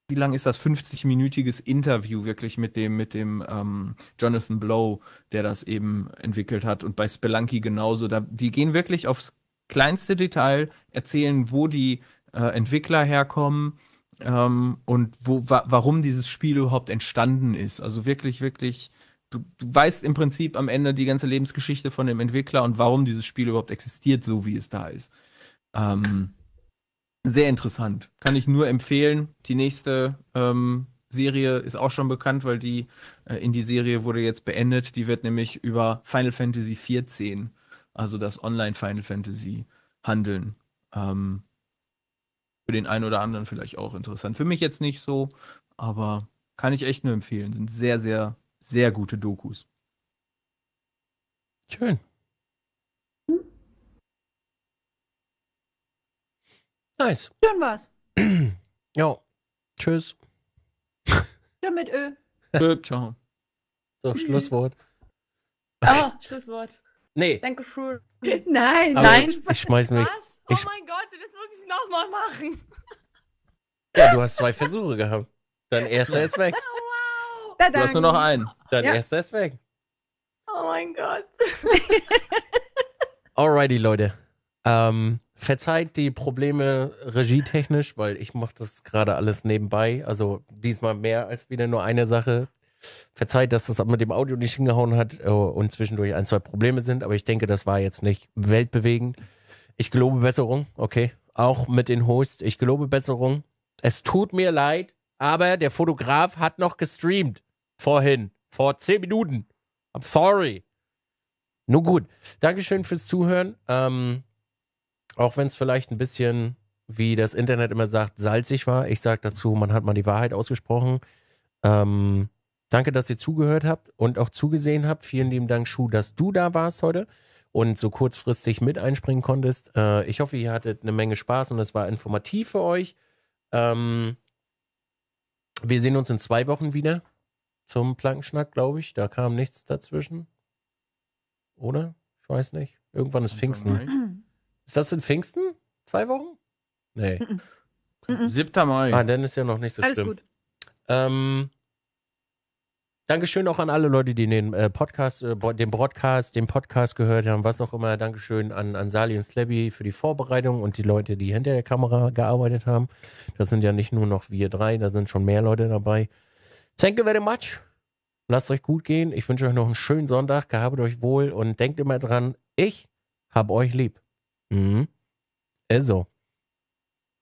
wie lang ist das 50-minütiges Interview wirklich mit dem, mit dem ähm, Jonathan Blow, der das eben entwickelt hat und bei Spelunky genauso. Da, die gehen wirklich aufs kleinste Detail, erzählen, wo die äh, Entwickler herkommen ähm, und wo, wa warum dieses Spiel überhaupt entstanden ist. Also wirklich, wirklich, du, du weißt im Prinzip am Ende die ganze Lebensgeschichte von dem Entwickler und warum dieses Spiel überhaupt existiert, so wie es da ist. Ähm, sehr interessant. Kann ich nur empfehlen. Die nächste ähm, Serie ist auch schon bekannt, weil die äh, in die Serie wurde jetzt beendet. Die wird nämlich über Final Fantasy XIV, also das Online Final Fantasy, handeln. Ähm, für den einen oder anderen vielleicht auch interessant. Für mich jetzt nicht so, aber kann ich echt nur empfehlen. Sind sehr, sehr, sehr gute Dokus. Schön. Nice. Schön war's. Jo. Tschüss. Schön mit Ö. Ö, ciao. So, Schlusswort. Ah, oh, Schlusswort. Nee. Danke, Schul. Nein, Aber nein. Ich, schmeiß mich. Was? oh mein Gott, das muss ich nochmal machen. Ja, du hast zwei Versuche gehabt. Dein erster ist weg. Oh, wow. Du hast nur noch einen. Dein ja. erster ist weg. Oh mein Gott. Alrighty, Leute. Ähm, Verzeiht die Probleme regietechnisch, weil ich mache das gerade alles nebenbei. Also diesmal mehr als wieder nur eine Sache. Verzeiht, dass das mit dem Audio nicht hingehauen hat äh, und zwischendurch ein, zwei Probleme sind, aber ich denke, das war jetzt nicht weltbewegend. Ich gelobe Besserung, okay. Auch mit den Hosts, ich gelobe Besserung. Es tut mir leid, aber der Fotograf hat noch gestreamt. Vorhin, vor zehn Minuten. I'm sorry. Nun gut, Dankeschön fürs Zuhören. Ähm, auch wenn es vielleicht ein bisschen, wie das Internet immer sagt, salzig war. Ich sage dazu, man hat mal die Wahrheit ausgesprochen. Ähm, danke, dass ihr zugehört habt und auch zugesehen habt. Vielen lieben Dank, Schu, dass du da warst heute und so kurzfristig mit einspringen konntest. Äh, ich hoffe, ihr hattet eine Menge Spaß und es war informativ für euch. Ähm, wir sehen uns in zwei Wochen wieder zum Plankenschnack, glaube ich. Da kam nichts dazwischen. Oder? Ich weiß nicht. Irgendwann ist Pfingsten. Ist das in Pfingsten? Zwei Wochen? Nee. 7. Mai. Ah, dann ist ja noch nicht so Alles schlimm. Gut. Ähm, Dankeschön auch an alle Leute, die den äh, Podcast, äh, den Broadcast, den Podcast gehört haben, was auch immer. Dankeschön an, an Sali und Slabby für die Vorbereitung und die Leute, die hinter der Kamera gearbeitet haben. Das sind ja nicht nur noch wir drei, da sind schon mehr Leute dabei. Thank you very much. Lasst euch gut gehen. Ich wünsche euch noch einen schönen Sonntag. Gehabt euch wohl und denkt immer dran, ich hab euch lieb. Mhm. Also.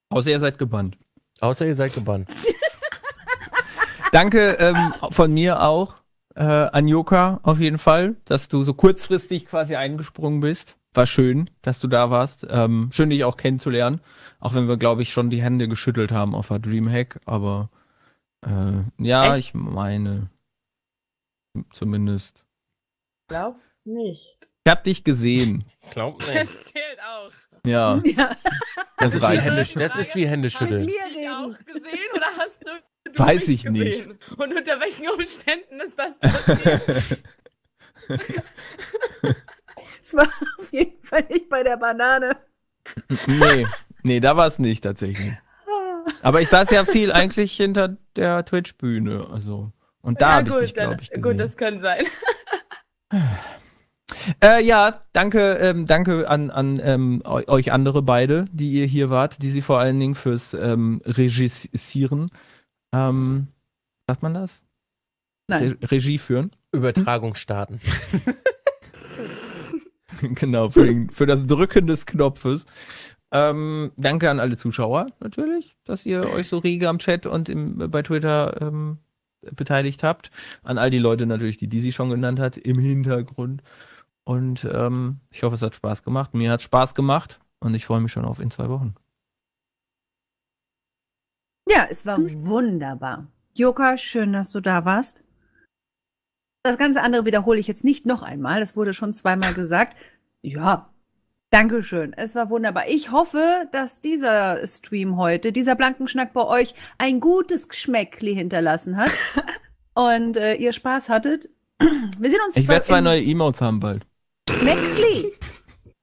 Außer ihr seid gebannt. Außer ihr seid gebannt. Danke ähm, von mir auch äh, an Joka auf jeden Fall, dass du so kurzfristig quasi eingesprungen bist. War schön, dass du da warst. Ähm, schön, dich auch kennenzulernen. Auch wenn wir, glaube ich, schon die Hände geschüttelt haben auf der Dreamhack. Aber äh, ja, Echt? ich meine, zumindest. Glaub nicht. Ich hab dich gesehen. Glaub nicht. Das zählt auch. Ja. ja. Das, ist wie Hände, das ist wie Händeschütteln. Hast du mir dich auch gesehen oder hast du, du Weiß ich gesehen? nicht. Und unter welchen Umständen ist das passiert? Es war auf jeden Fall nicht bei der Banane. Nee, nee, da war es nicht tatsächlich. Aber ich saß ja viel eigentlich hinter der Twitch-Bühne. Also. Und da ja, habe ich dich, glaube ich, gesehen. Gut, das kann sein. Äh, ja, danke, ähm, danke an, an ähm, euch andere beide, die ihr hier wart, die sie vor allen Dingen fürs ähm, Regissieren. Ähm, sagt man das? Nein. Re Regie führen. Übertragung starten. genau, für, den, für, das Drücken des Knopfes. Ähm, danke an alle Zuschauer natürlich, dass ihr euch so rege am Chat und im, bei Twitter ähm, beteiligt habt. An all die Leute natürlich, die Dizzy schon genannt hat, im Hintergrund. Und ähm, ich hoffe, es hat Spaß gemacht. Mir hat Spaß gemacht und ich freue mich schon auf in zwei Wochen. Ja, es war wunderbar. Joka, schön, dass du da warst. Das ganze andere wiederhole ich jetzt nicht noch einmal. Das wurde schon zweimal gesagt. Ja, danke schön. Es war wunderbar. Ich hoffe, dass dieser Stream heute, dieser Blankenschnack bei euch, ein gutes Geschmäckli hinterlassen hat und äh, ihr Spaß hattet. Wir sehen uns. Ich werde zwei neue Emotes haben bald. Geschmäckli.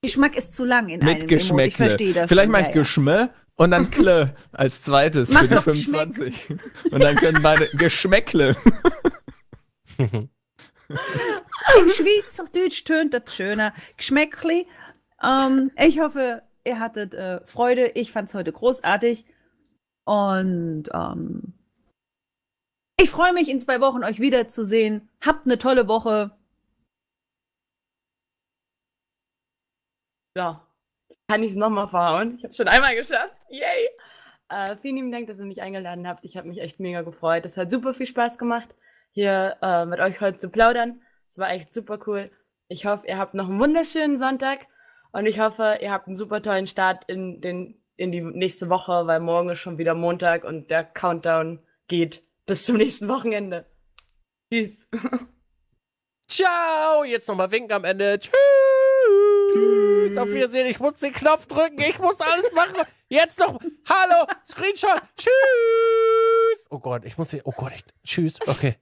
Geschmack ist zu lang in Mit einem Geschmäckle. Ich verstehe das. Vielleicht mache ich ja, Geschmö und dann Kle als zweites Mach's für die 25. Und dann können beide Geschmäckle. Im Schweizerdeutsch tönt das schöner. Geschmäckli. Ähm, ich hoffe, ihr hattet äh, Freude. Ich fand es heute großartig. Und ähm, ich freue mich, in zwei Wochen euch wiederzusehen. Habt eine tolle Woche. So, jetzt kann ich es nochmal verhauen. Ich habe es schon einmal geschafft. Yay! Äh, vielen lieben Dank, dass ihr mich eingeladen habt. Ich habe mich echt mega gefreut. Es hat super viel Spaß gemacht, hier äh, mit euch heute zu plaudern. Es war echt super cool. Ich hoffe, ihr habt noch einen wunderschönen Sonntag und ich hoffe, ihr habt einen super tollen Start in, den, in die nächste Woche, weil morgen ist schon wieder Montag und der Countdown geht bis zum nächsten Wochenende. Tschüss. Ciao. Jetzt nochmal winken am Ende. Tschüss. Tschüss. Tschüss, auf Wiedersehen. Ich muss den Knopf drücken. Ich muss alles machen. Jetzt noch. Hallo, Screenshot. Tschüss. Oh Gott, ich muss. hier. oh Gott, ich, tschüss. Okay.